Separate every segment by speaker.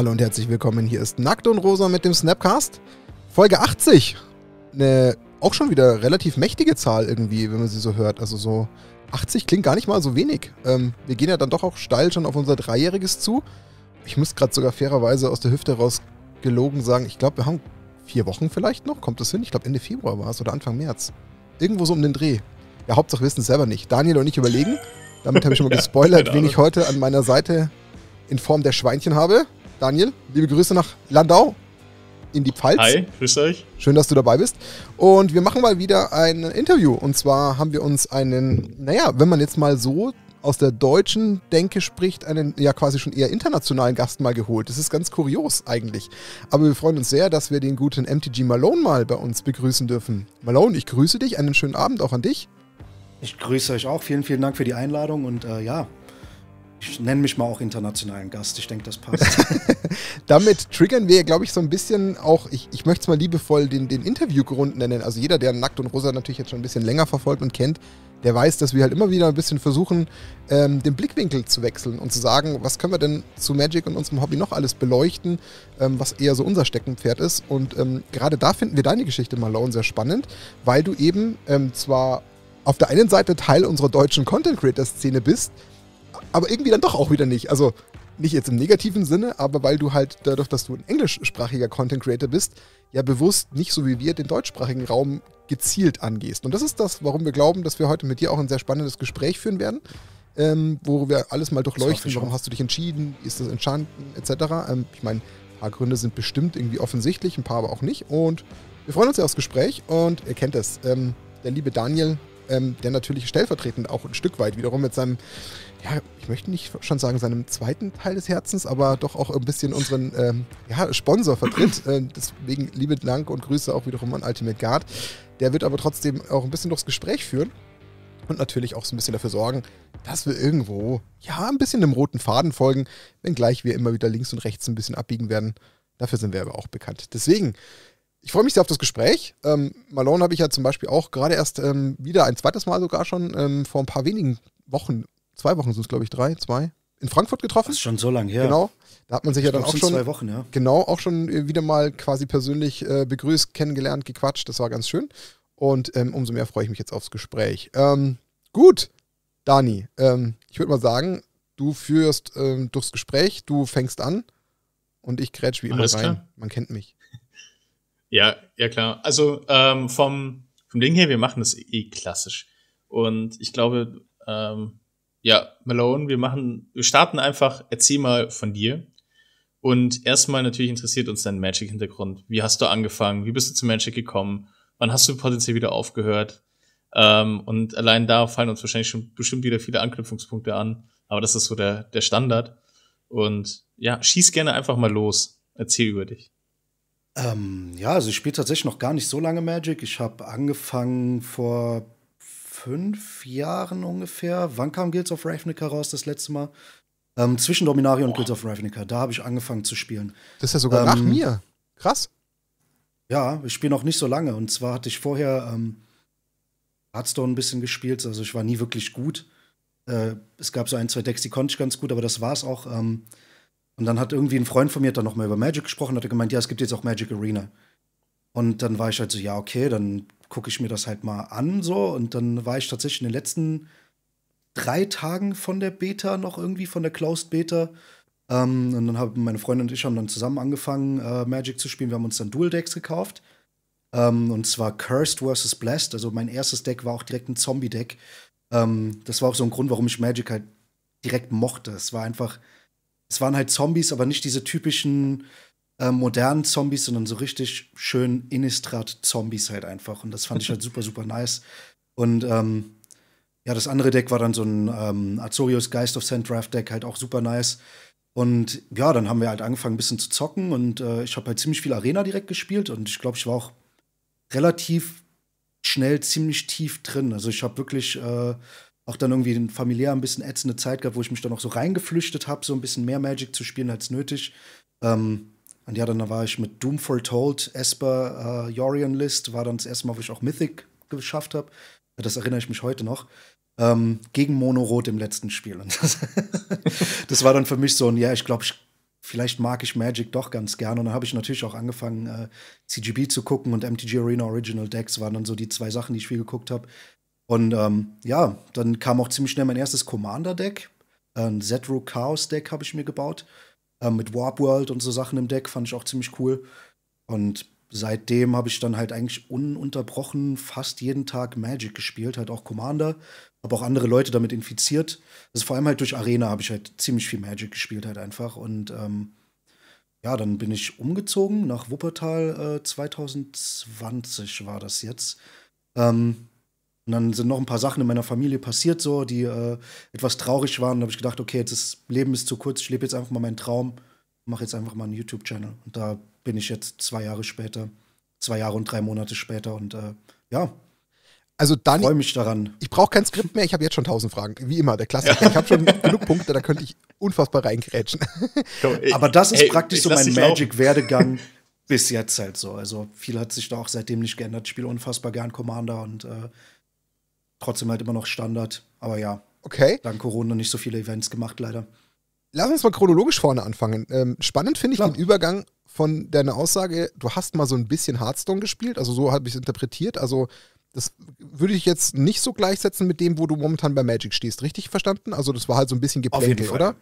Speaker 1: Hallo und herzlich willkommen. Hier ist Nackt und Rosa mit dem Snapcast. Folge 80. Eine auch schon wieder relativ mächtige Zahl irgendwie, wenn man sie so hört. Also so 80 klingt gar nicht mal so wenig. Ähm, wir gehen ja dann doch auch steil schon auf unser Dreijähriges zu. Ich muss gerade sogar fairerweise aus der Hüfte raus gelogen sagen, ich glaube, wir haben vier Wochen vielleicht noch. Kommt das hin? Ich glaube, Ende Februar war es oder Anfang März. Irgendwo so um den Dreh. Ja, Hauptsache wissen es selber nicht. Daniel und ich überlegen. Damit habe ich schon mal ja, gespoilert, wen ich heute an meiner Seite in Form der Schweinchen habe. Daniel, liebe Grüße nach Landau in die Pfalz. Hi, grüß euch. Schön, dass du dabei bist. Und wir machen mal wieder ein Interview. Und zwar haben wir uns einen, naja, wenn man jetzt mal so aus der deutschen Denke spricht, einen ja quasi schon eher internationalen Gast mal geholt. Das ist ganz kurios eigentlich. Aber wir freuen uns sehr, dass wir den guten MTG Malone mal bei uns begrüßen dürfen. Malone, ich grüße dich. Einen schönen Abend auch an dich. Ich grüße euch auch.
Speaker 2: Vielen, vielen Dank für die Einladung und äh, ja, ich nenne mich mal auch internationalen Gast. Ich denke, das
Speaker 1: passt. Damit triggern wir, glaube ich, so ein bisschen auch, ich, ich möchte es mal liebevoll den, den Interviewgrund nennen. Also jeder, der Nackt und Rosa natürlich jetzt schon ein bisschen länger verfolgt und kennt, der weiß, dass wir halt immer wieder ein bisschen versuchen, ähm, den Blickwinkel zu wechseln und zu sagen, was können wir denn zu Magic und unserem Hobby noch alles beleuchten, ähm, was eher so unser Steckenpferd ist. Und ähm, gerade da finden wir deine Geschichte, Malone, sehr spannend, weil du eben ähm, zwar auf der einen Seite Teil unserer deutschen Content-Creator-Szene bist, aber irgendwie dann doch auch wieder nicht. Also nicht jetzt im negativen Sinne, aber weil du halt dadurch, dass du ein englischsprachiger Content Creator bist, ja bewusst nicht so wie wir den deutschsprachigen Raum gezielt angehst. Und das ist das, warum wir glauben, dass wir heute mit dir auch ein sehr spannendes Gespräch führen werden, ähm, wo wir alles mal durchleuchten. Warum hast du dich entschieden? Ist das entstanden? Etc. Ähm, ich meine, ein paar Gründe sind bestimmt irgendwie offensichtlich, ein paar aber auch nicht. Und wir freuen uns ja aufs Gespräch und ihr kennt es. Ähm, der liebe Daniel, ähm, der natürlich stellvertretend auch ein Stück weit wiederum mit seinem ja, ich möchte nicht schon sagen, seinem zweiten Teil des Herzens, aber doch auch ein bisschen unseren ähm, ja, Sponsor vertritt. Äh, deswegen liebe Dank und Grüße auch wiederum an Ultimate Guard. Der wird aber trotzdem auch ein bisschen durchs Gespräch führen und natürlich auch so ein bisschen dafür sorgen, dass wir irgendwo, ja, ein bisschen dem roten Faden folgen, wenngleich wir immer wieder links und rechts ein bisschen abbiegen werden. Dafür sind wir aber auch bekannt. Deswegen, ich freue mich sehr auf das Gespräch. Ähm, Malone habe ich ja zum Beispiel auch gerade erst ähm, wieder ein zweites Mal sogar schon ähm, vor ein paar wenigen Wochen zwei Wochen sind es, glaube ich, drei, zwei, in Frankfurt getroffen. Das ist schon so lange her. Genau. Da hat man sich ich ja dann auch schon zwei Wochen, ja. genau auch schon äh, wieder mal quasi persönlich äh, begrüßt, kennengelernt, gequatscht. Das war ganz schön. Und ähm, umso mehr freue ich mich jetzt aufs Gespräch. Ähm, gut, Dani, ähm, ich würde mal sagen, du führst ähm, durchs Gespräch, du fängst an und ich grätsch wie immer Alles rein. Klar. Man kennt mich.
Speaker 3: Ja, ja klar. Also ähm, vom, vom Ding her, wir machen das eh klassisch. Und ich glaube, ähm, ja, Malone, wir machen, wir starten einfach, erzähl mal von dir. Und erstmal natürlich interessiert uns dein Magic-Hintergrund. Wie hast du angefangen? Wie bist du zu Magic gekommen? Wann hast du potenziell wieder aufgehört? Ähm, und allein da fallen uns wahrscheinlich schon bestimmt wieder viele Anknüpfungspunkte an. Aber das ist so der, der Standard. Und ja, schieß gerne einfach mal los. Erzähl über dich.
Speaker 2: Ähm, ja, also ich spiele tatsächlich noch gar nicht so lange Magic. Ich habe angefangen vor fünf Jahren ungefähr. Wann kam Guilds of Ravnica raus das letzte Mal? Ähm, zwischen Dominaria und Guilds of Ravnica. Da habe ich angefangen zu spielen. Das ist ja sogar ähm, nach mir. Krass. Ja, ich spiele noch nicht so lange. Und zwar hatte ich vorher ähm, Hearthstone ein bisschen gespielt. Also ich war nie wirklich gut. Äh, es gab so ein, zwei Decks, die konnte ich ganz gut, aber das war es auch. Ähm, und dann hat irgendwie ein Freund von mir dann nochmal über Magic gesprochen und hat gemeint, ja, es gibt jetzt auch Magic Arena. Und dann war ich halt so, ja, okay, dann gucke ich mir das halt mal an so. Und dann war ich tatsächlich in den letzten drei Tagen von der Beta noch irgendwie, von der Closed Beta. Ähm, und dann haben meine Freundin und ich haben dann zusammen angefangen, äh, Magic zu spielen. Wir haben uns dann Dual Decks gekauft. Ähm, und zwar Cursed vs. Blessed. Also mein erstes Deck war auch direkt ein Zombie-Deck. Ähm, das war auch so ein Grund, warum ich Magic halt direkt mochte. Es war einfach, es waren halt Zombies, aber nicht diese typischen äh, modernen Zombies, sondern so richtig schön Innistrad-Zombies halt einfach. Und das fand ich halt super, super nice. Und ähm, ja, das andere Deck war dann so ein ähm, Azorius Geist of Sand Draft Deck, halt auch super nice. Und ja, dann haben wir halt angefangen, ein bisschen zu zocken und äh, ich habe halt ziemlich viel Arena direkt gespielt und ich glaube, ich war auch relativ schnell ziemlich tief drin. Also ich habe wirklich äh, auch dann irgendwie familiär ein bisschen ätzende Zeit gehabt, wo ich mich dann auch so reingeflüchtet habe, so ein bisschen mehr Magic zu spielen als nötig. Ähm, und ja, dann war ich mit Doom Foretold, Esper, äh, Yorian List, war dann das erste Mal, wo ich auch Mythic geschafft habe. Das erinnere ich mich heute noch. Ähm, gegen Mono Rot im letzten Spiel. Und das, das war dann für mich so ein, ja, ich glaube, ich vielleicht mag ich Magic doch ganz gern. Und dann habe ich natürlich auch angefangen, äh, CGB zu gucken und MTG Arena Original Decks waren dann so die zwei Sachen, die ich viel geguckt habe. Und ähm, ja, dann kam auch ziemlich schnell mein erstes Commander-Deck. Ein Zedro Chaos Deck habe ich mir gebaut. Äh, mit Warp World und so Sachen im Deck fand ich auch ziemlich cool. Und seitdem habe ich dann halt eigentlich ununterbrochen fast jeden Tag Magic gespielt, halt auch Commander, habe auch andere Leute damit infiziert. Also vor allem halt durch Arena habe ich halt ziemlich viel Magic gespielt halt einfach und ähm, ja, dann bin ich umgezogen nach Wuppertal äh, 2020 war das jetzt. Ähm, und dann sind noch ein paar Sachen in meiner Familie passiert, so, die äh, etwas traurig waren. Da habe ich gedacht, okay, jetzt ist Leben ist zu kurz, ich lebe jetzt einfach mal meinen Traum, mache jetzt einfach mal einen YouTube-Channel. Und da bin ich jetzt zwei Jahre später, zwei Jahre und drei Monate
Speaker 1: später und äh, ja. Also dann, freue mich daran. Ich brauche kein Skript mehr, ich habe jetzt schon tausend Fragen. Wie immer, der Klassiker. Ja. Ich habe schon genug Punkte, da könnte ich unfassbar reingrätschen.
Speaker 2: Aber das ist ey, praktisch so mein Magic-Werdegang bis jetzt halt so. Also viel hat sich da auch seitdem nicht geändert. Ich spiele unfassbar gern Commander und äh, trotzdem halt immer noch Standard. Aber
Speaker 1: ja. Okay. Dank Corona nicht so viele Events gemacht, leider. Lass uns mal chronologisch vorne anfangen. Ähm, spannend finde ich Klar. den Übergang von deiner Aussage, du hast mal so ein bisschen Hearthstone gespielt, also so habe ich es interpretiert. Also, das würde ich jetzt nicht so gleichsetzen mit dem, wo du momentan bei Magic stehst, richtig verstanden? Also, das war halt so ein bisschen geplänkel, oder?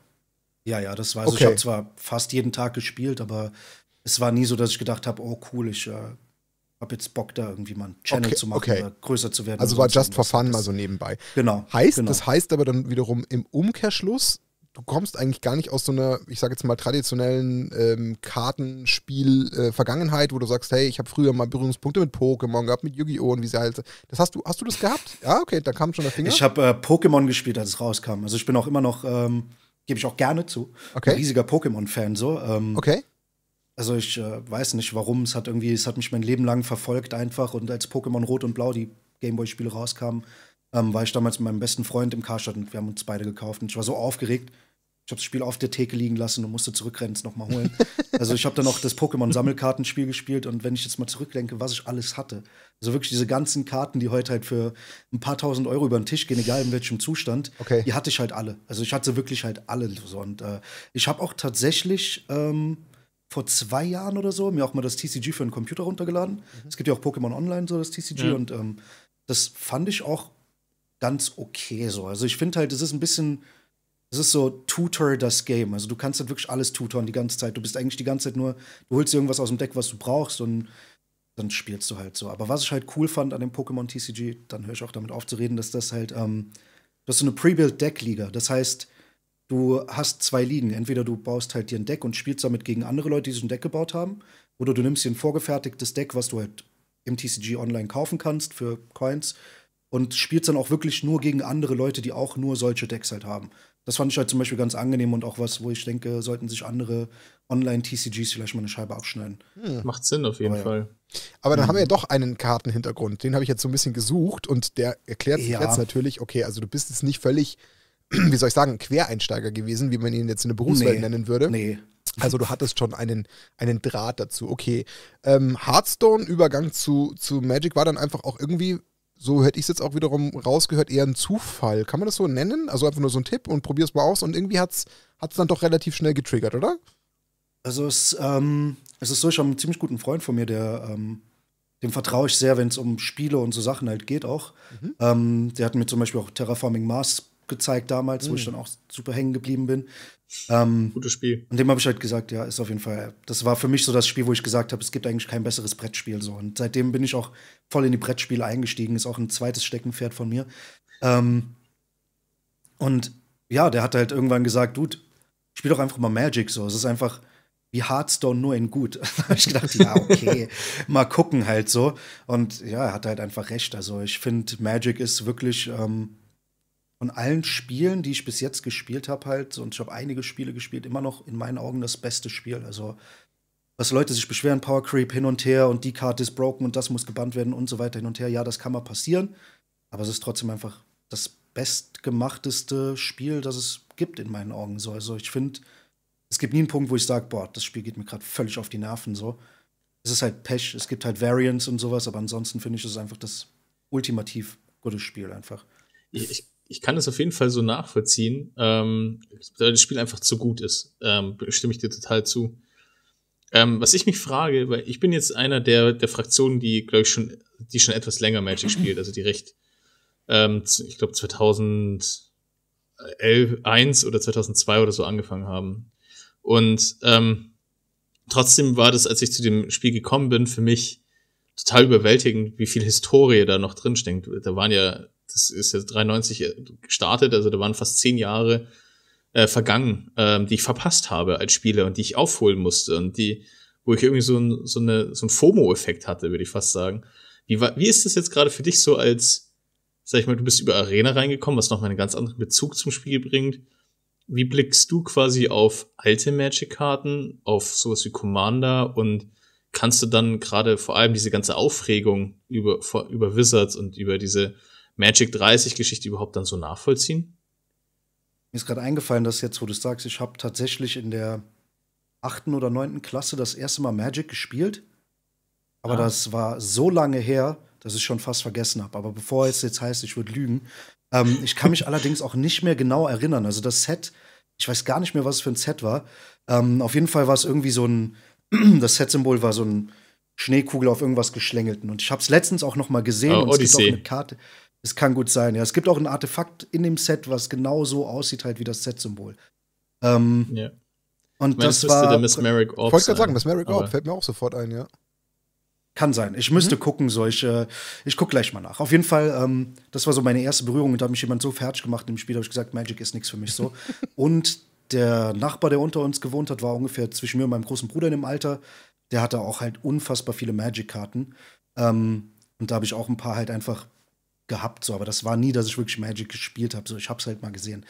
Speaker 2: Ja, ja, das war so. Also, okay. Ich habe zwar fast jeden Tag gespielt, aber es war nie so, dass ich gedacht habe, oh cool, ich äh, habe jetzt
Speaker 1: Bock, da irgendwie mal einen Channel okay, zu machen okay. oder größer zu werden. Also war Just for Fun mal so nebenbei. Genau. Heißt, genau. das heißt aber dann wiederum im Umkehrschluss, du kommst eigentlich gar nicht aus so einer, ich sage jetzt mal, traditionellen ähm, Kartenspiel-Vergangenheit, äh, wo du sagst, hey, ich habe früher mal Berührungspunkte mit Pokémon gehabt, mit Yu-Gi-Oh! und wie sie halt. Das hast du, hast du das gehabt? Ja, okay, da kam schon der Finger. Ich
Speaker 2: habe äh, Pokémon gespielt, als es rauskam. Also ich bin auch immer noch, ähm, gebe ich auch gerne zu, okay. ein riesiger Pokémon-Fan so. Ähm, okay. Also ich äh, weiß nicht warum, es hat irgendwie, es hat mich mein Leben lang verfolgt einfach und als Pokémon Rot und Blau die Gameboy-Spiele rauskamen, ähm, war ich damals mit meinem besten Freund im Karstadt und wir haben uns beide gekauft und ich war so aufgeregt, ich habe das Spiel auf der Theke liegen lassen und musste zurückrennen, es nochmal holen. also ich habe dann noch das Pokémon-Sammelkartenspiel gespielt und wenn ich jetzt mal zurückdenke, was ich alles hatte. Also wirklich diese ganzen Karten, die heute halt für ein paar tausend Euro über den Tisch gehen, egal in welchem Zustand, okay. die hatte ich halt alle. Also ich hatte wirklich halt alle. Und äh, ich habe auch tatsächlich ähm, vor zwei Jahren oder so mir auch mal das TCG für einen Computer runtergeladen. Mhm. Es gibt ja auch Pokémon Online, so das TCG, ja. und ähm, das fand ich auch ganz okay so. Also ich finde halt, es ist ein bisschen, es ist so Tutor das Game. Also du kannst halt wirklich alles tutoren die ganze Zeit. Du bist eigentlich die ganze Zeit nur, du holst irgendwas aus dem Deck, was du brauchst und dann spielst du halt so. Aber was ich halt cool fand an dem Pokémon TCG, dann höre ich auch damit auf zu reden, dass das halt, ähm, du hast so eine Pre-Built-Deck-Liga. Das heißt, du hast zwei Ligen. Entweder du baust halt dir ein Deck und spielst damit gegen andere Leute, die sich ein Deck gebaut haben, oder du nimmst dir ein vorgefertigtes Deck, was du halt im TCG online kaufen kannst für Coins und spielst dann auch wirklich nur gegen andere Leute, die auch nur solche Decks halt haben. Das fand ich halt zum Beispiel ganz angenehm und auch was, wo ich denke, sollten sich andere Online-TCGs vielleicht mal eine Scheibe abschneiden.
Speaker 3: Hm. Macht Sinn auf jeden Aber Fall. Ja. Aber dann mhm. haben wir
Speaker 2: ja
Speaker 1: doch einen Kartenhintergrund. Den habe ich jetzt so ein bisschen gesucht und der erklärt sich ja. jetzt natürlich, okay, also du bist jetzt nicht völlig wie soll ich sagen, Quereinsteiger gewesen, wie man ihn jetzt in der Berufswelt nee, nennen würde. Nee. Also du hattest schon einen, einen Draht dazu. Okay. Ähm, Hearthstone-Übergang zu, zu Magic war dann einfach auch irgendwie, so hätte ich es jetzt auch wiederum rausgehört, eher ein Zufall. Kann man das so nennen? Also einfach nur so ein Tipp und probier's mal aus und irgendwie hat es dann doch relativ schnell getriggert, oder? Also es, ähm, es ist so, ich habe einen ziemlich guten Freund von mir, der ähm, dem vertraue
Speaker 2: ich sehr, wenn es um Spiele und so Sachen halt geht auch. Mhm. Ähm, der hat mir zum Beispiel auch Terraforming Mars gezeigt damals, mhm. wo ich mhm. dann auch super hängen geblieben bin. Ähm, Gutes Spiel. Und dem habe ich halt gesagt, ja, ist auf jeden Fall. Das war für mich so das Spiel, wo ich gesagt habe, es gibt eigentlich kein besseres Brettspiel so. Und seitdem bin ich auch voll in die Brettspiele eingestiegen. Ist auch ein zweites Steckenpferd von mir. Ähm, und ja, der hat halt irgendwann gesagt, Dude, spiel doch einfach mal Magic so. Es ist einfach wie Hearthstone nur in gut. da habe ich gedacht, ja, okay, mal gucken halt so. Und ja, er hat halt einfach recht. Also ich finde, Magic ist wirklich ähm, von allen Spielen, die ich bis jetzt gespielt habe, halt, und ich habe einige Spiele gespielt, immer noch in meinen Augen das beste Spiel. Also, was Leute sich beschweren, Power Creep hin und her und die Karte ist broken und das muss gebannt werden und so weiter hin und her. Ja, das kann mal passieren, aber es ist trotzdem einfach das bestgemachteste Spiel, das es gibt in meinen Augen. So, also ich finde, es gibt nie einen Punkt, wo ich sage, boah, das Spiel geht mir gerade völlig auf die Nerven. So, es ist halt Pech, es gibt halt Variants und sowas, aber ansonsten finde ich es einfach das ultimativ gute Spiel einfach.
Speaker 3: Ich, ich ich kann das auf jeden Fall so nachvollziehen, ähm, weil das Spiel einfach zu gut ist. Ähm, stimme ich dir total zu. Ähm, was ich mich frage, weil ich bin jetzt einer der, der Fraktionen, die, glaube ich, schon, die schon etwas länger Magic spielt, also die recht, ähm, ich glaube, 2011, 1 oder 2002 oder so angefangen haben. Und ähm, trotzdem war das, als ich zu dem Spiel gekommen bin, für mich total überwältigend, wie viel Historie da noch drin steckt. Da waren ja das ist jetzt 93 äh, gestartet, also da waren fast zehn Jahre äh, vergangen, ähm, die ich verpasst habe als Spieler und die ich aufholen musste und die, wo ich irgendwie so ein, so eine, so ein FOMO-Effekt hatte, würde ich fast sagen. Wie, wie ist das jetzt gerade für dich so als, sag ich mal, du bist über Arena reingekommen, was nochmal einen ganz anderen Bezug zum Spiel bringt. Wie blickst du quasi auf alte Magic-Karten, auf sowas wie Commander und kannst du dann gerade vor allem diese ganze Aufregung über, über Wizards und über diese Magic 30 Geschichte überhaupt dann so nachvollziehen? Mir ist gerade eingefallen, dass jetzt, wo du sagst, ich habe tatsächlich in der
Speaker 2: achten oder neunten Klasse das erste Mal Magic gespielt. Aber ah. das war so lange her, dass ich schon fast vergessen habe. Aber bevor es jetzt heißt, ich würde lügen, ähm, ich kann mich allerdings auch nicht mehr genau erinnern. Also das Set, ich weiß gar nicht mehr, was es für ein Set war. Ähm, auf jeden Fall war es irgendwie so ein, das Set-Symbol war so ein Schneekugel auf irgendwas geschlängelten. Und ich habe es letztens auch noch mal gesehen. Oh, und es gibt auch eine Karte. Es kann gut sein, ja. Es gibt auch ein Artefakt in dem Set, was genau so aussieht, halt wie das Set-Symbol. Ähm, ja. Und meine, das, das war. Der Miss Merrick Orb ich wollte gerade sagen, Miss Merrick Orb fällt mir auch sofort ein, ja. Kann sein. Ich müsste mhm. gucken, solche. Ich gucke gleich mal nach. Auf jeden Fall, ähm, das war so meine erste Berührung und da hat mich jemand so fertig gemacht im Spiel, da habe ich gesagt, Magic ist nichts für mich so. und der Nachbar, der unter uns gewohnt hat, war ungefähr zwischen mir und meinem großen Bruder in dem Alter. Der hatte auch halt unfassbar viele Magic-Karten. Ähm, und da habe ich auch ein paar halt einfach gehabt, so, aber das war nie, dass ich wirklich Magic gespielt habe. So, ich es halt mal gesehen.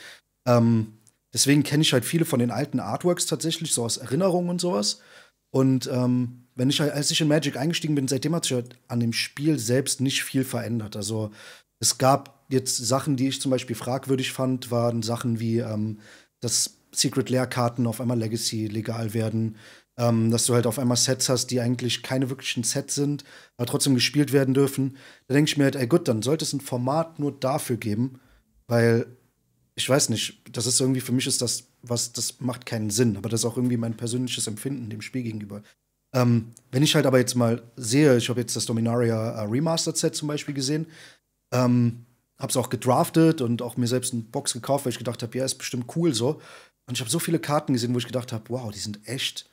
Speaker 2: Ähm, deswegen kenne ich halt viele von den alten Artworks tatsächlich, so aus Erinnerungen und sowas. Und ähm, wenn ich halt, als ich in Magic eingestiegen bin, seitdem hat sich halt an dem Spiel selbst nicht viel verändert. Also es gab jetzt Sachen, die ich zum Beispiel fragwürdig fand, waren Sachen wie, ähm, dass Secret Lair Karten auf einmal Legacy legal werden, ähm, dass du halt auf einmal Sets hast, die eigentlich keine wirklichen Sets sind, aber trotzdem gespielt werden dürfen. Da denke ich mir halt, ey gut, dann sollte es ein Format nur dafür geben, weil ich weiß nicht, das ist irgendwie, für mich ist das, was, das macht keinen Sinn, aber das ist auch irgendwie mein persönliches Empfinden dem Spiel gegenüber. Ähm, wenn ich halt aber jetzt mal sehe, ich habe jetzt das Dominaria äh, Remastered Set zum Beispiel gesehen, ähm, habe es auch gedraftet und auch mir selbst eine Box gekauft, weil ich gedacht habe, ja, ist bestimmt cool so. Und ich habe so viele Karten gesehen, wo ich gedacht habe, wow, die sind echt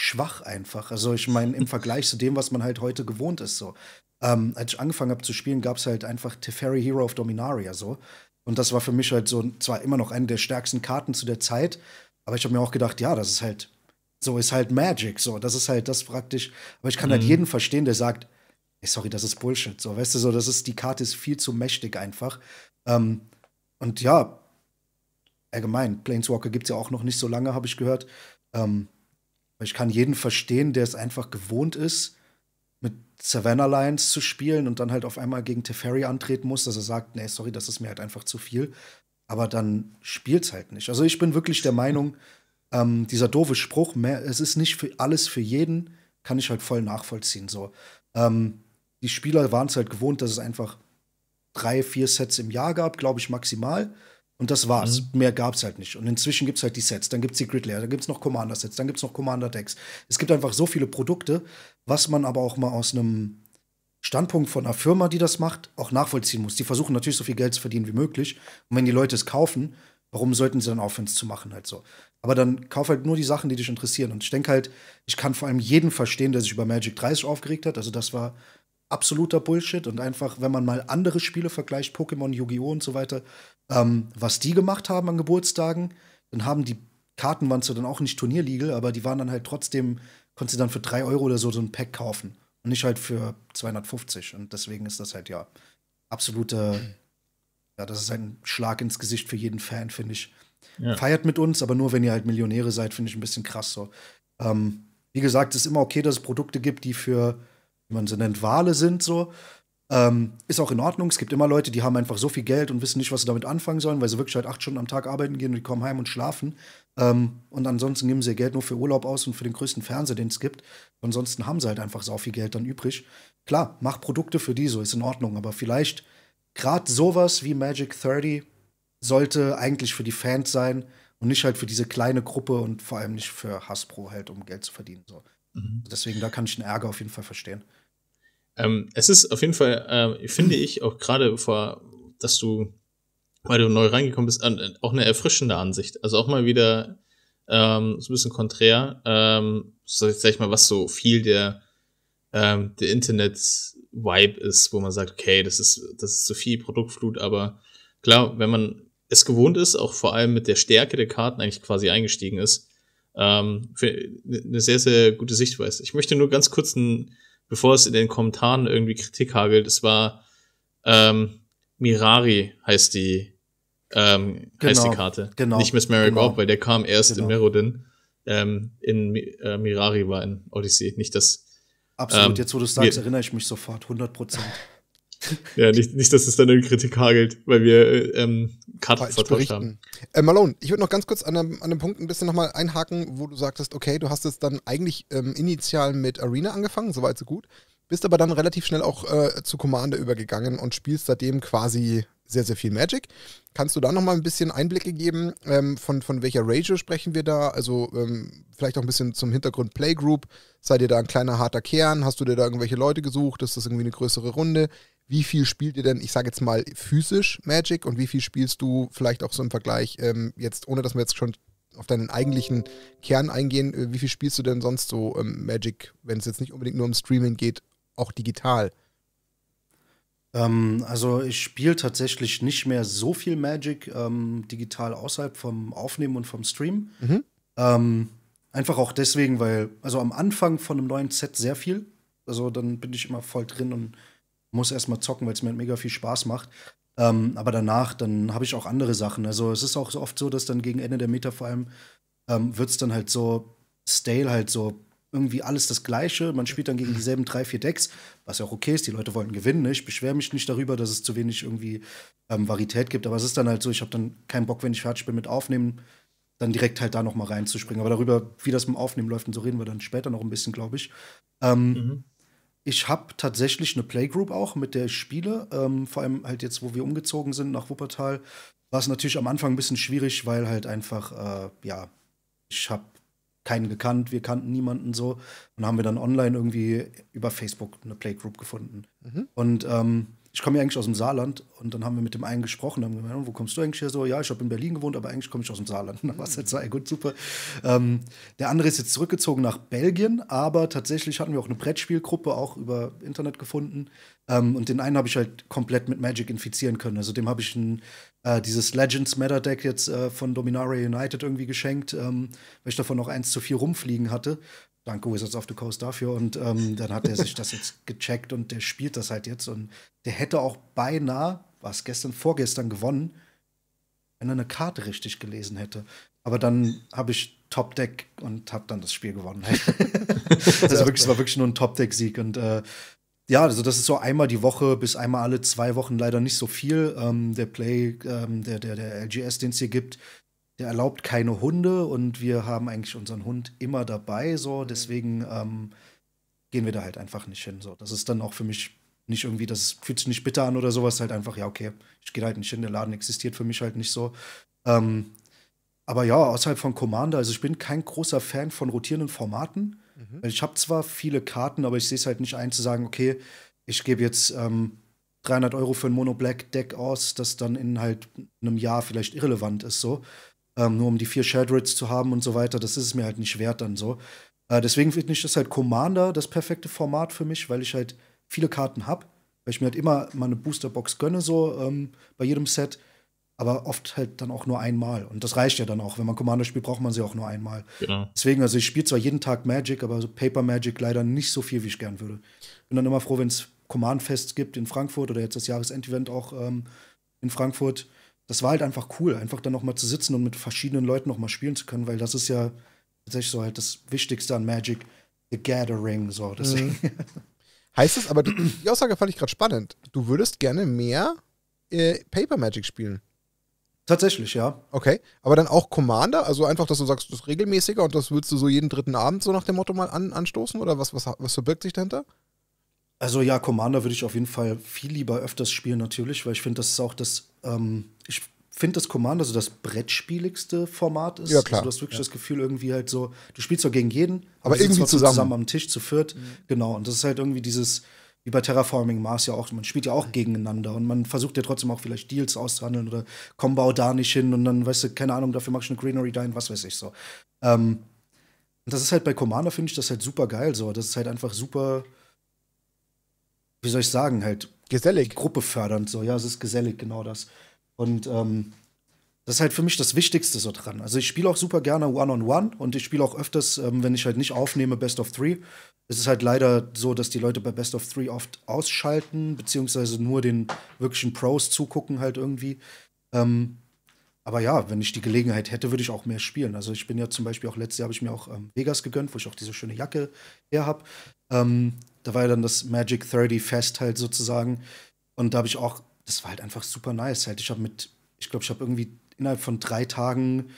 Speaker 2: schwach einfach. Also ich meine, im Vergleich zu dem, was man halt heute gewohnt ist, so. Ähm, als ich angefangen habe zu spielen, gab es halt einfach Teferi Hero of Dominaria so. Und das war für mich halt so zwar immer noch eine der stärksten Karten zu der Zeit, aber ich habe mir auch gedacht, ja, das ist halt so ist halt Magic, so das ist halt das praktisch. Aber ich kann halt mhm. halt jeden verstehen, der sagt, ey, sorry, das ist Bullshit, so weißt du, so das ist die Karte ist viel zu mächtig einfach. Ähm, und ja, allgemein Planeswalker gibt's ja auch noch nicht so lange, habe ich gehört. Ähm, ich kann jeden verstehen, der es einfach gewohnt ist, mit Savannah Lions zu spielen und dann halt auf einmal gegen Teferi antreten muss, dass er sagt, nee, sorry, das ist mir halt einfach zu viel. Aber dann spielt's halt nicht. Also ich bin wirklich der Meinung, ähm, dieser doofe Spruch, mehr, es ist nicht für alles für jeden, kann ich halt voll nachvollziehen. So. Ähm, die Spieler waren es halt gewohnt, dass es einfach drei, vier Sets im Jahr gab, glaube ich, maximal. Und das war's. Mhm. Mehr gab's halt nicht. Und inzwischen gibt's halt die Sets, dann gibt's die Grid Layer, dann gibt's noch Commander Sets, dann gibt's noch Commander Decks. Es gibt einfach so viele Produkte, was man aber auch mal aus einem Standpunkt von einer Firma, die das macht, auch nachvollziehen muss. Die versuchen natürlich so viel Geld zu verdienen wie möglich. Und wenn die Leute es kaufen, warum sollten sie dann aufhören, es zu machen halt so? Aber dann kauf halt nur die Sachen, die dich interessieren. Und ich denke halt, ich kann vor allem jeden verstehen, der sich über Magic 30 aufgeregt hat. Also das war absoluter Bullshit. Und einfach, wenn man mal andere Spiele vergleicht, Pokémon, Yu-Gi-Oh! und so weiter, ähm, was die gemacht haben an Geburtstagen. Dann haben die Karten waren zwar dann auch nicht turnierlegal, aber die waren dann halt trotzdem, konntest du dann für 3 Euro oder so so ein Pack kaufen. Und nicht halt für 250. Und deswegen ist das halt ja absolute, ja, das ist ein Schlag ins Gesicht für jeden Fan, finde ich. Ja. Feiert mit uns, aber nur wenn ihr halt Millionäre seid, finde ich ein bisschen krass so. Ähm, wie gesagt, es ist immer okay, dass es Produkte gibt, die für, wie man sie nennt, Wale sind so. Ähm, ist auch in Ordnung. Es gibt immer Leute, die haben einfach so viel Geld und wissen nicht, was sie damit anfangen sollen, weil sie wirklich halt acht Stunden am Tag arbeiten gehen und die kommen heim und schlafen. Ähm, und ansonsten geben sie ihr Geld nur für Urlaub aus und für den größten Fernseher, den es gibt. Ansonsten haben sie halt einfach so viel Geld dann übrig. Klar, mach Produkte für die, so ist in Ordnung. Aber vielleicht gerade sowas wie Magic 30 sollte eigentlich für die Fans sein und nicht halt für diese kleine Gruppe und vor allem nicht für Hasbro halt, um Geld zu verdienen. So. Mhm. Deswegen, da kann ich den Ärger auf jeden Fall verstehen.
Speaker 3: Ähm, es ist auf jeden Fall, äh, finde ich, auch gerade vor, dass du, weil du neu reingekommen bist, äh, auch eine erfrischende Ansicht. Also auch mal wieder ähm, so ein bisschen konträr, ähm, sag, sag ich mal, was so viel der, ähm, der Internet-Vibe ist, wo man sagt, okay, das ist, das ist zu viel Produktflut, aber klar, wenn man es gewohnt ist, auch vor allem mit der Stärke der Karten eigentlich quasi eingestiegen ist, ähm, für eine ne, sehr, sehr gute Sichtweise. Ich möchte nur ganz kurz ein bevor es in den Kommentaren irgendwie Kritik hagelt, es war ähm, Mirari heißt die ähm, genau, heißt die genau, Karte. Genau. Nicht Miss Merrick genau. Orb, weil der kam erst genau. in Merodin. Ähm, in äh, Mirari war in Odyssey, nicht das. Absolut, ähm, jetzt wo du es sagst,
Speaker 2: erinnere ich mich sofort, 100
Speaker 3: Prozent. Ja, nicht, nicht, dass es dann eine Kritik hagelt, weil wir äh, ähm, Karten Falsch vertauscht haben.
Speaker 1: Äh, Malone, ich würde noch ganz kurz an einem, an einem Punkt ein bisschen nochmal einhaken, wo du sagtest, okay, du hast es dann eigentlich ähm, initial mit Arena angefangen, soweit so gut, bist aber dann relativ schnell auch äh, zu Commander übergegangen und spielst seitdem quasi sehr, sehr viel Magic. Kannst du da nochmal ein bisschen Einblicke geben, ähm, von, von welcher Ratio sprechen wir da? Also ähm, vielleicht auch ein bisschen zum Hintergrund Playgroup. Seid ihr da ein kleiner harter Kern? Hast du dir da irgendwelche Leute gesucht? Ist das irgendwie eine größere Runde? wie viel spielt ihr denn, ich sage jetzt mal, physisch Magic und wie viel spielst du vielleicht auch so im Vergleich, ähm, jetzt, ohne dass wir jetzt schon auf deinen eigentlichen Kern eingehen, äh, wie viel spielst du denn sonst so ähm, Magic, wenn es jetzt nicht unbedingt nur um Streaming geht, auch digital? Ähm, also ich spiele tatsächlich nicht mehr so viel Magic
Speaker 2: ähm, digital außerhalb vom Aufnehmen und vom Stream. Mhm. Ähm, einfach auch deswegen, weil, also am Anfang von einem neuen Set sehr viel. Also dann bin ich immer voll drin und muss erstmal zocken, weil es mir mega viel Spaß macht. Ähm, aber danach, dann habe ich auch andere Sachen. Also es ist auch oft so, dass dann gegen Ende der Meta vor allem ähm, wird es dann halt so stale, halt so irgendwie alles das Gleiche. Man spielt dann gegen dieselben drei, vier Decks, was ja auch okay ist. Die Leute wollten gewinnen. Ne? Ich beschwere mich nicht darüber, dass es zu wenig irgendwie ähm, Varietät gibt. Aber es ist dann halt so, ich habe dann keinen Bock, wenn ich fertig bin mit Aufnehmen, dann direkt halt da noch mal reinzuspringen. Aber darüber, wie das mit dem Aufnehmen läuft und so, reden wir dann später noch ein bisschen, glaube ich. Ähm, mhm ich habe tatsächlich eine Playgroup auch, mit der ich spiele. Ähm, vor allem halt jetzt, wo wir umgezogen sind nach Wuppertal, war es natürlich am Anfang ein bisschen schwierig, weil halt einfach, äh, ja, ich habe keinen gekannt, wir kannten niemanden so. Und haben wir dann online irgendwie über Facebook eine Playgroup gefunden. Mhm. Und ähm, ich komme ja eigentlich aus dem Saarland und dann haben wir mit dem einen gesprochen, haben gemeint, oh, wo kommst du eigentlich her? So, ja, ich habe in Berlin gewohnt, aber eigentlich komme ich aus dem Saarland. Und dann war es halt so, gut, super. Ähm, der andere ist jetzt zurückgezogen nach Belgien, aber tatsächlich hatten wir auch eine Brettspielgruppe, auch über Internet gefunden. Ähm, und den einen habe ich halt komplett mit Magic infizieren können. Also dem habe ich ein, äh, dieses Legends Matter Deck jetzt äh, von Dominaria United irgendwie geschenkt, ähm, weil ich davon noch eins zu viel rumfliegen hatte danke Wizards of the Coast dafür. Und ähm, dann hat er sich das jetzt gecheckt und der spielt das halt jetzt. Und der hätte auch beinahe, was gestern, vorgestern gewonnen, wenn er eine Karte richtig gelesen hätte. Aber dann habe ich Top Deck und habe dann das Spiel gewonnen. also wirklich, es war wirklich nur ein Top Deck Sieg. Und äh, ja, also das ist so einmal die Woche bis einmal alle zwei Wochen leider nicht so viel. Ähm, der Play, ähm, der, der, der LGS, den es hier gibt, der erlaubt keine Hunde und wir haben eigentlich unseren Hund immer dabei, so mhm. deswegen ähm, gehen wir da halt einfach nicht hin. So, das ist dann auch für mich nicht irgendwie, das fühlt sich nicht bitter an oder sowas, halt einfach, ja, okay, ich gehe halt nicht hin, der Laden existiert für mich halt nicht so. Ähm, aber ja, außerhalb von Commander, also ich bin kein großer Fan von rotierenden Formaten. Mhm. Ich habe zwar viele Karten, aber ich sehe es halt nicht ein, zu sagen, okay, ich gebe jetzt ähm, 300 Euro für ein Mono-Black-Deck aus, das dann in halt einem Jahr vielleicht irrelevant ist, so ähm, nur um die vier Shadrids zu haben und so weiter. Das ist es mir halt nicht wert dann so. Äh, deswegen finde ich das halt Commander das perfekte Format für mich, weil ich halt viele Karten habe. Weil ich mir halt immer mal eine Boosterbox gönne, so ähm, bei jedem Set. Aber oft halt dann auch nur einmal. Und das reicht ja dann auch. Wenn man Commander spielt, braucht man sie auch nur einmal. Genau. Deswegen, also ich spiele zwar jeden Tag Magic, aber Paper Magic leider nicht so viel, wie ich gern würde. Bin dann immer froh, wenn es Command-Fests gibt in Frankfurt oder jetzt das Jahresendevent auch ähm, in Frankfurt das war halt einfach cool, einfach dann nochmal zu sitzen und mit verschiedenen Leuten nochmal spielen zu können, weil das ist ja tatsächlich so halt das
Speaker 1: Wichtigste an Magic, The Gathering, so. Mhm. heißt es, aber die Aussage fand ich gerade spannend. Du würdest gerne mehr äh, Paper Magic spielen. Tatsächlich, ja. Okay, aber dann auch Commander, also einfach, dass du sagst, das ist regelmäßiger und das willst du so jeden dritten Abend so nach dem Motto mal an, anstoßen oder was, was, was verbirgt sich dahinter? Also ja, Commander würde
Speaker 2: ich auf jeden Fall viel lieber öfters spielen natürlich, weil ich finde, das ist auch das ähm, ich finde das Commander so also das brettspieligste Format ist. Ja, klar. Also du hast wirklich ja. das Gefühl, irgendwie halt so, du spielst doch gegen jeden, aber, aber irgendwie zusammen. zusammen am Tisch zu viert. Mhm. Genau, und das ist halt irgendwie dieses, wie bei Terraforming Mars ja auch, man spielt ja auch gegeneinander und man versucht ja trotzdem auch vielleicht Deals auszuhandeln oder komm, bau da nicht hin und dann, weißt du, keine Ahnung, dafür mach ich eine Greenery dahin, was weiß ich so. Ähm, und das ist halt bei Commander, finde ich das halt super geil so. Das ist halt einfach super, wie soll ich sagen, halt Gesellig. Die Gruppe fördernd so, ja, es ist gesellig, genau das. Und ähm, das ist halt für mich das Wichtigste so dran. Also ich spiele auch super gerne One-on-One -on -One und ich spiele auch öfters, ähm, wenn ich halt nicht aufnehme, Best of Three. Es ist halt leider so, dass die Leute bei Best of Three oft ausschalten, beziehungsweise nur den wirklichen Pros zugucken halt irgendwie. Ähm, aber ja, wenn ich die Gelegenheit hätte, würde ich auch mehr spielen. Also ich bin ja zum Beispiel auch letztes Jahr habe ich mir auch ähm, Vegas gegönnt, wo ich auch diese schöne Jacke her habe. Ähm, da war ja dann das Magic 30 Fest halt sozusagen. Und da habe ich auch, das war halt einfach super nice halt. Ich habe mit, ich glaube, ich habe irgendwie innerhalb von drei Tagen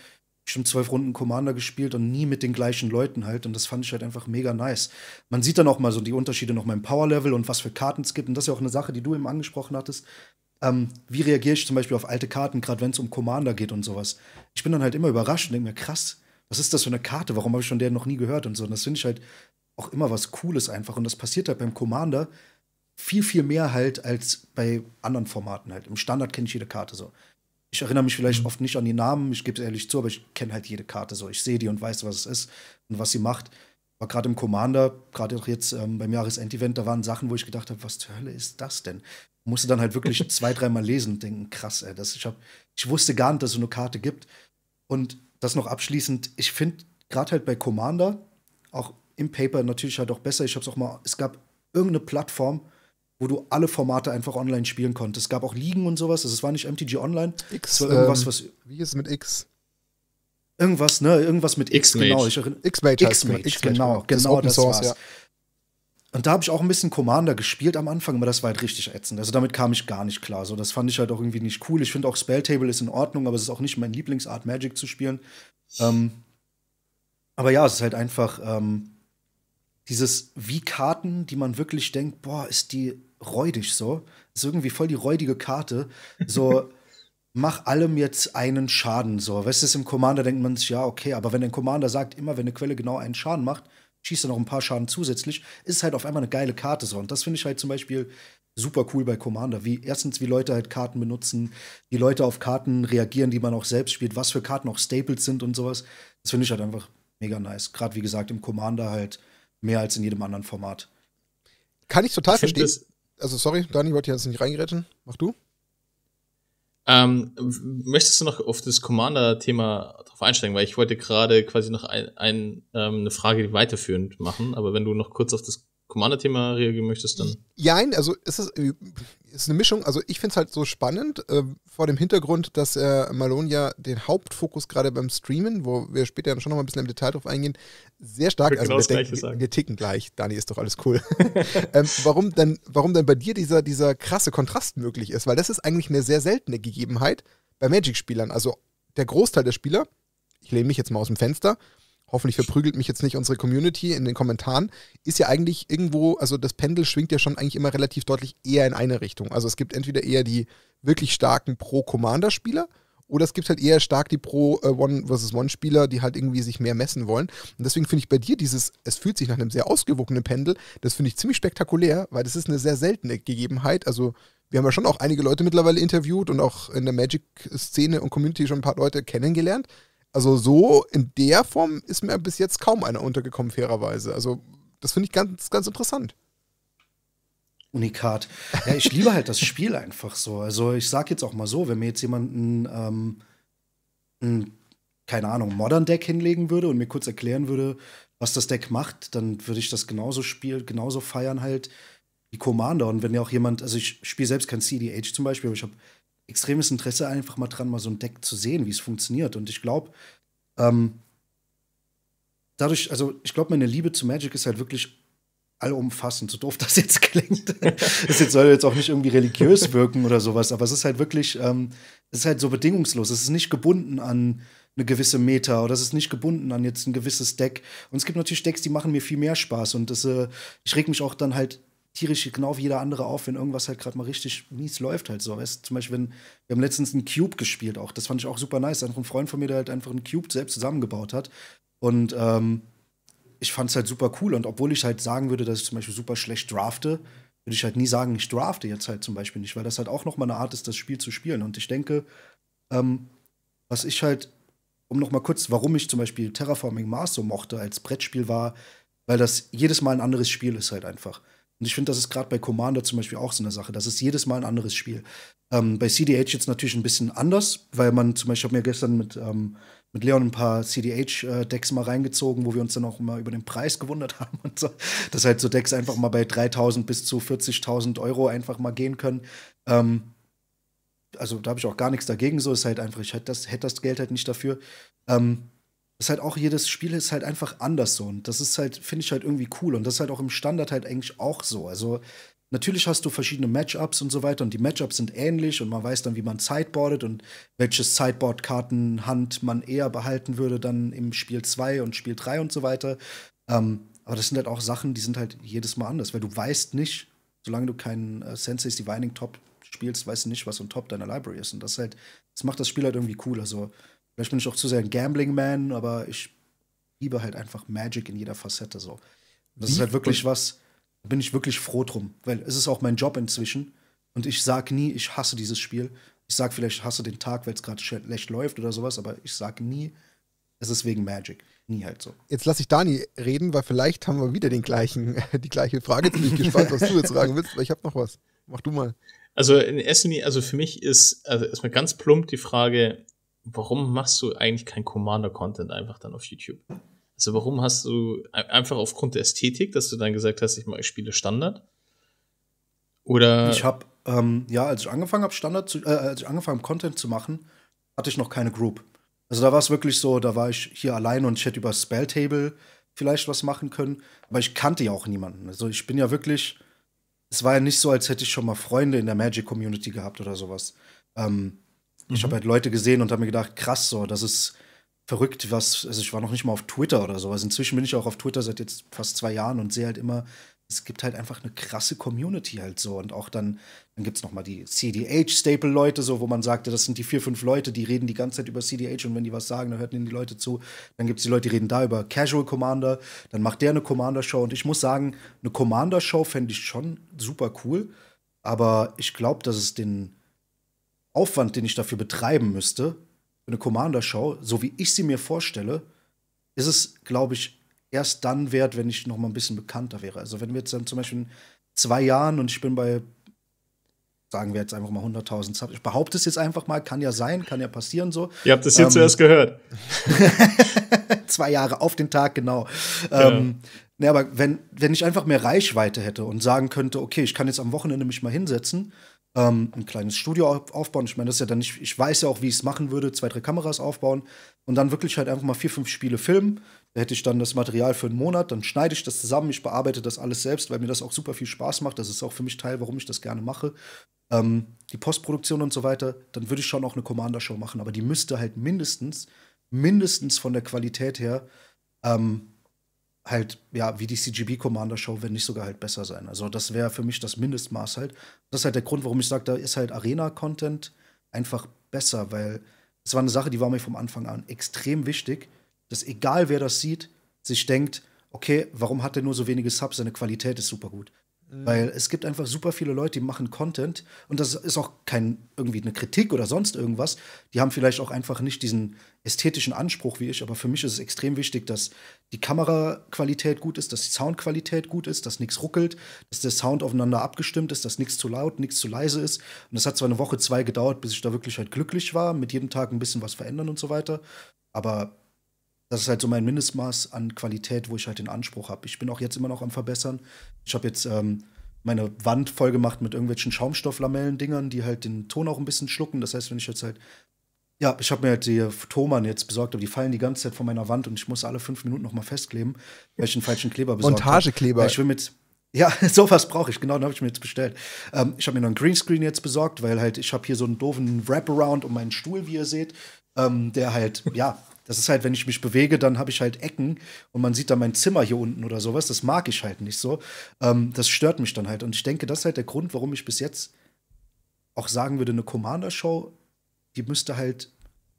Speaker 2: bestimmt zwölf Runden Commander gespielt und nie mit den gleichen Leuten halt. Und das fand ich halt einfach mega nice. Man sieht dann auch mal so die Unterschiede nochmal im Power-Level und was für Karten es gibt. Und das ist ja auch eine Sache, die du eben angesprochen hattest. Ähm, wie reagiere ich zum Beispiel auf alte Karten, gerade wenn es um Commander geht und sowas? Ich bin dann halt immer überrascht und denke mir, krass, was ist das für eine Karte? Warum habe ich von der noch nie gehört und so? Und das finde ich halt auch immer was Cooles einfach. Und das passiert halt beim Commander viel, viel mehr halt als bei anderen Formaten halt. Im Standard kenne ich jede Karte so. Ich erinnere mich vielleicht mhm. oft nicht an die Namen, ich gebe es ehrlich zu, aber ich kenne halt jede Karte so. Ich sehe die und weiß, was es ist und was sie macht. Aber gerade im Commander, gerade auch jetzt ähm, beim Jahresendevent, da waren Sachen, wo ich gedacht habe, was zur Hölle ist das denn? Musste dann halt wirklich zwei, dreimal lesen und denken, krass, ey, das, ich, hab, ich wusste gar nicht, dass es so eine Karte gibt. Und das noch abschließend, ich finde gerade halt bei Commander, auch im Paper natürlich halt auch besser. Ich habe es auch mal, es gab irgendeine Plattform, wo du alle Formate einfach online spielen konntest. Es gab auch Ligen und sowas. Also es war nicht MTG Online. X, es war irgendwas, ähm, was. wie ist es mit X? Irgendwas, ne? Irgendwas mit X, genau. X-Mage X-Mage, genau. Genau, ne? genau das, Source, war's. Ja. Und da habe ich auch ein bisschen Commander gespielt am Anfang, aber das war halt richtig ätzend. Also damit kam ich gar nicht klar. So, das fand ich halt auch irgendwie nicht cool. Ich finde auch Spelltable ist in Ordnung, aber es ist auch nicht mein Lieblingsart, Magic zu spielen. Ähm, aber ja, es ist halt einfach, ähm, dieses wie Karten, die man wirklich denkt, boah, ist die räudig so. Ist irgendwie voll die räudige Karte. So, mach allem jetzt einen Schaden. So, weißt du, im Commander denkt man sich, ja, okay, aber wenn ein Commander sagt, immer wenn eine Quelle genau einen Schaden macht, schießt er noch ein paar Schaden zusätzlich, ist halt auf einmal eine geile Karte. So, und das finde ich halt zum Beispiel super cool bei Commander. Wie, erstens, wie Leute halt Karten benutzen, wie Leute auf Karten reagieren, die man auch selbst spielt, was für Karten auch Staples sind und sowas. Das finde ich halt einfach mega nice. Gerade wie gesagt, im Commander halt Mehr als in jedem anderen Format. Kann ich total ich verstehen.
Speaker 1: Also, sorry, Dani, wollte ich jetzt nicht reingerätschen. Mach du.
Speaker 3: Ähm, möchtest du noch auf das Commander-Thema drauf einsteigen? Weil ich wollte gerade quasi noch ein, ein, ähm, eine Frage weiterführend machen, aber wenn du noch kurz auf das Commander-Thema reagieren möchtest, dann.
Speaker 1: Ja, also es ist, äh, ist eine Mischung. Also ich finde es halt so spannend, äh, vor dem Hintergrund, dass äh, Malone ja den Hauptfokus gerade beim Streamen, wo wir später dann schon noch mal ein bisschen im Detail drauf eingehen, sehr stark, also genau wir, denken, sagen. wir, ticken gleich, Dani ist doch alles cool. ähm, warum, denn, warum denn bei dir dieser, dieser krasse Kontrast möglich ist? Weil das ist eigentlich eine sehr seltene Gegebenheit bei Magic-Spielern. Also der Großteil der Spieler, ich lehne mich jetzt mal aus dem Fenster, hoffentlich verprügelt mich jetzt nicht unsere Community in den Kommentaren, ist ja eigentlich irgendwo, also das Pendel schwingt ja schon eigentlich immer relativ deutlich eher in eine Richtung. Also es gibt entweder eher die wirklich starken Pro-Commander-Spieler oder es gibt halt eher stark die Pro One versus One Spieler, die halt irgendwie sich mehr messen wollen. Und deswegen finde ich bei dir dieses, es fühlt sich nach einem sehr ausgewogenen Pendel, das finde ich ziemlich spektakulär, weil das ist eine sehr seltene Gegebenheit. Also wir haben ja schon auch einige Leute mittlerweile interviewt und auch in der Magic-Szene und Community schon ein paar Leute kennengelernt. Also so in der Form ist mir bis jetzt kaum einer untergekommen, fairerweise. Also das finde ich ganz, ganz interessant. Unikat.
Speaker 2: Ja, ich liebe halt das Spiel einfach so. Also ich sage jetzt auch mal so, wenn mir jetzt jemanden, ähm, ein, keine Ahnung, Modern Deck hinlegen würde und mir kurz erklären würde, was das Deck macht, dann würde ich das genauso spielen, genauso feiern halt wie Commander. Und wenn ja auch jemand, also ich spiele selbst kein CDH zum Beispiel, aber ich habe extremes Interesse einfach mal dran, mal so ein Deck zu sehen, wie es funktioniert. Und ich glaube, ähm, dadurch, also ich glaube, meine Liebe zu Magic ist halt wirklich allumfassend, so doof das jetzt klingt. das jetzt soll jetzt auch nicht irgendwie religiös wirken oder sowas, aber es ist halt wirklich, ähm, es ist halt so bedingungslos. Es ist nicht gebunden an eine gewisse Meta oder es ist nicht gebunden an jetzt ein gewisses Deck. Und es gibt natürlich Decks, die machen mir viel mehr Spaß und das, äh, ich reg mich auch dann halt tierisch genau wie jeder andere auf, wenn irgendwas halt gerade mal richtig mies läuft halt so. Weißt zum Beispiel, wenn, wir haben letztens einen Cube gespielt auch, das fand ich auch super nice. Einfach ein Freund von mir, der halt einfach einen Cube selbst zusammengebaut hat. Und ähm, ich fand es halt super cool. Und obwohl ich halt sagen würde, dass ich zum Beispiel super schlecht drafte, würde ich halt nie sagen, ich drafte jetzt halt zum Beispiel nicht, weil das halt auch nochmal eine Art ist, das Spiel zu spielen. Und ich denke, ähm, was ich halt, um nochmal kurz, warum ich zum Beispiel Terraforming Mars so mochte als Brettspiel war, weil das jedes Mal ein anderes Spiel ist halt einfach. Und ich finde, das ist gerade bei Commander zum Beispiel auch so eine Sache. Das ist jedes Mal ein anderes Spiel. Ähm, bei CDH jetzt natürlich ein bisschen anders, weil man zum Beispiel, ich habe mir gestern mit, ähm, mit Leon ein paar CDH-Decks äh, mal reingezogen, wo wir uns dann auch mal über den Preis gewundert haben und so. Dass halt so Decks einfach mal bei 3000 bis zu 40.000 Euro einfach mal gehen können. Ähm, also da habe ich auch gar nichts dagegen. So ist halt einfach, ich hätte das, hätt das Geld halt nicht dafür. Ähm, ist halt auch jedes Spiel ist halt einfach anders so. Und das ist halt, finde ich halt irgendwie cool. Und das ist halt auch im Standard halt eigentlich auch so. Also natürlich hast du verschiedene Matchups und so weiter und die Matchups sind ähnlich und man weiß dann, wie man sideboardet und welches Sideboard-Kartenhand man eher behalten würde dann im Spiel 2 und Spiel 3 und so weiter. Ähm, aber das sind halt auch Sachen, die sind halt jedes Mal anders, weil du weißt nicht, solange du keinen äh, Sensei's Divining Top spielst, weißt du nicht, was on top deiner Library ist. Und das halt, das macht das Spiel halt irgendwie cool. Also Vielleicht bin ich auch zu sehr ein Gambling-Man, aber ich liebe halt einfach Magic in jeder Facette so. Das Wie? ist halt wirklich was, da bin ich wirklich froh drum, weil es ist auch mein Job inzwischen. Und ich sag nie, ich hasse dieses Spiel. Ich sag vielleicht, ich hasse den Tag, weil es gerade schlecht läuft oder sowas, aber ich sag nie, es ist wegen Magic. Nie halt so.
Speaker 1: Jetzt lasse ich Dani reden, weil vielleicht haben wir wieder den gleichen, die gleiche Frage. Jetzt bin ich gespannt, was du jetzt sagen willst, weil ich habe noch was.
Speaker 3: Mach du mal. Also in erster also für mich ist also erstmal ganz plump die Frage, warum machst du eigentlich kein Commander-Content einfach dann auf YouTube? Also warum hast du einfach aufgrund der Ästhetik, dass du dann gesagt hast, ich mache Spiele Standard? Oder ich
Speaker 2: habe ähm, ja, als ich angefangen habe Standard, zu, äh, als ich angefangen habe Content zu machen, hatte ich noch keine Group. Also da war es wirklich so, da war ich hier allein und ich hätte über Spelltable vielleicht was machen können, aber ich kannte ja auch niemanden. Also ich bin ja wirklich, es war ja nicht so, als hätte ich schon mal Freunde in der Magic Community gehabt oder sowas. Ähm, Mhm. Ich habe halt Leute gesehen und habe mir gedacht, krass, so, das ist verrückt, was, also ich war noch nicht mal auf Twitter oder sowas. Also inzwischen bin ich auch auf Twitter seit jetzt fast zwei Jahren und sehe halt immer, es gibt halt einfach eine krasse Community halt so. Und auch dann, dann gibt es nochmal die CDH-Staple-Leute, so, wo man sagte, das sind die vier, fünf Leute, die reden die ganze Zeit über CDH und wenn die was sagen, dann hört ihnen die Leute zu. Dann gibt es die Leute, die reden da über Casual Commander, dann macht der eine Commander-Show. Und ich muss sagen, eine Commander-Show fände ich schon super cool, aber ich glaube, dass es den Aufwand, den ich dafür betreiben müsste, für eine Commander-Show, so wie ich sie mir vorstelle, ist es, glaube ich, erst dann wert, wenn ich noch mal ein bisschen bekannter wäre. Also wenn wir jetzt dann zum Beispiel in zwei Jahren und ich bin bei, sagen wir jetzt einfach mal 100.000 Subs, ich behaupte es jetzt einfach mal, kann ja sein, kann ja passieren so. Ihr habt es hier ähm, zuerst gehört. zwei Jahre auf den Tag, genau. Ja. Ähm, ne, aber wenn, wenn ich einfach mehr Reichweite hätte und sagen könnte, okay, ich kann jetzt am Wochenende mich mal hinsetzen ähm, ein kleines Studio aufbauen. Ich meine, das ist ja dann nicht, ich weiß ja auch, wie ich es machen würde, zwei, drei Kameras aufbauen und dann wirklich halt einfach mal vier, fünf Spiele filmen. Da hätte ich dann das Material für einen Monat, dann schneide ich das zusammen, ich bearbeite das alles selbst, weil mir das auch super viel Spaß macht. Das ist auch für mich Teil, warum ich das gerne mache. Ähm, die Postproduktion und so weiter, dann würde ich schon auch eine Commander-Show machen, aber die müsste halt mindestens, mindestens von der Qualität her ähm, halt, ja, wie die CGB Commander Show, wenn nicht sogar halt besser sein. Also, das wäre für mich das Mindestmaß halt. Das ist halt der Grund, warum ich sage, da ist halt Arena-Content einfach besser, weil es war eine Sache, die war mir vom Anfang an extrem wichtig, dass egal wer das sieht, sich denkt, okay, warum hat der nur so wenige Subs, seine Qualität ist super gut. Mhm. Weil es gibt einfach super viele Leute, die machen Content und das ist auch kein irgendwie eine Kritik oder sonst irgendwas. Die haben vielleicht auch einfach nicht diesen ästhetischen Anspruch wie ich, aber für mich ist es extrem wichtig, dass die Kameraqualität gut ist, dass die Soundqualität gut ist, dass nichts ruckelt, dass der Sound aufeinander abgestimmt ist, dass nichts zu laut, nichts zu leise ist. Und das hat zwar eine Woche, zwei gedauert, bis ich da wirklich halt glücklich war, mit jedem Tag ein bisschen was verändern und so weiter. Aber das ist halt so mein Mindestmaß an Qualität, wo ich halt den Anspruch habe. Ich bin auch jetzt immer noch am Verbessern. Ich habe jetzt ähm, meine Wand voll gemacht mit irgendwelchen Schaumstofflamellen-Dingern, die halt den Ton auch ein bisschen schlucken. Das heißt, wenn ich jetzt halt, ja, ich habe mir halt die Toman jetzt besorgt, aber die fallen die ganze Zeit von meiner Wand und ich muss alle fünf Minuten nochmal festkleben, weil ich einen falschen Kleber besorgt habe. Montagekleber. Hab. Ich will mit. Ja, sowas brauche ich, genau, den habe ich mir jetzt bestellt. Ähm, ich habe mir noch einen Greenscreen jetzt besorgt, weil halt ich habe hier so einen doofen Wraparound um meinen Stuhl, wie ihr seht, ähm, der halt, ja, das ist halt, wenn ich mich bewege, dann habe ich halt Ecken und man sieht da mein Zimmer hier unten oder sowas. Das mag ich halt nicht so. Ähm, das stört mich dann halt. Und ich denke, das ist halt der Grund, warum ich bis jetzt auch sagen würde, eine Commander-Show, die müsste halt,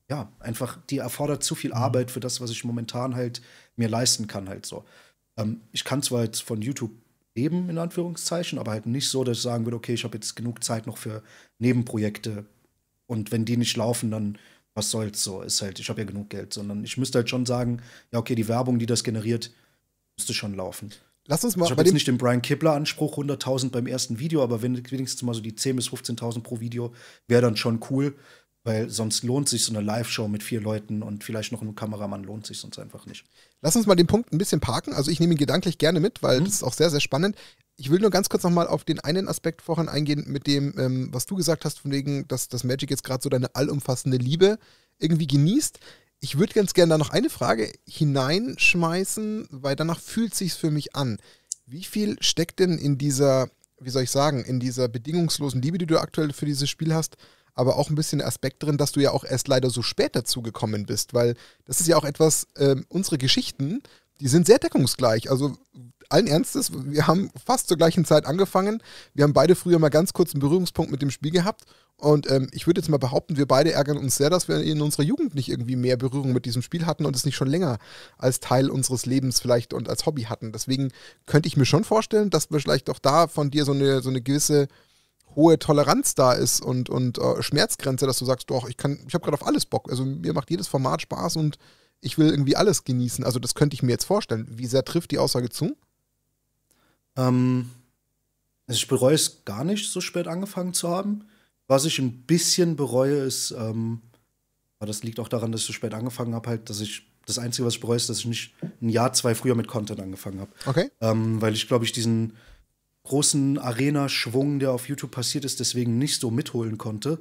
Speaker 2: ja, einfach, die erfordert zu viel mhm. Arbeit für das, was ich momentan halt mir leisten kann, halt so. Ähm, ich kann zwar jetzt von YouTube leben, in Anführungszeichen, aber halt nicht so, dass ich sagen würde, okay, ich habe jetzt genug Zeit noch für Nebenprojekte und wenn die nicht laufen, dann was soll's so, ist halt, ich habe ja genug Geld, sondern ich müsste halt schon sagen, ja, okay, die Werbung, die das generiert, müsste schon laufen. Lass uns mal. Ich habe jetzt nicht den Brian Kibler-Anspruch, 100.000 beim ersten Video, aber wenigstens mal so die 10.000 bis 15.000 pro Video wäre dann schon cool, weil sonst lohnt sich so eine Live-Show
Speaker 1: mit vier Leuten und vielleicht noch einem Kameramann lohnt sich sonst einfach nicht. Lass uns mal den Punkt ein bisschen parken. Also ich nehme ihn gedanklich gerne mit, weil mhm. das ist auch sehr, sehr spannend ich will nur ganz kurz nochmal auf den einen Aspekt vorhin eingehen, mit dem, ähm, was du gesagt hast, von wegen, dass das Magic jetzt gerade so deine allumfassende Liebe irgendwie genießt. Ich würde ganz gerne da noch eine Frage hineinschmeißen, weil danach fühlt sich für mich an. Wie viel steckt denn in dieser, wie soll ich sagen, in dieser bedingungslosen Liebe, die du aktuell für dieses Spiel hast, aber auch ein bisschen Aspekt drin, dass du ja auch erst leider so spät dazu gekommen bist, weil das ist ja auch etwas, äh, unsere Geschichten die sind sehr deckungsgleich. Also allen Ernstes, wir haben fast zur gleichen Zeit angefangen. Wir haben beide früher mal ganz kurz einen Berührungspunkt mit dem Spiel gehabt. Und ähm, ich würde jetzt mal behaupten, wir beide ärgern uns sehr, dass wir in unserer Jugend nicht irgendwie mehr Berührung mit diesem Spiel hatten und es nicht schon länger als Teil unseres Lebens vielleicht und als Hobby hatten. Deswegen könnte ich mir schon vorstellen, dass vielleicht auch da von dir so eine, so eine gewisse hohe Toleranz da ist und, und äh, Schmerzgrenze, dass du sagst, doch, ich kann, ich habe gerade auf alles Bock. Also mir macht jedes Format Spaß und ich will irgendwie alles genießen. Also das könnte ich mir jetzt vorstellen. Wie sehr trifft die Aussage zu? Ähm, also ich bereue es gar nicht, so spät
Speaker 2: angefangen zu haben. Was ich ein bisschen bereue, ist, ähm, aber das liegt auch daran, dass ich so spät angefangen habe, halt, dass ich das Einzige, was ich bereue, ist, dass ich nicht ein Jahr, zwei früher mit Content angefangen habe. Okay. Ähm, weil ich, glaube ich, diesen großen Arena-Schwung, der auf YouTube passiert ist, deswegen nicht so mitholen konnte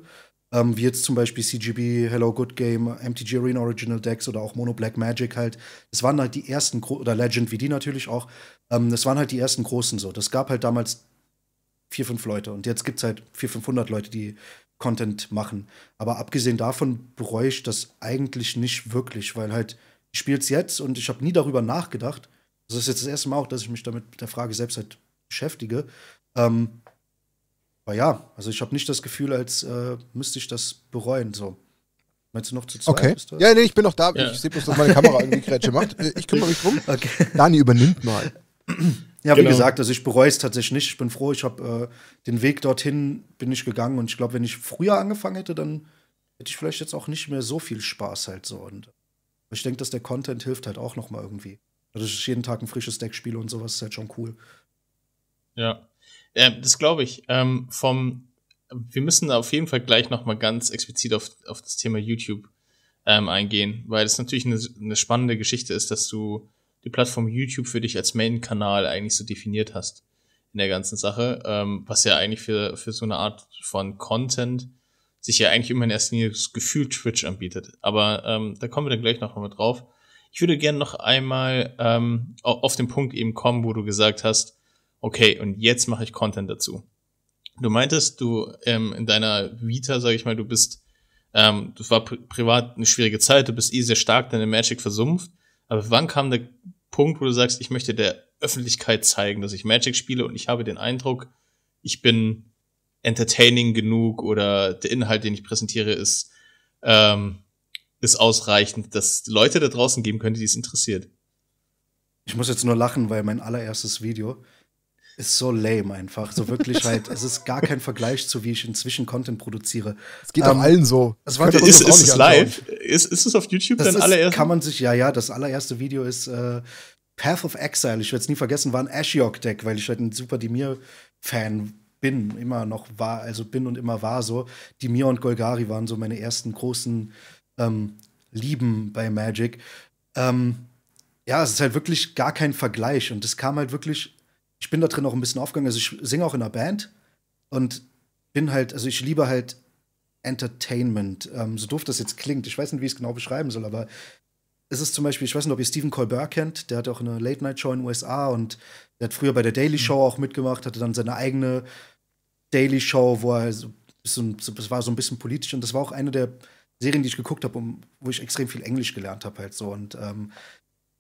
Speaker 2: ähm, wie jetzt zum Beispiel CGB, Hello Good Game, MTG Arena Original Decks oder auch Mono Black Magic halt. Das waren halt die ersten, Gro oder Legend wie die natürlich auch, ähm, das waren halt die ersten großen so. Das gab halt damals vier, fünf Leute und jetzt gibt es halt vier, 500 Leute, die Content machen. Aber abgesehen davon bereue ich das eigentlich nicht wirklich, weil halt, ich spiele es jetzt und ich habe nie darüber nachgedacht. Das ist jetzt das erste Mal auch, dass ich mich damit mit der Frage selbst halt beschäftige. Ähm, aber ja, also ich habe nicht das Gefühl, als äh, müsste ich das bereuen. So. Meinst du noch zu zweit? Okay. Ja, nee, ich bin noch da. Ja. Ich sehe bloß, dass meine Kamera irgendwie Grätsche macht. Äh, ich kümmere mich drum. Okay. Dani
Speaker 1: übernimmt mal.
Speaker 2: Ja, genau. wie gesagt, also ich bereue es tatsächlich nicht. Ich bin froh, ich habe äh, den Weg dorthin bin ich gegangen und ich glaube, wenn ich früher angefangen hätte, dann hätte ich vielleicht jetzt auch nicht mehr so viel Spaß halt so. Und ich denke, dass der Content hilft halt auch noch mal irgendwie. Dass ich jeden Tag ein frisches Deck spiele und sowas ist halt schon cool.
Speaker 3: Ja. Äh, das glaube ich. Ähm, vom, wir müssen da auf jeden Fall gleich nochmal ganz explizit auf, auf das Thema YouTube ähm, eingehen, weil es natürlich eine, eine spannende Geschichte ist, dass du die Plattform YouTube für dich als Main-Kanal eigentlich so definiert hast in der ganzen Sache, ähm, was ja eigentlich für, für so eine Art von Content sich ja eigentlich immer in erster Linie das Gefühl Twitch anbietet. Aber ähm, da kommen wir dann gleich nochmal drauf. Ich würde gerne noch einmal ähm, auf den Punkt eben kommen, wo du gesagt hast, okay, und jetzt mache ich Content dazu. Du meintest, du ähm, in deiner Vita, sage ich mal, du bist, ähm, das war pri privat eine schwierige Zeit, du bist eh sehr stark deine Magic versumpft, aber wann kam der Punkt, wo du sagst, ich möchte der Öffentlichkeit zeigen, dass ich Magic spiele und ich habe den Eindruck, ich bin entertaining genug oder der Inhalt, den ich präsentiere, ist, ähm, ist ausreichend, dass Leute da draußen geben könnte, die es interessiert. Ich muss jetzt nur lachen,
Speaker 2: weil mein allererstes Video, ist so lame einfach. So wirklich halt, es ist gar kein Vergleich zu, wie ich inzwischen Content produziere. Es geht ähm, allen so. Das war ist, ist es live? Ist, ist es auf YouTube das dann ist, allererst? Kann man sich, ja, ja, das allererste Video ist äh, Path of Exile. Ich werde es nie vergessen, war ein Ashiok-Deck, weil ich halt ein Super Dimir-Fan bin, immer noch war, also bin und immer war so. Dimir und Golgari waren so meine ersten großen ähm, Lieben bei Magic. Ähm, ja, es ist halt wirklich gar kein Vergleich und es kam halt wirklich ich bin da drin auch ein bisschen aufgegangen. Also ich singe auch in einer Band und bin halt, also ich liebe halt Entertainment. Ähm, so doof das jetzt klingt. Ich weiß nicht, wie ich es genau beschreiben soll, aber es ist zum Beispiel, ich weiß nicht, ob ihr Stephen Colbert kennt, der hat auch eine Late-Night-Show in den USA und der hat früher bei der Daily Show mhm. auch mitgemacht, hatte dann seine eigene Daily Show, wo er so, so, das war so ein bisschen politisch und das war auch eine der Serien, die ich geguckt habe, um, wo ich extrem viel Englisch gelernt habe halt so und ähm,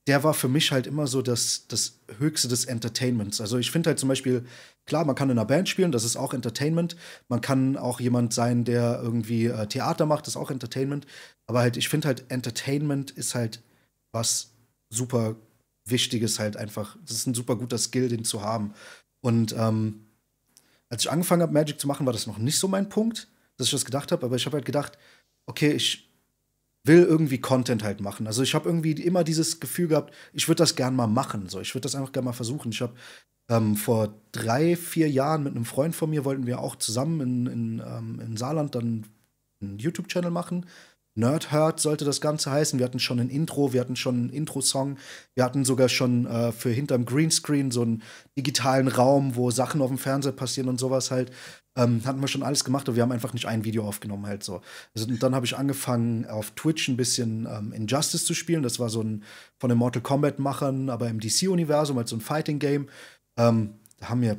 Speaker 2: der war für mich halt immer so das, das Höchste des Entertainments. Also ich finde halt zum Beispiel, klar, man kann in einer Band spielen, das ist auch Entertainment. Man kann auch jemand sein, der irgendwie äh, Theater macht, das ist auch Entertainment. Aber halt, ich finde halt, Entertainment ist halt was super Wichtiges halt einfach. Das ist ein super guter Skill, den zu haben. Und ähm, als ich angefangen habe, Magic zu machen, war das noch nicht so mein Punkt, dass ich das gedacht habe. Aber ich habe halt gedacht, okay, ich will irgendwie Content halt machen. Also ich habe irgendwie immer dieses Gefühl gehabt, ich würde das gern mal machen. So, ich würde das einfach gern mal versuchen. Ich habe ähm, vor drei, vier Jahren mit einem Freund von mir wollten wir auch zusammen in, in, ähm, in Saarland dann einen YouTube-Channel machen. Nerd Herd sollte das Ganze heißen. Wir hatten schon ein Intro, wir hatten schon einen Intro-Song, wir hatten sogar schon äh, für hinterm Greenscreen so einen digitalen Raum, wo Sachen auf dem Fernseher passieren und sowas halt. Ähm, hatten wir schon alles gemacht, aber wir haben einfach nicht ein Video aufgenommen halt so. Also, und dann habe ich angefangen, auf Twitch ein bisschen ähm, Injustice zu spielen. Das war so ein von den Mortal Kombat-Machern, aber im DC-Universum, als halt so ein Fighting-Game. Ähm, da haben mir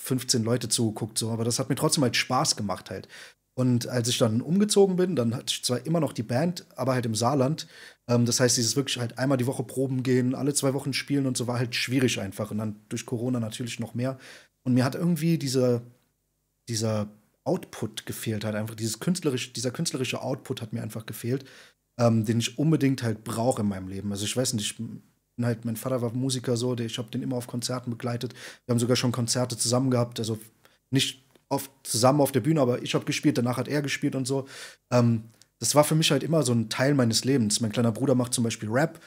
Speaker 2: 15 Leute zugeguckt, so, aber das hat mir trotzdem halt Spaß gemacht halt. Und als ich dann umgezogen bin, dann hatte ich zwar immer noch die Band, aber halt im Saarland. Ähm, das heißt, dieses wirklich halt einmal die Woche Proben gehen, alle zwei Wochen spielen und so war halt schwierig einfach. Und dann durch Corona natürlich noch mehr. Und mir hat irgendwie diese, dieser Output gefehlt, halt einfach dieses künstlerische, dieser künstlerische Output hat mir einfach gefehlt, ähm, den ich unbedingt halt brauche in meinem Leben. Also ich weiß nicht, ich halt, mein Vater war Musiker so, der, ich habe den immer auf Konzerten begleitet. Wir haben sogar schon Konzerte zusammen gehabt, also nicht oft zusammen auf der Bühne, aber ich habe gespielt, danach hat er gespielt und so. Ähm, das war für mich halt immer so ein Teil meines Lebens. Mein kleiner Bruder macht zum Beispiel Rap,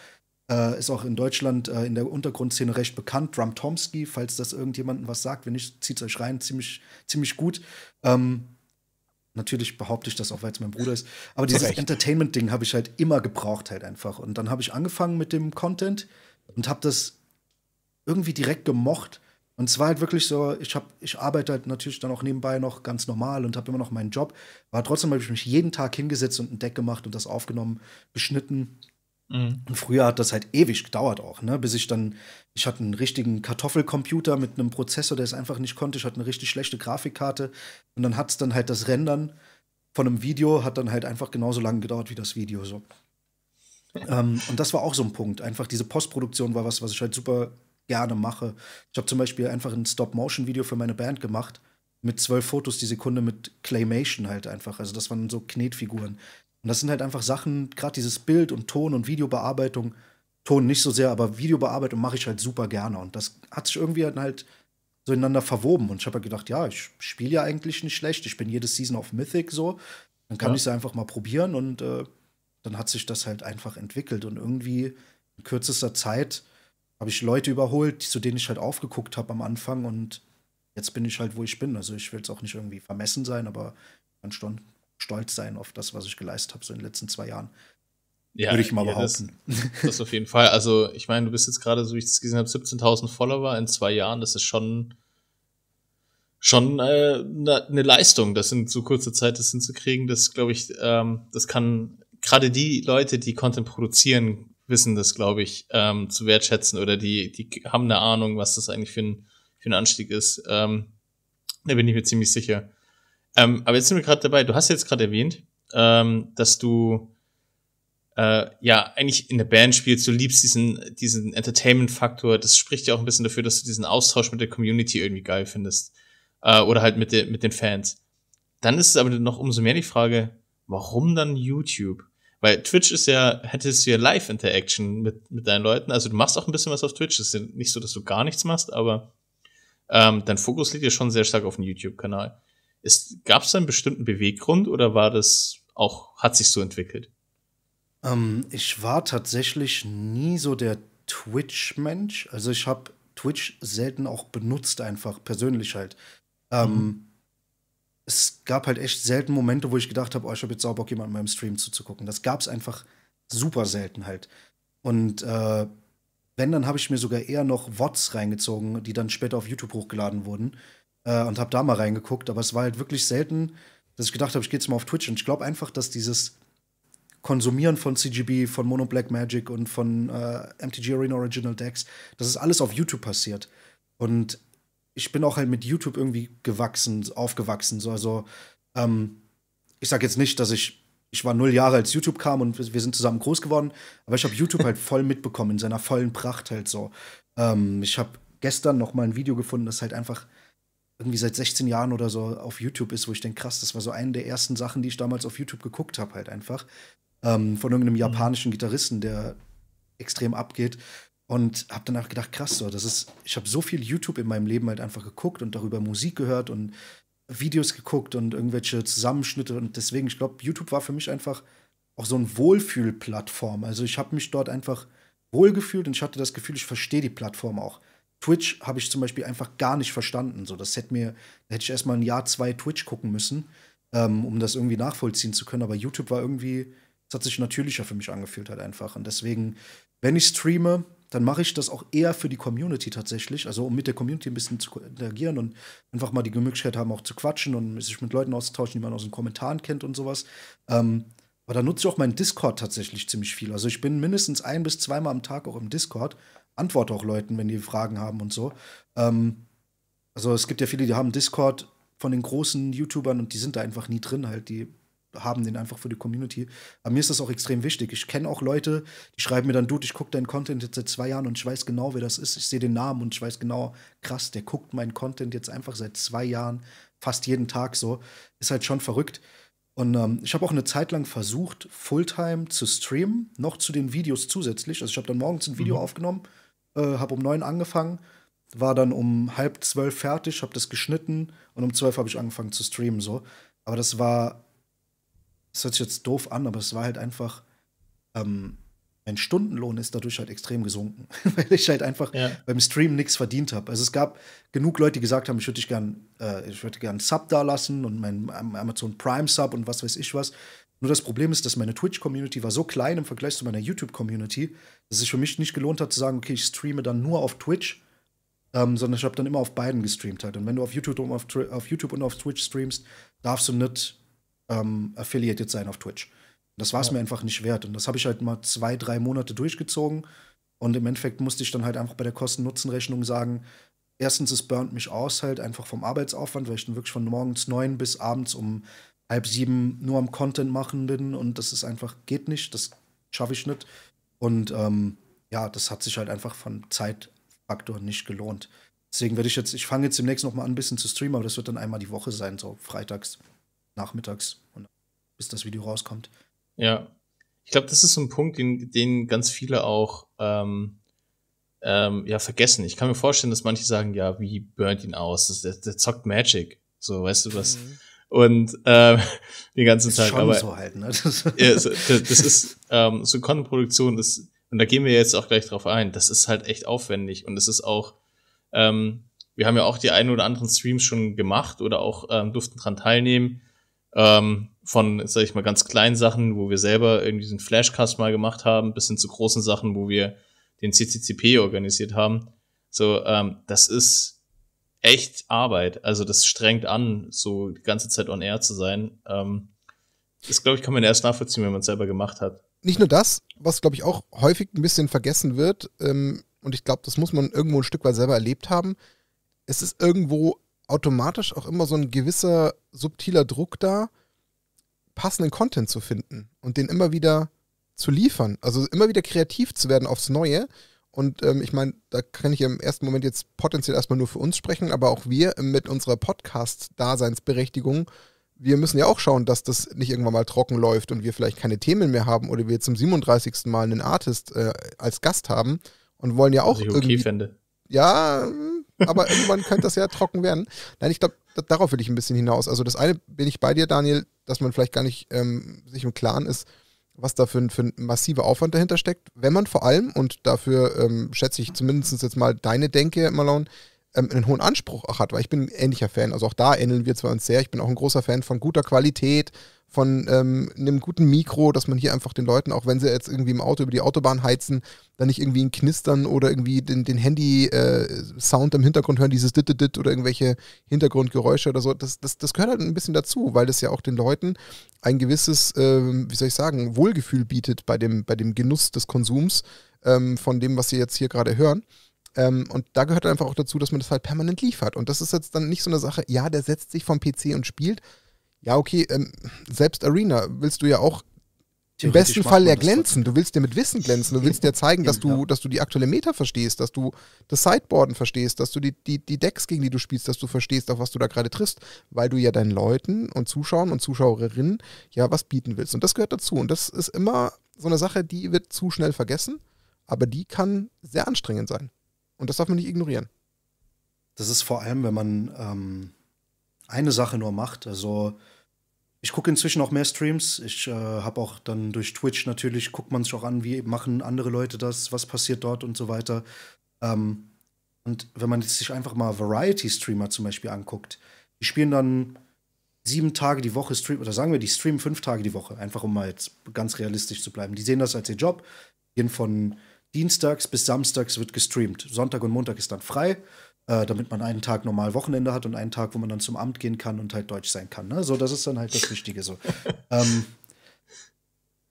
Speaker 2: äh, ist auch in Deutschland äh, in der Untergrundszene recht bekannt. Drum Tomsky, falls das irgendjemandem was sagt, wenn nicht, zieht's euch rein, ziemlich, ziemlich gut. Ähm, natürlich behaupte ich das auch, weil es mein Bruder ist. Aber dieses Entertainment-Ding habe ich halt immer gebraucht, halt einfach. Und dann habe ich angefangen mit dem Content und habe das irgendwie direkt gemocht und es war halt wirklich so, ich habe, ich arbeite halt natürlich dann auch nebenbei noch ganz normal und habe immer noch meinen Job. War trotzdem habe ich mich jeden Tag hingesetzt und ein Deck gemacht und das aufgenommen, beschnitten. Mhm. Und früher hat das halt ewig gedauert auch, ne? Bis ich dann, ich hatte einen richtigen Kartoffelcomputer mit einem Prozessor, der es einfach nicht konnte. Ich hatte eine richtig schlechte Grafikkarte. Und dann hat es dann halt das Rendern von einem Video hat dann halt einfach genauso lange gedauert wie das Video so. ähm, und das war auch so ein Punkt. Einfach diese Postproduktion war was, was ich halt super gerne mache. Ich habe zum Beispiel einfach ein Stop-Motion-Video für meine Band gemacht, mit zwölf Fotos die Sekunde mit Claymation halt einfach. Also das waren so Knetfiguren. Und das sind halt einfach Sachen, gerade dieses Bild und Ton und Videobearbeitung, Ton nicht so sehr, aber Videobearbeitung mache ich halt super gerne. Und das hat sich irgendwie halt so ineinander verwoben. Und ich habe halt gedacht, ja, ich spiele ja eigentlich nicht schlecht. Ich bin jedes Season auf Mythic so. Dann kann ja. ich es einfach mal probieren und äh, dann hat sich das halt einfach entwickelt. Und irgendwie in kürzester Zeit habe ich Leute überholt, zu denen ich halt aufgeguckt habe am Anfang und jetzt bin ich halt, wo ich bin. Also ich will es auch nicht irgendwie vermessen sein, aber ich kann schon stolz sein auf das, was ich geleistet habe so in den letzten zwei Jahren.
Speaker 3: Ja, Würde ich mal ja, behaupten. Das, das auf jeden Fall. Also ich meine, du bist jetzt gerade, so wie ich das gesehen habe, 17.000 Follower in zwei Jahren. Das ist schon schon äh, eine ne Leistung, das in so kurzer Zeit das hinzukriegen. Das glaube ich, ähm, das kann gerade die Leute, die Content produzieren, wissen das, glaube ich, ähm, zu wertschätzen oder die, die haben eine Ahnung, was das eigentlich für ein, für ein Anstieg ist. Ähm, da bin ich mir ziemlich sicher. Ähm, aber jetzt sind wir gerade dabei, du hast jetzt gerade erwähnt, ähm, dass du äh, ja eigentlich in der Band spielst, du liebst diesen, diesen Entertainment-Faktor, das spricht ja auch ein bisschen dafür, dass du diesen Austausch mit der Community irgendwie geil findest. Äh, oder halt mit, de, mit den Fans. Dann ist es aber noch umso mehr die Frage, warum dann YouTube? Weil Twitch ist ja, hättest du ja Live-Interaction mit, mit deinen Leuten. Also du machst auch ein bisschen was auf Twitch. Es ist ja nicht so, dass du gar nichts machst, aber ähm, dein Fokus liegt ja schon sehr stark auf dem YouTube-Kanal. Gab es da einen bestimmten Beweggrund oder war das auch, hat sich so entwickelt?
Speaker 2: Ähm, ich war tatsächlich nie so der Twitch-Mensch. Also ich habe Twitch selten auch benutzt, einfach persönlich halt. Ähm, mhm es gab halt echt selten Momente, wo ich gedacht habe, oh, ich habe jetzt sauber jemand in meinem Stream zuzugucken. Das gab es einfach super selten halt. Und äh, wenn, dann habe ich mir sogar eher noch Wots reingezogen, die dann später auf YouTube hochgeladen wurden. Äh, und habe da mal reingeguckt. Aber es war halt wirklich selten, dass ich gedacht habe, ich gehe jetzt mal auf Twitch. Und ich glaube einfach, dass dieses Konsumieren von CGB, von Mono Black Magic und von äh, MTG Arena Original Decks, dass es alles auf YouTube passiert. Und ich bin auch halt mit YouTube irgendwie gewachsen, aufgewachsen. So, also, ähm, ich sag jetzt nicht, dass ich, ich war null Jahre, als YouTube kam und wir sind zusammen groß geworden, aber ich habe YouTube halt voll mitbekommen, in seiner vollen Pracht halt so. Ähm, ich habe gestern noch mal ein Video gefunden, das halt einfach irgendwie seit 16 Jahren oder so auf YouTube ist, wo ich denke, krass, das war so eine der ersten Sachen, die ich damals auf YouTube geguckt habe, halt einfach. Ähm, von irgendeinem mhm. japanischen Gitarristen, der extrem abgeht und habe danach gedacht, krass, so, das ist, ich habe so viel YouTube in meinem Leben halt einfach geguckt und darüber Musik gehört und Videos geguckt und irgendwelche Zusammenschnitte und deswegen, ich glaube, YouTube war für mich einfach auch so ein Wohlfühlplattform. Also ich habe mich dort einfach wohlgefühlt und ich hatte das Gefühl, ich verstehe die Plattform auch. Twitch habe ich zum Beispiel einfach gar nicht verstanden. So, das hätte mir, da hätte ich erstmal ein Jahr, zwei Twitch gucken müssen, ähm, um das irgendwie nachvollziehen zu können. Aber YouTube war irgendwie, es hat sich natürlicher für mich angefühlt halt einfach. Und deswegen, wenn ich streame, dann mache ich das auch eher für die Community tatsächlich, also um mit der Community ein bisschen zu interagieren und einfach mal die Möglichkeit haben, auch zu quatschen und sich mit Leuten auszutauschen, die man aus den Kommentaren kennt und sowas. Ähm, aber da nutze ich auch meinen Discord tatsächlich ziemlich viel. Also ich bin mindestens ein bis zweimal am Tag auch im Discord, antworte auch Leuten, wenn die Fragen haben und so. Ähm, also es gibt ja viele, die haben Discord von den großen YouTubern und die sind da einfach nie drin halt. Die haben den einfach für die Community. Aber mir ist das auch extrem wichtig. Ich kenne auch Leute, die schreiben mir dann, Dude, ich gucke deinen Content jetzt seit zwei Jahren und ich weiß genau, wer das ist. Ich sehe den Namen und ich weiß genau, krass, der guckt meinen Content jetzt einfach seit zwei Jahren, fast jeden Tag so. Ist halt schon verrückt. Und ähm, ich habe auch eine Zeit lang versucht, Fulltime zu streamen, noch zu den Videos zusätzlich. Also ich habe dann morgens ein Video mhm. aufgenommen, äh, habe um neun angefangen, war dann um halb zwölf fertig, habe das geschnitten und um zwölf habe ich angefangen zu streamen so. Aber das war das hört sich jetzt doof an, aber es war halt einfach, ähm, mein Stundenlohn ist dadurch halt extrem gesunken, weil ich halt einfach ja. beim Stream nichts verdient habe. Also es gab genug Leute, die gesagt haben, ich würde dich gern, äh, ich würde gern Sub da lassen und mein Amazon Prime Sub und was weiß ich was. Nur das Problem ist, dass meine Twitch-Community war so klein im Vergleich zu meiner YouTube-Community, dass es für mich nicht gelohnt hat zu sagen, okay, ich streame dann nur auf Twitch, ähm, sondern ich habe dann immer auf beiden gestreamt halt. Und wenn du auf YouTube und auf, auf, YouTube und auf Twitch streamst, darfst du nicht ähm, affiliated sein auf Twitch. Das war es ja. mir einfach nicht wert. Und das habe ich halt mal zwei, drei Monate durchgezogen. Und im Endeffekt musste ich dann halt einfach bei der Kosten-Nutzen-Rechnung sagen, erstens, es burnt mich aus halt einfach vom Arbeitsaufwand, weil ich dann wirklich von morgens neun bis abends um halb sieben nur am Content machen bin. Und das ist einfach, geht nicht, das schaffe ich nicht. Und ähm, ja, das hat sich halt einfach von Zeitfaktor nicht gelohnt. Deswegen werde ich jetzt, ich fange jetzt demnächst nochmal an, ein bisschen zu streamen, aber das wird dann einmal die Woche sein, so freitags nachmittags, bis das Video rauskommt.
Speaker 3: Ja, ich glaube, das ist so ein Punkt, den, den ganz viele auch ähm, ähm, ja, vergessen. Ich kann mir vorstellen, dass manche sagen, ja, wie burnt ihn aus? Das, der, der zockt Magic. So, weißt du was? Mhm. Und ähm, den ganzen ist Tag. Schon aber so halt, ne? ja, so, das, ist ähm, so Content-Produktion und da gehen wir jetzt auch gleich drauf ein, das ist halt echt aufwendig und es ist auch, ähm, wir haben ja auch die einen oder anderen Streams schon gemacht oder auch ähm, durften dran teilnehmen ähm, von, sag ich mal, ganz kleinen Sachen, wo wir selber irgendwie diesen Flashcast mal gemacht haben, bis hin zu großen Sachen, wo wir den CCCP organisiert haben. So, ähm, das ist echt Arbeit. Also das strengt an, so die ganze Zeit on air zu sein. Ähm, das, glaube ich, kann man erst nachvollziehen, wenn man es selber gemacht hat.
Speaker 1: Nicht nur das, was, glaube ich, auch häufig ein bisschen vergessen wird, ähm, und ich glaube, das muss man irgendwo ein Stück weit selber erlebt haben. Es ist irgendwo automatisch auch immer so ein gewisser subtiler Druck da, passenden Content zu finden und den immer wieder zu liefern. Also immer wieder kreativ zu werden aufs Neue. Und ähm, ich meine, da kann ich im ersten Moment jetzt potenziell erstmal nur für uns sprechen, aber auch wir mit unserer Podcast-Daseinsberechtigung, wir müssen ja auch schauen, dass das nicht irgendwann mal trocken läuft und wir vielleicht keine Themen mehr haben oder wir zum 37. Mal einen Artist äh, als Gast haben und wollen ja auch. Was ich okay irgendwie, finde ja, aber irgendwann könnte das ja trocken werden. Nein, ich glaube, darauf will ich ein bisschen hinaus. Also das eine bin ich bei dir, Daniel, dass man vielleicht gar nicht ähm, sich im Klaren ist, was da für ein, für ein massiver Aufwand dahinter steckt. Wenn man vor allem, und dafür ähm, schätze ich zumindest jetzt mal deine Denke, Malone, ähm, einen hohen Anspruch auch hat, weil ich bin ein ähnlicher Fan. Also auch da ähneln wir zwar uns sehr. Ich bin auch ein großer Fan von guter Qualität, von ähm, einem guten Mikro, dass man hier einfach den Leuten, auch wenn sie jetzt irgendwie im Auto über die Autobahn heizen, dann nicht irgendwie ein Knistern oder irgendwie den, den Handy-Sound äh, im Hintergrund hören, dieses dit, dit, oder irgendwelche Hintergrundgeräusche oder so. Das, das, das gehört halt ein bisschen dazu, weil das ja auch den Leuten ein gewisses, ähm, wie soll ich sagen, Wohlgefühl bietet bei dem, bei dem Genuss des Konsums ähm, von dem, was sie jetzt hier gerade hören. Ähm, und da gehört halt einfach auch dazu, dass man das halt permanent liefert. Und das ist jetzt dann nicht so eine Sache, ja, der setzt sich vom PC und spielt, ja, okay, ähm, selbst Arena willst du ja auch im besten Fall ja glänzen. Du willst dir mit Wissen glänzen. Du willst dir zeigen, dass du, dass du die aktuelle Meta verstehst, dass du das Sideboarden verstehst, dass du die, die, die Decks, gegen die du spielst, dass du verstehst, auf was du da gerade triffst, weil du ja deinen Leuten und Zuschauern und Zuschauerinnen ja was bieten willst. Und das gehört dazu. Und das ist immer so eine Sache, die wird zu schnell vergessen, aber die kann sehr anstrengend sein. Und das darf man nicht ignorieren. Das ist vor allem, wenn man ähm, eine Sache nur macht,
Speaker 2: also ich gucke inzwischen auch mehr Streams. Ich äh, habe auch dann durch Twitch natürlich, guckt man sich auch an, wie machen andere Leute das, was passiert dort und so weiter. Ähm, und wenn man sich einfach mal Variety-Streamer zum Beispiel anguckt, die spielen dann sieben Tage die Woche Stream, oder sagen wir, die streamen fünf Tage die Woche, einfach um mal jetzt ganz realistisch zu bleiben. Die sehen das als ihr Job, gehen von Dienstags bis Samstags wird gestreamt. Sonntag und Montag ist dann frei äh, damit man einen Tag normal Wochenende hat und einen Tag, wo man dann zum Amt gehen kann und halt deutsch sein kann. Ne? So, das ist dann halt das Wichtige so. ähm,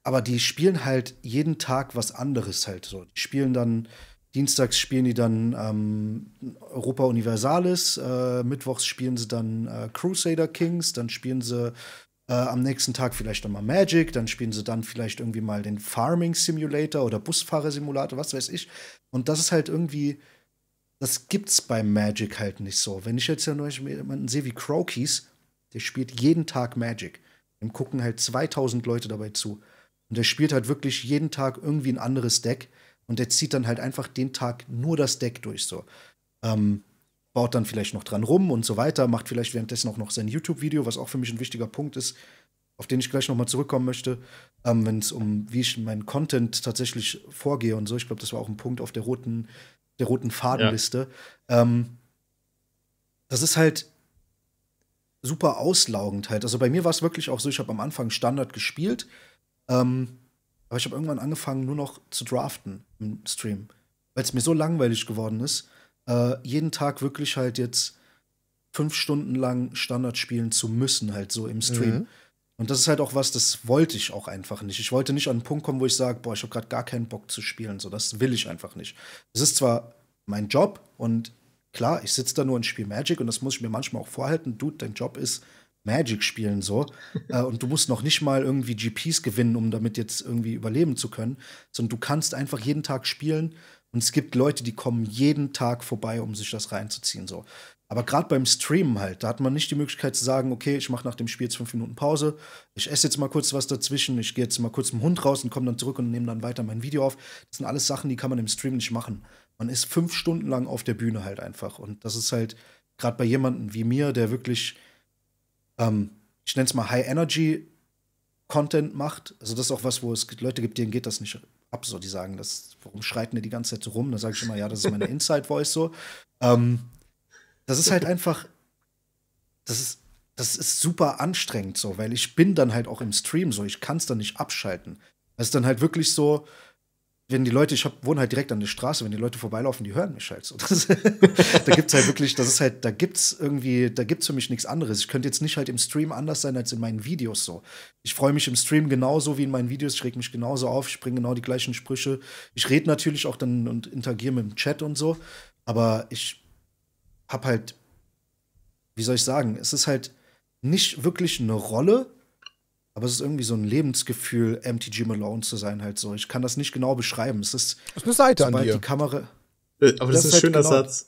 Speaker 2: aber die spielen halt jeden Tag was anderes halt so. Die spielen dann, dienstags spielen die dann ähm, Europa Universalis, äh, mittwochs spielen sie dann äh, Crusader Kings, dann spielen sie äh, am nächsten Tag vielleicht nochmal Magic, dann spielen sie dann vielleicht irgendwie mal den Farming Simulator oder Busfahrer Simulator, was weiß ich. Und das ist halt irgendwie das gibt's beim Magic halt nicht so. Wenn ich jetzt ja nur jemanden sehe wie Crokies, der spielt jeden Tag Magic. Dem gucken halt 2000 Leute dabei zu. Und der spielt halt wirklich jeden Tag irgendwie ein anderes Deck. Und der zieht dann halt einfach den Tag nur das Deck durch so. Ähm, baut dann vielleicht noch dran rum und so weiter, macht vielleicht währenddessen auch noch sein YouTube-Video, was auch für mich ein wichtiger Punkt ist, auf den ich gleich nochmal zurückkommen möchte, ähm, wenn es um, wie ich meinen Content tatsächlich vorgehe und so. Ich glaube, das war auch ein Punkt auf der roten der roten Fadenliste. Ja. Ähm, das ist halt super auslaugend halt. Also bei mir war es wirklich auch so, ich habe am Anfang Standard gespielt, ähm, aber ich habe irgendwann angefangen, nur noch zu draften im Stream, weil es mir so langweilig geworden ist, äh, jeden Tag wirklich halt jetzt fünf Stunden lang Standard spielen zu müssen, halt so im Stream. Mhm. Und das ist halt auch was, das wollte ich auch einfach nicht. Ich wollte nicht an einen Punkt kommen, wo ich sage, boah, ich habe gerade gar keinen Bock zu spielen. So, das will ich einfach nicht. Das ist zwar mein Job und klar, ich sitze da nur und spiele Magic und das muss ich mir manchmal auch vorhalten. Dude, dein Job ist Magic spielen so. äh, und du musst noch nicht mal irgendwie GPs gewinnen, um damit jetzt irgendwie überleben zu können, sondern du kannst einfach jeden Tag spielen und es gibt Leute, die kommen jeden Tag vorbei, um sich das reinzuziehen. So. Aber gerade beim Streamen halt, da hat man nicht die Möglichkeit zu sagen, okay, ich mache nach dem Spiel jetzt fünf Minuten Pause, ich esse jetzt mal kurz was dazwischen, ich gehe jetzt mal kurz mit dem Hund raus und komme dann zurück und nehme dann weiter mein Video auf. Das sind alles Sachen, die kann man im Stream nicht machen. Man ist fünf Stunden lang auf der Bühne halt einfach. Und das ist halt gerade bei jemandem wie mir, der wirklich, ähm, ich nenne es mal High Energy Content macht. Also das ist auch was, wo es Leute gibt, denen geht das nicht ab. So, die sagen, das, warum schreiten die die ganze Zeit so rum? Da sage ich immer, ja, das ist meine Inside Voice so. Ähm, das ist halt einfach, das ist, das ist super anstrengend so, weil ich bin dann halt auch im Stream so, ich kann es dann nicht abschalten. Es ist dann halt wirklich so, wenn die Leute, ich hab, wohne halt direkt an der Straße, wenn die Leute vorbeilaufen, die hören mich halt so. Das, da gibt es halt wirklich, das ist halt, da gibt's irgendwie, da gibt's für mich nichts anderes. Ich könnte jetzt nicht halt im Stream anders sein als in meinen Videos so. Ich freue mich im Stream genauso wie in meinen Videos, ich reg mich genauso auf, ich bringe genau die gleichen Sprüche. Ich rede natürlich auch dann und interagiere mit dem Chat und so, aber ich hab halt, wie soll ich sagen, es ist halt nicht wirklich eine Rolle, aber es ist irgendwie so ein Lebensgefühl, MTG Malone zu sein, halt so. Ich kann das nicht genau beschreiben. Es ist, das ist eine Seite an dir. die Kamera.
Speaker 3: Äh, aber das, das ist ein halt schöner genau Satz.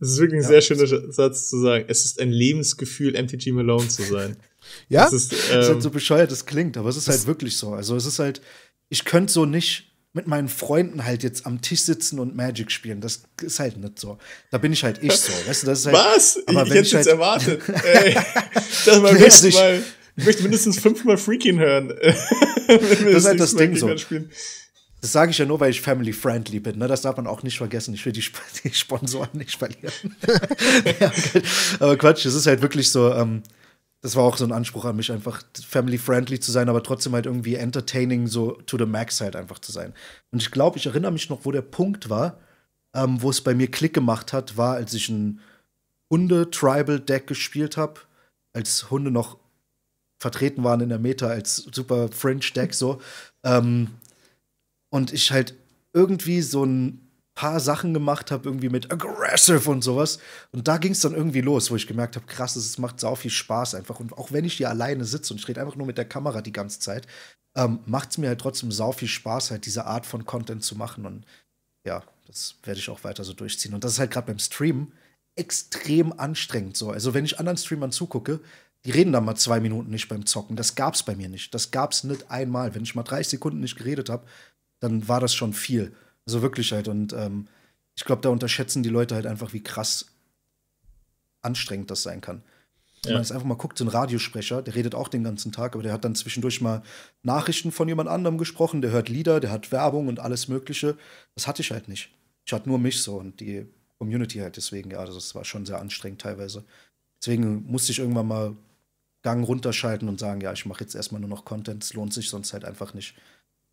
Speaker 3: Das ist wirklich ein ja. sehr schöner Satz zu sagen. Es ist ein Lebensgefühl, MTG Malone zu sein. ja? Das ist, ähm, ist halt so
Speaker 2: ähm, bescheuert, das klingt, aber es ist halt wirklich so. Also es ist halt, ich könnte so nicht mit meinen Freunden halt jetzt am Tisch sitzen und Magic spielen. Das ist halt nicht so. Da bin ich halt ich so. Weißt du, das ist halt, Was? Aber ich, hätte es halt, jetzt erwartet. Ey, das mal, nee, mal
Speaker 3: ich möchte mindestens fünfmal Freakin hören. das ist halt das Ding so. Spielen.
Speaker 2: Das sage ich ja nur, weil ich family-friendly bin. Ne? Das darf man auch nicht vergessen. Ich will die, Sp die Sponsoren nicht verlieren. ja, aber Quatsch, es ist halt wirklich so, ähm, das war auch so ein Anspruch an mich, einfach family-friendly zu sein, aber trotzdem halt irgendwie entertaining, so to the max halt einfach zu sein. Und ich glaube, ich erinnere mich noch, wo der Punkt war, ähm, wo es bei mir Klick gemacht hat, war, als ich ein Hunde-Tribal-Deck gespielt habe, als Hunde noch vertreten waren in der Meta als super Fringe-Deck so. Ähm, und ich halt irgendwie so ein paar Sachen gemacht habe, irgendwie mit Aggressive und sowas. Und da ging es dann irgendwie los, wo ich gemerkt habe, krass, es macht sau viel Spaß einfach. Und auch wenn ich hier alleine sitze und ich rede einfach nur mit der Kamera die ganze Zeit, ähm, macht es mir halt trotzdem sau viel Spaß, halt diese Art von Content zu machen. Und ja, das werde ich auch weiter so durchziehen. Und das ist halt gerade beim Stream extrem anstrengend so. Also wenn ich anderen Streamern zugucke, die reden da mal zwei Minuten nicht beim Zocken. Das gab's bei mir nicht. Das gab's nicht einmal. Wenn ich mal 30 Sekunden nicht geredet habe, dann war das schon viel. Also wirklich halt. Und ähm, ich glaube, da unterschätzen die Leute halt einfach, wie krass anstrengend das sein kann. Wenn ja. man jetzt einfach mal guckt, so ein Radiosprecher, der redet auch den ganzen Tag, aber der hat dann zwischendurch mal Nachrichten von jemand anderem gesprochen, der hört Lieder, der hat Werbung und alles Mögliche. Das hatte ich halt nicht. Ich hatte nur mich so und die Community halt deswegen, ja, also das war schon sehr anstrengend teilweise. Deswegen musste ich irgendwann mal Gang runterschalten und sagen, ja, ich mache jetzt erstmal nur noch Content, es lohnt sich sonst halt einfach nicht.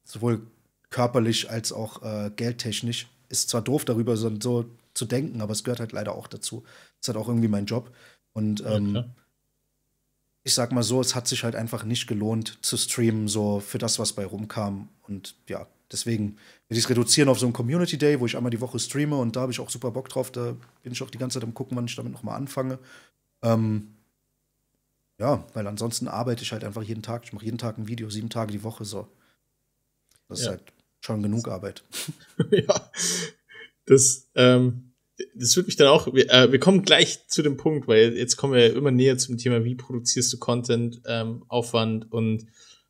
Speaker 2: Sowohl körperlich als auch äh, geldtechnisch. Ist zwar doof darüber so, so, zu denken, aber es gehört halt leider auch dazu. Ist halt auch irgendwie mein Job. Und ähm, ja, ich sag mal so, es hat sich halt einfach nicht gelohnt zu streamen, so für das, was bei rumkam. Und ja, deswegen will ich es reduzieren auf so einen Community Day, wo ich einmal die Woche streame und da habe ich auch super Bock drauf. Da bin ich auch die ganze Zeit am gucken, wann ich damit nochmal anfange. Ähm, ja, weil ansonsten arbeite ich halt einfach jeden Tag. Ich mache jeden Tag ein Video, sieben Tage die Woche so. Das ja. ist halt
Speaker 3: schon genug Arbeit. ja, das, ähm, das wird mich dann auch, wir, äh, wir kommen gleich zu dem Punkt, weil jetzt kommen wir immer näher zum Thema, wie produzierst du Content, ähm, Aufwand und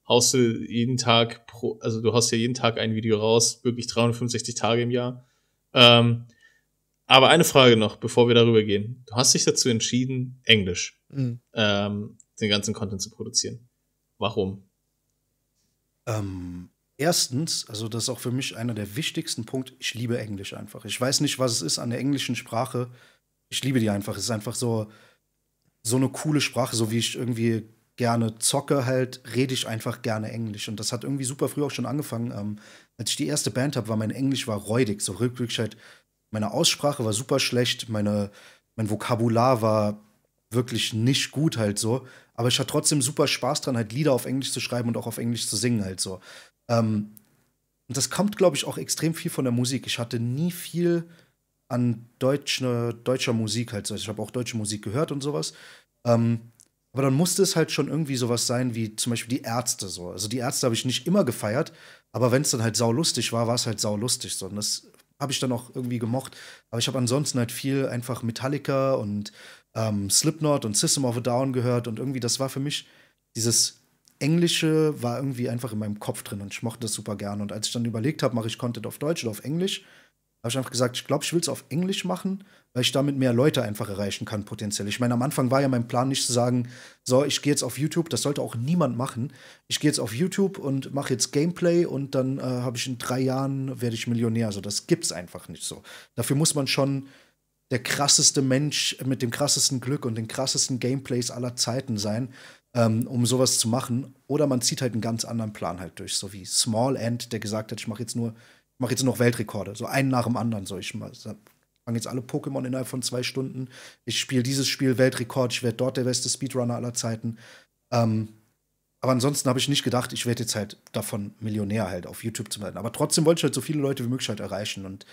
Speaker 3: haust du jeden Tag pro, also du haust ja jeden Tag ein Video raus, wirklich 365 Tage im Jahr. Ähm, aber eine Frage noch, bevor wir darüber gehen. Du hast dich dazu entschieden, Englisch. Mhm. Ähm, den ganzen Content zu produzieren. Warum? Ähm, erstens,
Speaker 2: also das ist auch für mich einer der wichtigsten Punkte, ich liebe Englisch einfach. Ich weiß nicht, was es ist an der englischen Sprache. Ich liebe die einfach. Es ist einfach so, so eine coole Sprache, so wie ich irgendwie gerne zocke, halt rede ich einfach gerne Englisch. Und das hat irgendwie super früh auch schon angefangen. Ähm, als ich die erste Band habe, war mein Englisch war räudig. So rückblickend, halt, meine Aussprache war super schlecht, meine, mein Vokabular war wirklich nicht gut halt so. Aber ich hatte trotzdem super Spaß dran, halt Lieder auf Englisch zu schreiben und auch auf Englisch zu singen, halt so. Ähm, und das kommt, glaube ich, auch extrem viel von der Musik. Ich hatte nie viel an deutsch, ne, deutscher Musik halt so. Ich habe auch deutsche Musik gehört und sowas. Ähm, aber dann musste es halt schon irgendwie sowas sein wie zum Beispiel die Ärzte so. Also die Ärzte habe ich nicht immer gefeiert, aber wenn es dann halt saulustig war, war es halt saulustig so. Und das habe ich dann auch irgendwie gemocht. Aber ich habe ansonsten halt viel einfach Metallica und ähm, Slipknot und System of a Down gehört und irgendwie das war für mich dieses Englische war irgendwie einfach in meinem Kopf drin und ich mochte das super gerne. Und als ich dann überlegt habe, mache ich Content auf Deutsch oder auf Englisch, habe ich einfach gesagt, ich glaube, ich will es auf Englisch machen, weil ich damit mehr Leute einfach erreichen kann, potenziell. Ich meine, am Anfang war ja mein Plan nicht zu sagen, so, ich gehe jetzt auf YouTube, das sollte auch niemand machen. Ich gehe jetzt auf YouTube und mache jetzt Gameplay und dann äh, habe ich in drei Jahren, werde ich Millionär. Also das gibt's einfach nicht so. Dafür muss man schon der krasseste Mensch mit dem krassesten Glück und den krassesten Gameplays aller Zeiten sein, ähm, um sowas zu machen. Oder man zieht halt einen ganz anderen Plan halt durch, so wie Small End, der gesagt hat, ich mache jetzt nur, ich mache jetzt nur noch Weltrekorde, so einen nach dem anderen, so ich fange jetzt alle Pokémon innerhalb von zwei Stunden. Ich spiele dieses Spiel Weltrekord, ich werde dort der beste Speedrunner aller Zeiten. Ähm, aber ansonsten habe ich nicht gedacht, ich werde jetzt halt davon Millionär halt auf YouTube zu werden. Aber trotzdem wollte ich halt so viele Leute wie möglich halt erreichen. Und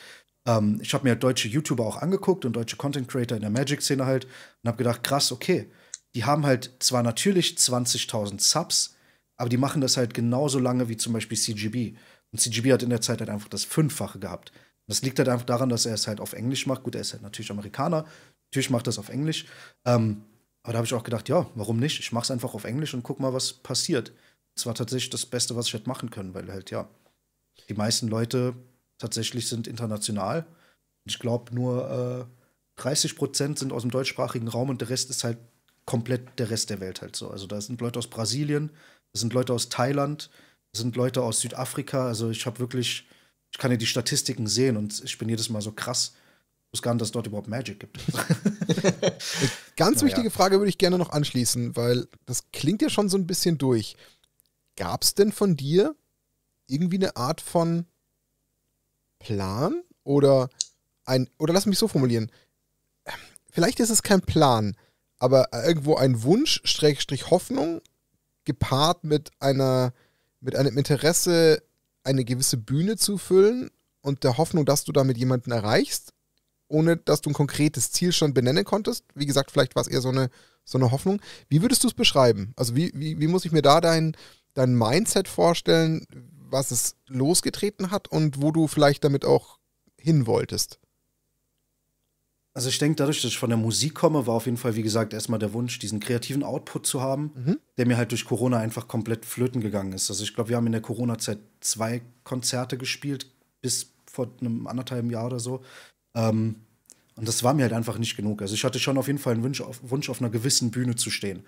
Speaker 2: ähm, ich habe mir halt deutsche YouTuber auch angeguckt und deutsche Content Creator in der Magic-Szene halt und habe gedacht, krass, okay, die haben halt zwar natürlich 20.000 Subs, aber die machen das halt genauso lange wie zum Beispiel CGB. Und CGB hat in der Zeit halt einfach das Fünffache gehabt. Das liegt halt einfach daran, dass er es halt auf Englisch macht. Gut, er ist halt natürlich Amerikaner, natürlich macht er es auf Englisch. Ähm, aber da habe ich auch gedacht, ja, warum nicht? Ich mache es einfach auf Englisch und guck mal, was passiert. Das war tatsächlich das Beste, was ich hätte machen können, weil halt, ja, die meisten Leute tatsächlich sind international. Ich glaube, nur äh, 30 Prozent sind aus dem deutschsprachigen Raum und der Rest ist halt komplett der Rest der Welt halt so. Also da sind Leute aus Brasilien, da sind Leute aus Thailand, da sind Leute aus Südafrika. Also ich habe wirklich, ich kann ja die Statistiken sehen und ich bin jedes Mal so krass. Ich wusste gar nicht, dass es dort überhaupt Magic gibt. Ganz naja. wichtige
Speaker 1: Frage würde ich gerne noch anschließen, weil das klingt ja schon so ein bisschen durch. Gab es denn von dir irgendwie eine Art von Plan oder ein, oder lass mich so formulieren, ähm, vielleicht ist es kein Plan, aber irgendwo ein Wunsch, Schrägstrich Hoffnung, gepaart mit einer, mit einem Interesse, eine gewisse Bühne zu füllen und der Hoffnung, dass du damit jemanden erreichst, ohne dass du ein konkretes Ziel schon benennen konntest. Wie gesagt, vielleicht war es eher so eine, so eine Hoffnung. Wie würdest du es beschreiben? Also wie, wie, wie muss ich mir da dein, dein Mindset vorstellen? was es losgetreten hat und wo du vielleicht damit auch hin wolltest? Also
Speaker 2: ich denke, dadurch, dass ich von der Musik komme, war auf jeden Fall, wie gesagt, erstmal der Wunsch, diesen kreativen Output zu haben, mhm. der mir halt durch Corona einfach komplett flöten gegangen ist. Also ich glaube, wir haben in der Corona-Zeit zwei Konzerte gespielt, bis vor einem anderthalben Jahr oder so. Ähm, und das war mir halt einfach nicht genug. Also ich hatte schon auf jeden Fall einen Wunsch auf, Wunsch, auf einer gewissen Bühne zu stehen.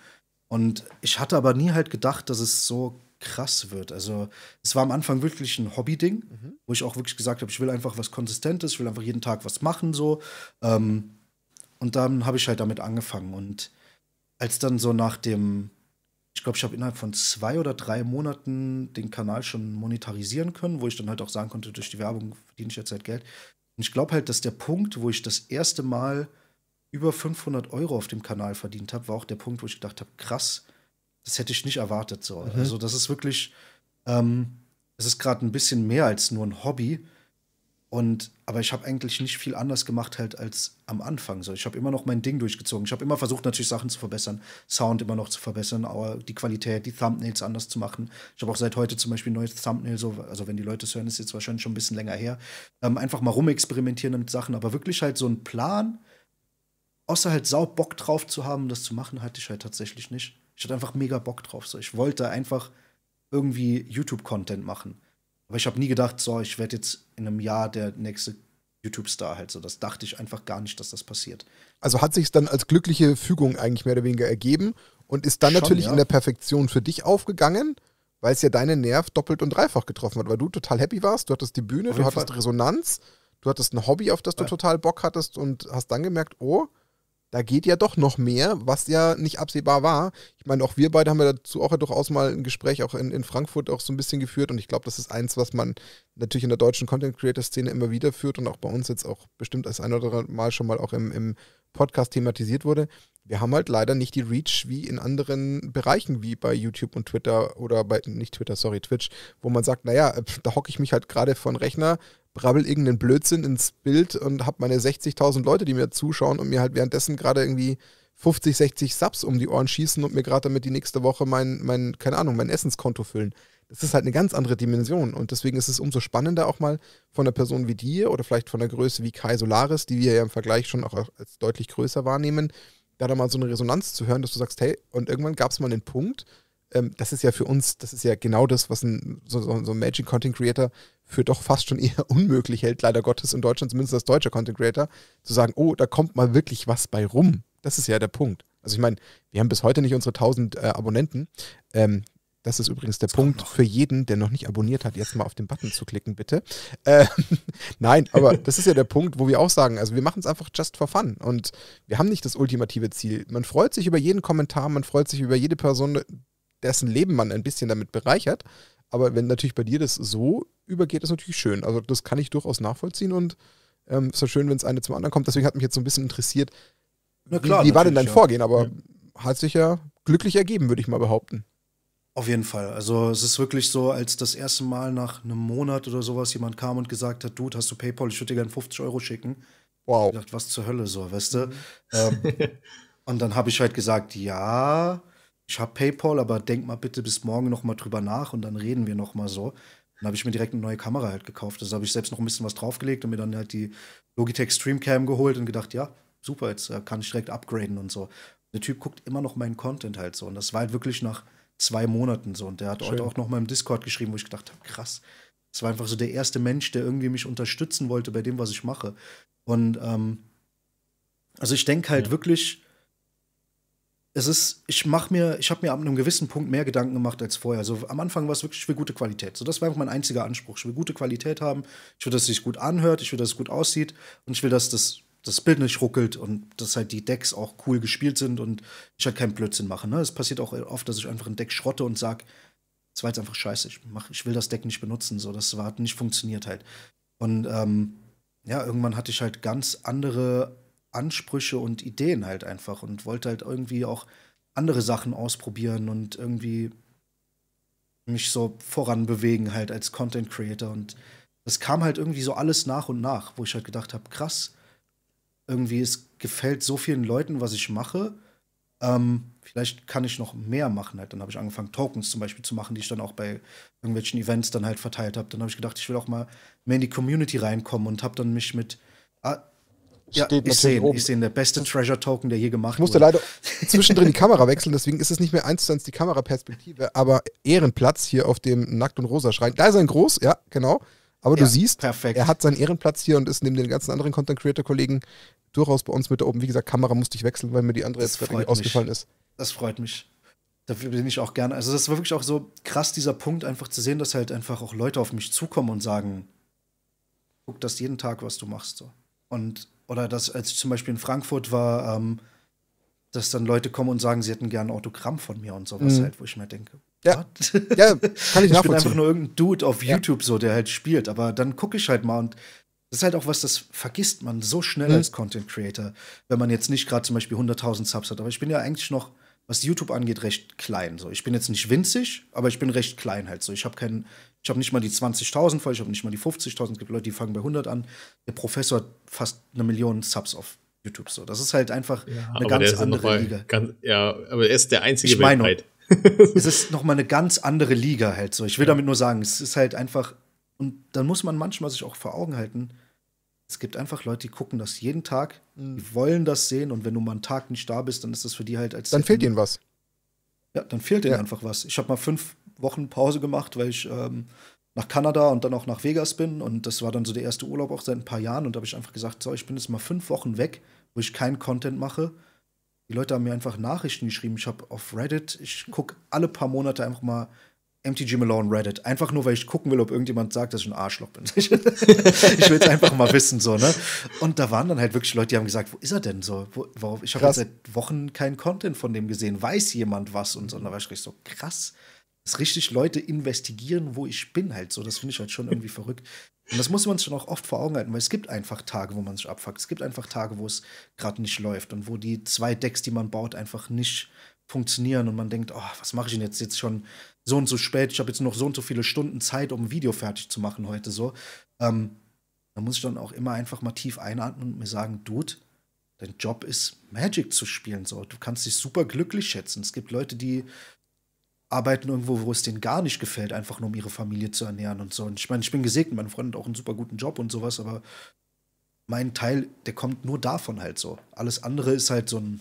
Speaker 2: Und ich hatte aber nie halt gedacht, dass es so krass wird. Also es war am Anfang wirklich ein Hobby-Ding, mhm. wo ich auch wirklich gesagt habe, ich will einfach was Konsistentes, ich will einfach jeden Tag was machen so. Ähm, und dann habe ich halt damit angefangen. Und als dann so nach dem, ich glaube, ich habe innerhalb von zwei oder drei Monaten den Kanal schon monetarisieren können, wo ich dann halt auch sagen konnte, durch die Werbung verdiene ich jetzt halt Geld. Und ich glaube halt, dass der Punkt, wo ich das erste Mal über 500 Euro auf dem Kanal verdient habe, war auch der Punkt, wo ich gedacht habe, krass, das hätte ich nicht erwartet. So. Mhm. Also, das ist wirklich, ähm, es ist gerade ein bisschen mehr als nur ein Hobby. Und, aber ich habe eigentlich nicht viel anders gemacht halt als am Anfang. So, ich habe immer noch mein Ding durchgezogen. Ich habe immer versucht, natürlich Sachen zu verbessern, Sound immer noch zu verbessern, aber die Qualität, die Thumbnails anders zu machen. Ich habe auch seit heute zum Beispiel ein neues Thumbnail, so, also wenn die Leute es hören, ist jetzt wahrscheinlich schon ein bisschen länger her. Ähm, einfach mal rumexperimentieren mit Sachen, aber wirklich halt so einen Plan, außer halt sau Bock drauf zu haben, das zu machen, hatte ich halt tatsächlich nicht. Ich hatte einfach mega Bock drauf. So. Ich wollte einfach irgendwie YouTube-Content machen. Aber ich habe nie gedacht, so, ich werde jetzt in einem Jahr der nächste YouTube-Star halt so. Das dachte ich einfach gar nicht, dass das
Speaker 1: passiert. Also hat sich es dann als glückliche Fügung eigentlich mehr oder weniger ergeben und ist dann Schon, natürlich ja. in der Perfektion für dich aufgegangen, weil es ja deinen Nerv doppelt und dreifach getroffen hat, weil du total happy warst, du hattest die Bühne, du hattest Fall. Resonanz, du hattest ein Hobby, auf das du ja. total Bock hattest und hast dann gemerkt, oh, da geht ja doch noch mehr, was ja nicht absehbar war. Ich meine, auch wir beide haben ja dazu auch ja durchaus mal ein Gespräch auch in, in Frankfurt auch so ein bisschen geführt und ich glaube, das ist eins, was man natürlich in der deutschen Content-Creator-Szene immer wieder führt und auch bei uns jetzt auch bestimmt als ein oder andere Mal schon mal auch im, im Podcast thematisiert wurde. Wir haben halt leider nicht die Reach wie in anderen Bereichen, wie bei YouTube und Twitter oder bei, nicht Twitter, sorry, Twitch, wo man sagt, naja, äh, da hocke ich mich halt gerade von Rechner, brabbel irgendeinen Blödsinn ins Bild und habe meine 60.000 Leute, die mir zuschauen und mir halt währenddessen gerade irgendwie 50, 60 Subs um die Ohren schießen und mir gerade damit die nächste Woche mein, mein, keine Ahnung, mein Essenskonto füllen. Das ist halt eine ganz andere Dimension und deswegen ist es umso spannender auch mal von einer Person wie dir oder vielleicht von einer Größe wie Kai Solaris, die wir ja im Vergleich schon auch als deutlich größer wahrnehmen, da dann mal so eine Resonanz zu hören, dass du sagst, hey, und irgendwann gab es mal einen Punkt, ähm, das ist ja für uns, das ist ja genau das, was ein, so, so, so ein Magic Content Creator für doch fast schon eher unmöglich hält, leider Gottes in Deutschland, zumindest als deutscher Content Creator, zu sagen, oh, da kommt mal wirklich was bei rum. Das ist ja der Punkt. Also ich meine, wir haben bis heute nicht unsere 1000 äh, Abonnenten. Ähm, das ist übrigens der das Punkt für jeden, der noch nicht abonniert hat, jetzt mal auf den Button zu klicken, bitte. Äh, nein, aber das ist ja der Punkt, wo wir auch sagen, also wir machen es einfach just for fun und wir haben nicht das ultimative Ziel. Man freut sich über jeden Kommentar, man freut sich über jede Person, dessen Leben man ein bisschen damit bereichert. Aber wenn natürlich bei dir das so übergeht, ist natürlich schön. Also das kann ich durchaus nachvollziehen und ähm, ist ja halt schön, wenn es eine zum anderen kommt. Deswegen hat mich jetzt so ein bisschen interessiert, klar, wie, war denn dein ja. Vorgehen? Aber ja. hat sich ja glücklich ergeben, würde ich mal
Speaker 2: behaupten. Auf jeden Fall. Also es ist wirklich so, als das erste Mal nach einem Monat oder sowas jemand kam und gesagt hat, Dude, hast du PayPal? Ich würde dir gerne 50 Euro schicken. Wow. Ich dachte, was zur Hölle so, weißt du? Mhm. ähm, und dann habe ich halt gesagt, ja ich habe PayPal, aber denk mal bitte bis morgen noch mal drüber nach und dann reden wir noch mal so. Dann habe ich mir direkt eine neue Kamera halt gekauft. Also habe ich selbst noch ein bisschen was draufgelegt und mir dann halt die Logitech Streamcam geholt und gedacht, ja, super, jetzt äh, kann ich direkt upgraden und so. Der Typ guckt immer noch meinen Content halt so. Und das war halt wirklich nach zwei Monaten so. Und der hat Schön. heute auch noch mal im Discord geschrieben, wo ich gedacht habe, krass. Das war einfach so der erste Mensch, der irgendwie mich unterstützen wollte bei dem, was ich mache. Und ähm, also ich denke halt ja. wirklich, es ist, ich mache mir, ich habe mir ab einem gewissen Punkt mehr Gedanken gemacht als vorher. Also am Anfang war es wirklich, ich will gute Qualität. So, das war einfach mein einziger Anspruch. Ich will gute Qualität haben, ich will, dass es sich gut anhört, ich will, dass es gut aussieht und ich will, dass das, das Bild nicht ruckelt und dass halt die Decks auch cool gespielt sind und ich halt keinen Blödsinn mache. Ne? Es passiert auch oft, dass ich einfach ein Deck schrotte und sage, es war jetzt einfach scheiße, ich, mach, ich will das Deck nicht benutzen. So, das war, hat nicht funktioniert halt. Und ähm, ja, irgendwann hatte ich halt ganz andere Ansprüche und Ideen halt einfach und wollte halt irgendwie auch andere Sachen ausprobieren und irgendwie mich so voran bewegen halt als Content Creator und das kam halt irgendwie so alles nach und nach, wo ich halt gedacht habe, krass, irgendwie es gefällt so vielen Leuten, was ich mache. Ähm, vielleicht kann ich noch mehr machen halt. Dann habe ich angefangen, Tokens zum Beispiel zu machen, die ich dann auch bei irgendwelchen Events dann halt verteilt habe. Dann habe ich gedacht, ich will auch mal mehr in die Community reinkommen und habe dann mich mit ah, ja, steht ich sehe ihn, Ich sehe der
Speaker 1: beste Treasure Token, der je gemacht wurde. Ich musste wurde. leider zwischendrin die Kamera wechseln, deswegen ist es nicht mehr eins zu eins die Kameraperspektive, aber Ehrenplatz hier auf dem Nackt- und Rosa-Schrein. Da ist ein groß, ja, genau. Aber ja, du siehst, perfekt. er hat seinen Ehrenplatz hier und ist neben den ganzen anderen Content Creator Kollegen durchaus bei uns mit da oben. Wie gesagt, Kamera musste ich wechseln, weil mir die andere das jetzt gerade ausgefallen ist. Das freut mich. Dafür bin ich
Speaker 2: auch gerne. Also, das war wirklich auch so krass, dieser Punkt, einfach zu sehen, dass halt einfach auch Leute auf mich zukommen und sagen: Guck das jeden Tag, was du machst. So. Und oder dass, als ich zum Beispiel in Frankfurt war, ähm, dass dann Leute kommen und sagen, sie hätten gerne ein Autogramm von mir und sowas mhm. halt, wo ich mir denke, ja. ja, kann ich nachvollziehen. Ich bin einfach nur irgendein Dude auf ja. YouTube so, der halt spielt. Aber dann gucke ich halt mal und das ist halt auch was, das vergisst man so schnell mhm. als Content Creator, wenn man jetzt nicht gerade zum Beispiel 100.000 Subs hat. Aber ich bin ja eigentlich noch, was YouTube angeht, recht klein. So, ich bin jetzt nicht winzig, aber ich bin recht klein halt so. Ich habe keinen, ich habe nicht mal die 20.000 voll, ich habe nicht mal die 50.000. Es gibt Leute, die fangen bei 100 an. Der Professor hat fast eine Million Subs auf YouTube. So, das ist halt einfach ja, eine ganz andere Liga. Ganz,
Speaker 3: ja, aber er ist der einzige ich weltweit.
Speaker 2: es ist noch mal eine ganz andere Liga halt so. Ich will ja. damit nur sagen, es ist halt einfach und dann muss man manchmal sich auch vor Augen halten. Es gibt einfach Leute, die gucken das jeden Tag, mhm. die wollen das sehen und wenn du mal einen Tag nicht da bist, dann ist das für die halt als dann fehlt ihnen was. Ja, dann fehlt ihnen ja. einfach was. Ich habe mal fünf Wochen Pause gemacht, weil ich ähm, nach Kanada und dann auch nach Vegas bin. Und das war dann so der erste Urlaub auch seit ein paar Jahren. Und da habe ich einfach gesagt, so, ich bin jetzt mal fünf Wochen weg, wo ich keinen Content mache. Die Leute haben mir einfach Nachrichten geschrieben. Ich habe auf Reddit, ich gucke alle paar Monate einfach mal MTG Malone Reddit. Einfach nur, weil ich gucken will, ob irgendjemand sagt, dass ich ein Arschloch bin. ich will es einfach mal wissen, so, ne? Und da waren dann halt wirklich Leute, die haben gesagt, wo ist er denn so? Wo, wo, ich habe seit Wochen keinen Content von dem gesehen. Weiß jemand was? Und so. Und da war ich so, krass dass richtig Leute investigieren, wo ich bin halt so. Das finde ich halt schon irgendwie verrückt. Und das muss man sich schon auch oft vor Augen halten, weil es gibt einfach Tage, wo man sich abfuckt. Es gibt einfach Tage, wo es gerade nicht läuft und wo die zwei Decks, die man baut, einfach nicht funktionieren und man denkt, oh, was mache ich denn jetzt, jetzt schon so und so spät? Ich habe jetzt noch so und so viele Stunden Zeit, um ein Video fertig zu machen heute so. Ähm, da muss ich dann auch immer einfach mal tief einatmen und mir sagen, Dude, dein Job ist Magic zu spielen. So, du kannst dich super glücklich schätzen. Es gibt Leute, die arbeiten irgendwo, wo es denen gar nicht gefällt, einfach nur um ihre Familie zu ernähren und so. Und ich meine, ich bin gesegnet, mein Freund hat auch einen super guten Job und sowas, aber mein Teil, der kommt nur davon halt so. Alles andere ist halt so ein,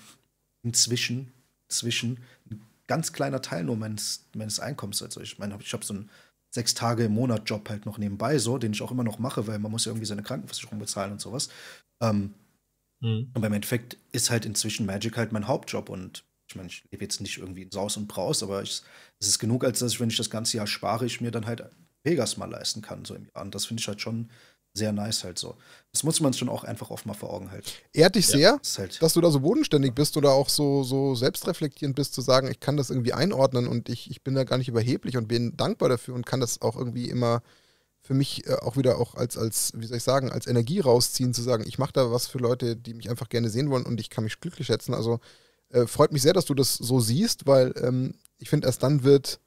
Speaker 2: Inzwischen, Zwischen, ein ganz kleiner Teil nur meines, meines Einkommens. Also ich meine, ich habe so einen sechs Tage im Monat Job halt noch nebenbei, so, den ich auch immer noch mache, weil man muss ja irgendwie seine Krankenversicherung bezahlen und sowas. Ähm, mhm. Aber im Endeffekt ist halt inzwischen Magic halt mein Hauptjob und ich meine, ich lebe jetzt nicht irgendwie in Saus und Braus, aber es ist genug, als dass ich, wenn ich das ganze Jahr spare, ich mir dann halt Vegas mal leisten kann, so im Jahr. Und das finde ich halt schon sehr nice halt so. Das muss man schon auch einfach oft mal vor Augen halten.
Speaker 1: Ehrt dich sehr, ja. halt dass du da so bodenständig bist oder auch so, so selbstreflektierend bist, zu sagen, ich kann das irgendwie einordnen und ich, ich bin da gar nicht überheblich und bin dankbar dafür und kann das auch irgendwie immer für mich äh, auch wieder auch als, als, wie soll ich sagen, als Energie rausziehen, zu sagen, ich mache da was für Leute, die mich einfach gerne sehen wollen und ich kann mich glücklich schätzen. Also äh, freut mich sehr, dass du das so siehst, weil ähm, ich finde, erst dann wird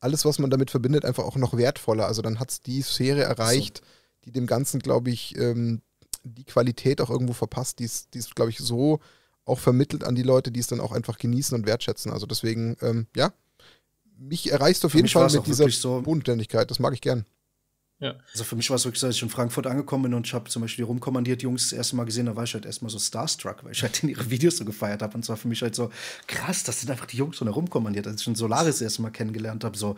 Speaker 1: alles, was man damit verbindet, einfach auch noch wertvoller. Also dann hat es die Sphäre erreicht, so. die dem Ganzen, glaube ich, ähm, die Qualität auch irgendwo verpasst, die es, glaube ich, so auch vermittelt an die Leute, die es dann auch einfach genießen und wertschätzen. Also deswegen, ähm, ja,
Speaker 2: mich erreichst du auf Für jeden Fall mit dieser
Speaker 1: so Bodenständigkeit. Das mag ich gern. Ja. Also für mich war
Speaker 2: es wirklich so, als ich in Frankfurt angekommen bin und ich habe zum Beispiel die rumkommandiert Jungs das erste Mal gesehen, da war ich halt erstmal so starstruck, weil ich halt in ihre Videos so gefeiert habe. Und zwar für mich halt so, krass, das sind einfach die Jungs von da rumkommandiert. Als ich den Solaris das erste Mal kennengelernt habe, so,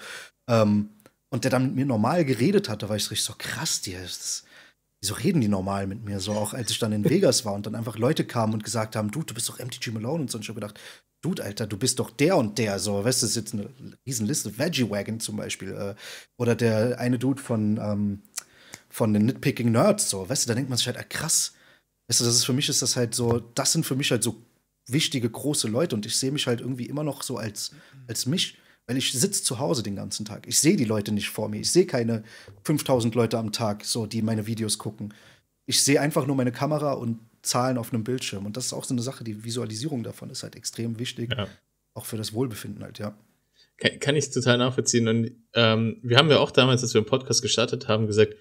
Speaker 2: ähm, und der dann mit mir normal geredet hatte, war ich so richtig so krass, die ist wieso reden die normal mit mir? So auch als ich dann in Vegas war und dann einfach Leute kamen und gesagt haben, du, du bist doch MTG Malone und so. Und ich habe gedacht, Dude, Alter, du bist doch der und der. So, weißt du, das ist jetzt eine Riesenliste. Veggie Wagon zum Beispiel. Äh, oder der eine Dude von, ähm, von den Nitpicking Nerds. So, weißt du, da denkt man sich halt, ah, krass. Weißt du, das ist für mich ist das halt so, das sind für mich halt so wichtige, große Leute und ich sehe mich halt irgendwie immer noch so als, als mich. Weil ich sitze zu Hause den ganzen Tag. Ich sehe die Leute nicht vor mir. Ich sehe keine 5000 Leute am Tag, so, die meine Videos gucken. Ich sehe einfach nur meine Kamera und Zahlen auf einem Bildschirm. Und das ist auch so eine Sache, die Visualisierung davon ist halt extrem wichtig. Ja. Auch für das Wohlbefinden halt, ja.
Speaker 3: Kann, kann ich total nachvollziehen. Und ähm, wir haben ja auch damals, als wir einen Podcast gestartet haben, gesagt,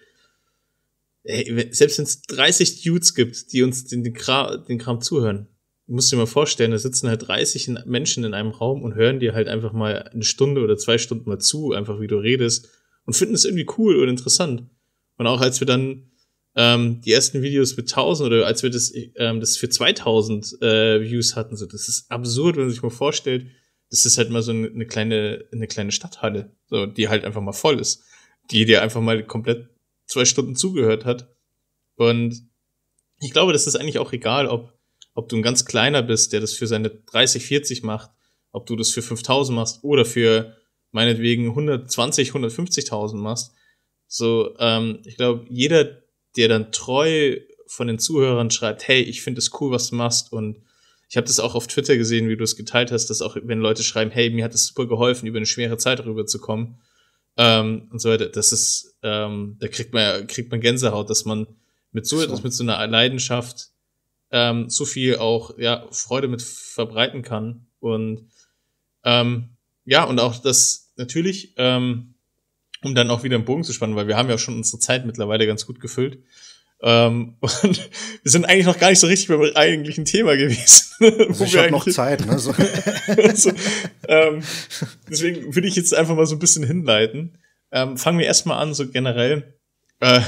Speaker 3: ey, selbst wenn es 30 Dudes gibt, die uns den, den, Kram, den Kram zuhören, musst dir mal vorstellen, da sitzen halt 30 Menschen in einem Raum und hören dir halt einfach mal eine Stunde oder zwei Stunden mal zu, einfach wie du redest und finden es irgendwie cool und interessant. Und auch als wir dann ähm, die ersten Videos mit 1000 oder als wir das, ähm, das für 2000 äh, Views hatten, so, das ist absurd, wenn man sich mal vorstellt, das ist halt mal so eine kleine, eine kleine Stadthalle, so, die halt einfach mal voll ist, die dir einfach mal komplett zwei Stunden zugehört hat. Und ich glaube, das ist eigentlich auch egal, ob ob du ein ganz kleiner bist, der das für seine 30, 40 macht, ob du das für 5000 machst oder für meinetwegen 120, 150.000 machst. So, ähm, ich glaube, jeder, der dann treu von den Zuhörern schreibt, hey, ich finde es cool, was du machst und ich habe das auch auf Twitter gesehen, wie du es geteilt hast, dass auch wenn Leute schreiben, hey, mir hat es super geholfen, über eine schwere Zeit rüberzukommen ähm, und so weiter, das ist, ähm, da kriegt man, kriegt man Gänsehaut, dass man mit so etwas, mit so einer Leidenschaft ähm, so viel auch ja, Freude mit verbreiten kann. Und ähm, ja, und auch das natürlich, ähm, um dann auch wieder einen Bogen zu spannen, weil wir haben ja schon unsere Zeit mittlerweile ganz gut gefüllt. Ähm, und wir sind eigentlich noch gar nicht so richtig beim eigentlichen Thema gewesen. Also ich habe noch Zeit. Ne? So. also, ähm, deswegen würde ich jetzt einfach mal so ein bisschen hinleiten. Ähm, fangen wir erstmal an, so generell. Äh,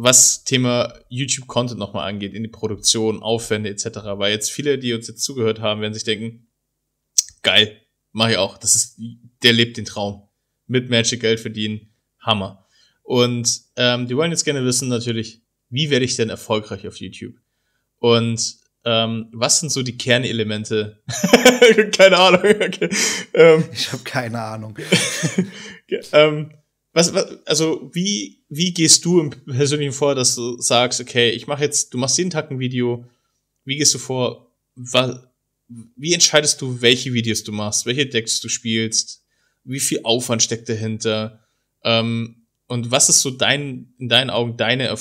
Speaker 3: was Thema YouTube-Content nochmal angeht, in die Produktion, Aufwände etc. Weil jetzt viele, die uns jetzt zugehört haben, werden sich denken, geil, mache ich auch. Das ist, der lebt den Traum. Mit Magic Geld verdienen, Hammer. Und ähm, die wollen jetzt gerne wissen natürlich, wie werde ich denn erfolgreich auf YouTube? Und ähm, was sind so die Kernelemente? keine Ahnung. Okay. Ähm, ich habe keine Ahnung. ähm, was, was, also wie, wie gehst du im Persönlichen vor, dass du sagst, okay, ich mache jetzt, du machst jeden Tag ein Video, wie gehst du vor, was, wie entscheidest du, welche Videos du machst, welche Decks du spielst, wie viel Aufwand steckt dahinter ähm, und was ist so dein, in deinen Augen deine,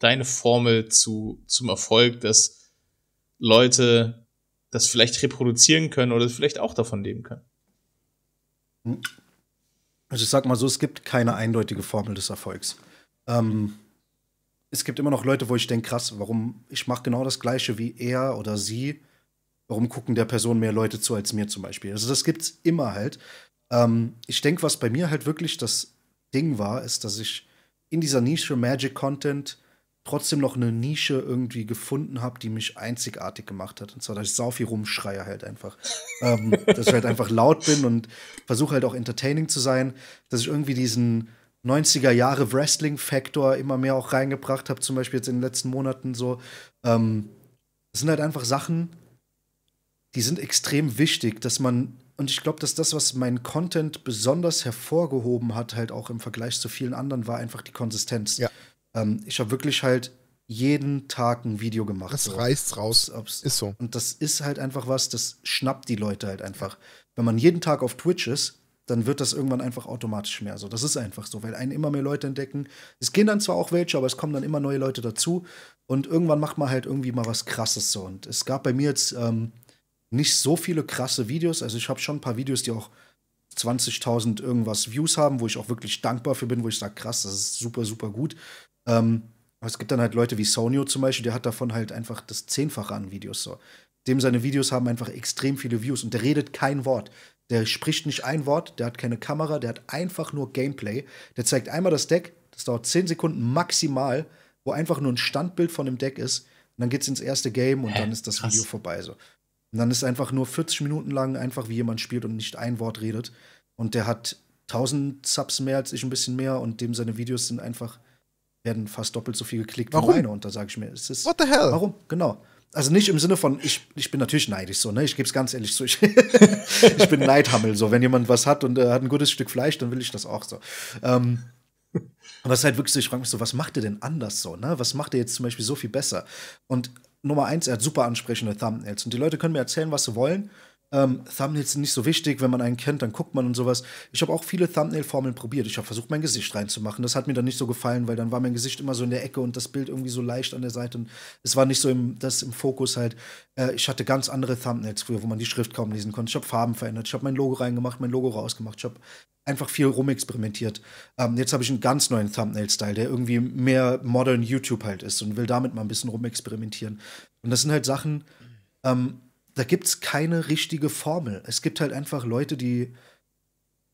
Speaker 3: deine Formel zu, zum Erfolg, dass Leute das vielleicht reproduzieren können oder vielleicht auch davon leben können?
Speaker 2: Hm. Also ich sag mal so, es gibt keine eindeutige Formel des Erfolgs. Ähm, es gibt immer noch Leute, wo ich denke, krass, warum ich mache genau das Gleiche wie er oder sie. Warum gucken der Person mehr Leute zu als mir zum Beispiel? Also das gibt's immer halt. Ähm, ich denke, was bei mir halt wirklich das Ding war, ist, dass ich in dieser Nische Magic Content trotzdem noch eine Nische irgendwie gefunden habe, die mich einzigartig gemacht hat. Und zwar, dass ich sau viel rumschreie halt einfach. ähm, dass ich halt einfach laut bin und versuche halt auch entertaining zu sein. Dass ich irgendwie diesen 90er Jahre Wrestling-Faktor immer mehr auch reingebracht habe, zum Beispiel jetzt in den letzten Monaten so. Ähm, das sind halt einfach Sachen, die sind extrem wichtig, dass man und ich glaube, dass das, was mein Content besonders hervorgehoben hat, halt auch im Vergleich zu vielen anderen, war einfach die Konsistenz. Ja ähm, ich habe wirklich halt jeden Tag ein Video gemacht. Das so. reißt raus. Ob's, ist so. Und das ist halt einfach was, das schnappt die Leute halt einfach. Wenn man jeden Tag auf Twitch ist, dann wird das irgendwann einfach automatisch mehr. So, das ist einfach so, weil einen immer mehr Leute entdecken. Es gehen dann zwar auch welche, aber es kommen dann immer neue Leute dazu. Und irgendwann macht man halt irgendwie mal was Krasses so. Und es gab bei mir jetzt ähm, nicht so viele krasse Videos. Also ich habe schon ein paar Videos, die auch 20.000 irgendwas Views haben, wo ich auch wirklich dankbar für bin, wo ich sage, krass, das ist super, super gut. Ähm, aber es gibt dann halt Leute wie Sonio zum Beispiel, der hat davon halt einfach das Zehnfache an Videos. So. Dem seine Videos haben einfach extrem viele Views und der redet kein Wort. Der spricht nicht ein Wort, der hat keine Kamera, der hat einfach nur Gameplay. Der zeigt einmal das Deck, das dauert 10 Sekunden maximal, wo einfach nur ein Standbild von dem Deck ist. Und dann geht's ins erste Game und Hä? dann ist das Krass. Video vorbei. So. Und dann ist einfach nur 40 Minuten lang einfach, wie jemand spielt und nicht ein Wort redet. Und der hat 1000 Subs mehr als ich, ein bisschen mehr. Und dem seine Videos sind einfach werden fast doppelt so viel geklickt warum? wie meine. Und da sage ich mir, es ist. What the hell? Warum? Genau. Also nicht im Sinne von, ich, ich bin natürlich neidisch so, ne? Ich gebe es ganz ehrlich zu. Ich, ich bin Neidhammel so. Wenn jemand was hat und äh, hat ein gutes Stück Fleisch, dann will ich das auch so. Ähm, und das ist halt wirklich so, ich frage mich so, was macht er denn anders so, ne? Was macht er jetzt zum Beispiel so viel besser? Und Nummer eins, er hat super ansprechende Thumbnails. Und die Leute können mir erzählen, was sie wollen. Ähm, Thumbnails sind nicht so wichtig, wenn man einen kennt, dann guckt man und sowas. Ich habe auch viele Thumbnail-Formeln probiert. Ich habe versucht, mein Gesicht reinzumachen. Das hat mir dann nicht so gefallen, weil dann war mein Gesicht immer so in der Ecke und das Bild irgendwie so leicht an der Seite. Und es war nicht so im, das im Fokus halt. Äh, ich hatte ganz andere Thumbnails früher, wo man die Schrift kaum lesen konnte. Ich habe Farben verändert. Ich habe mein Logo reingemacht, mein Logo rausgemacht. Ich habe einfach viel rumexperimentiert. Ähm, jetzt habe ich einen ganz neuen Thumbnail-Style, der irgendwie mehr modern YouTube halt ist und will damit mal ein bisschen rumexperimentieren. Und das sind halt Sachen, ähm, da gibt es keine richtige Formel. Es gibt halt einfach Leute, die,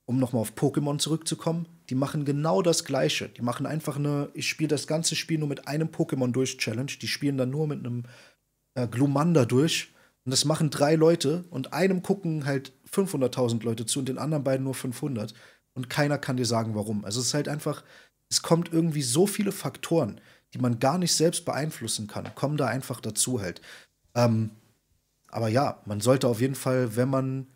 Speaker 2: um nochmal auf Pokémon zurückzukommen, die machen genau das Gleiche. Die machen einfach eine, ich spiele das ganze Spiel nur mit einem Pokémon durch Challenge. Die spielen dann nur mit einem äh, Glumanda durch. Und das machen drei Leute und einem gucken halt 500.000 Leute zu und den anderen beiden nur 500. Und keiner kann dir sagen, warum. Also es ist halt einfach, es kommt irgendwie so viele Faktoren, die man gar nicht selbst beeinflussen kann, kommen da einfach dazu halt. Ähm, aber ja, man sollte auf jeden Fall, wenn man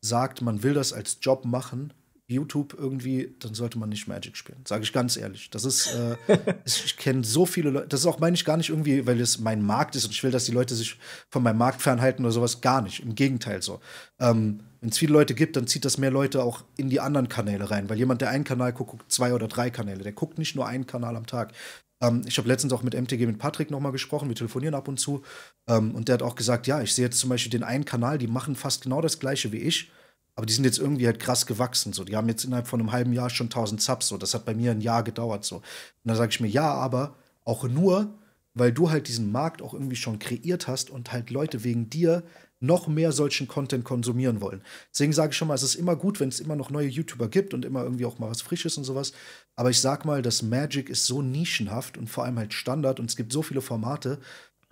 Speaker 2: sagt, man will das als Job machen, YouTube irgendwie, dann sollte man nicht Magic spielen. Sage ich ganz ehrlich. Das ist, äh, ich kenne so viele Leute, das ist auch, meine ich, gar nicht irgendwie, weil es mein Markt ist und ich will, dass die Leute sich von meinem Markt fernhalten oder sowas. Gar nicht. Im Gegenteil so. Ähm, Wenn es viele Leute gibt, dann zieht das mehr Leute auch in die anderen Kanäle rein, weil jemand, der einen Kanal guckt, guckt zwei oder drei Kanäle. Der guckt nicht nur einen Kanal am Tag. Ähm, ich habe letztens auch mit MTG mit Patrick nochmal gesprochen, wir telefonieren ab und zu. Ähm, und der hat auch gesagt, ja, ich sehe jetzt zum Beispiel den einen Kanal, die machen fast genau das gleiche wie ich, aber die sind jetzt irgendwie halt krass gewachsen. So. Die haben jetzt innerhalb von einem halben Jahr schon 1000 Subs. So. Das hat bei mir ein Jahr gedauert. So. Und dann sage ich mir, ja, aber auch nur, weil du halt diesen Markt auch irgendwie schon kreiert hast und halt Leute wegen dir noch mehr solchen Content konsumieren wollen. Deswegen sage ich schon mal, es ist immer gut, wenn es immer noch neue YouTuber gibt und immer irgendwie auch mal was Frisches und sowas. Aber ich sag mal, das Magic ist so nischenhaft und vor allem halt Standard und es gibt so viele Formate,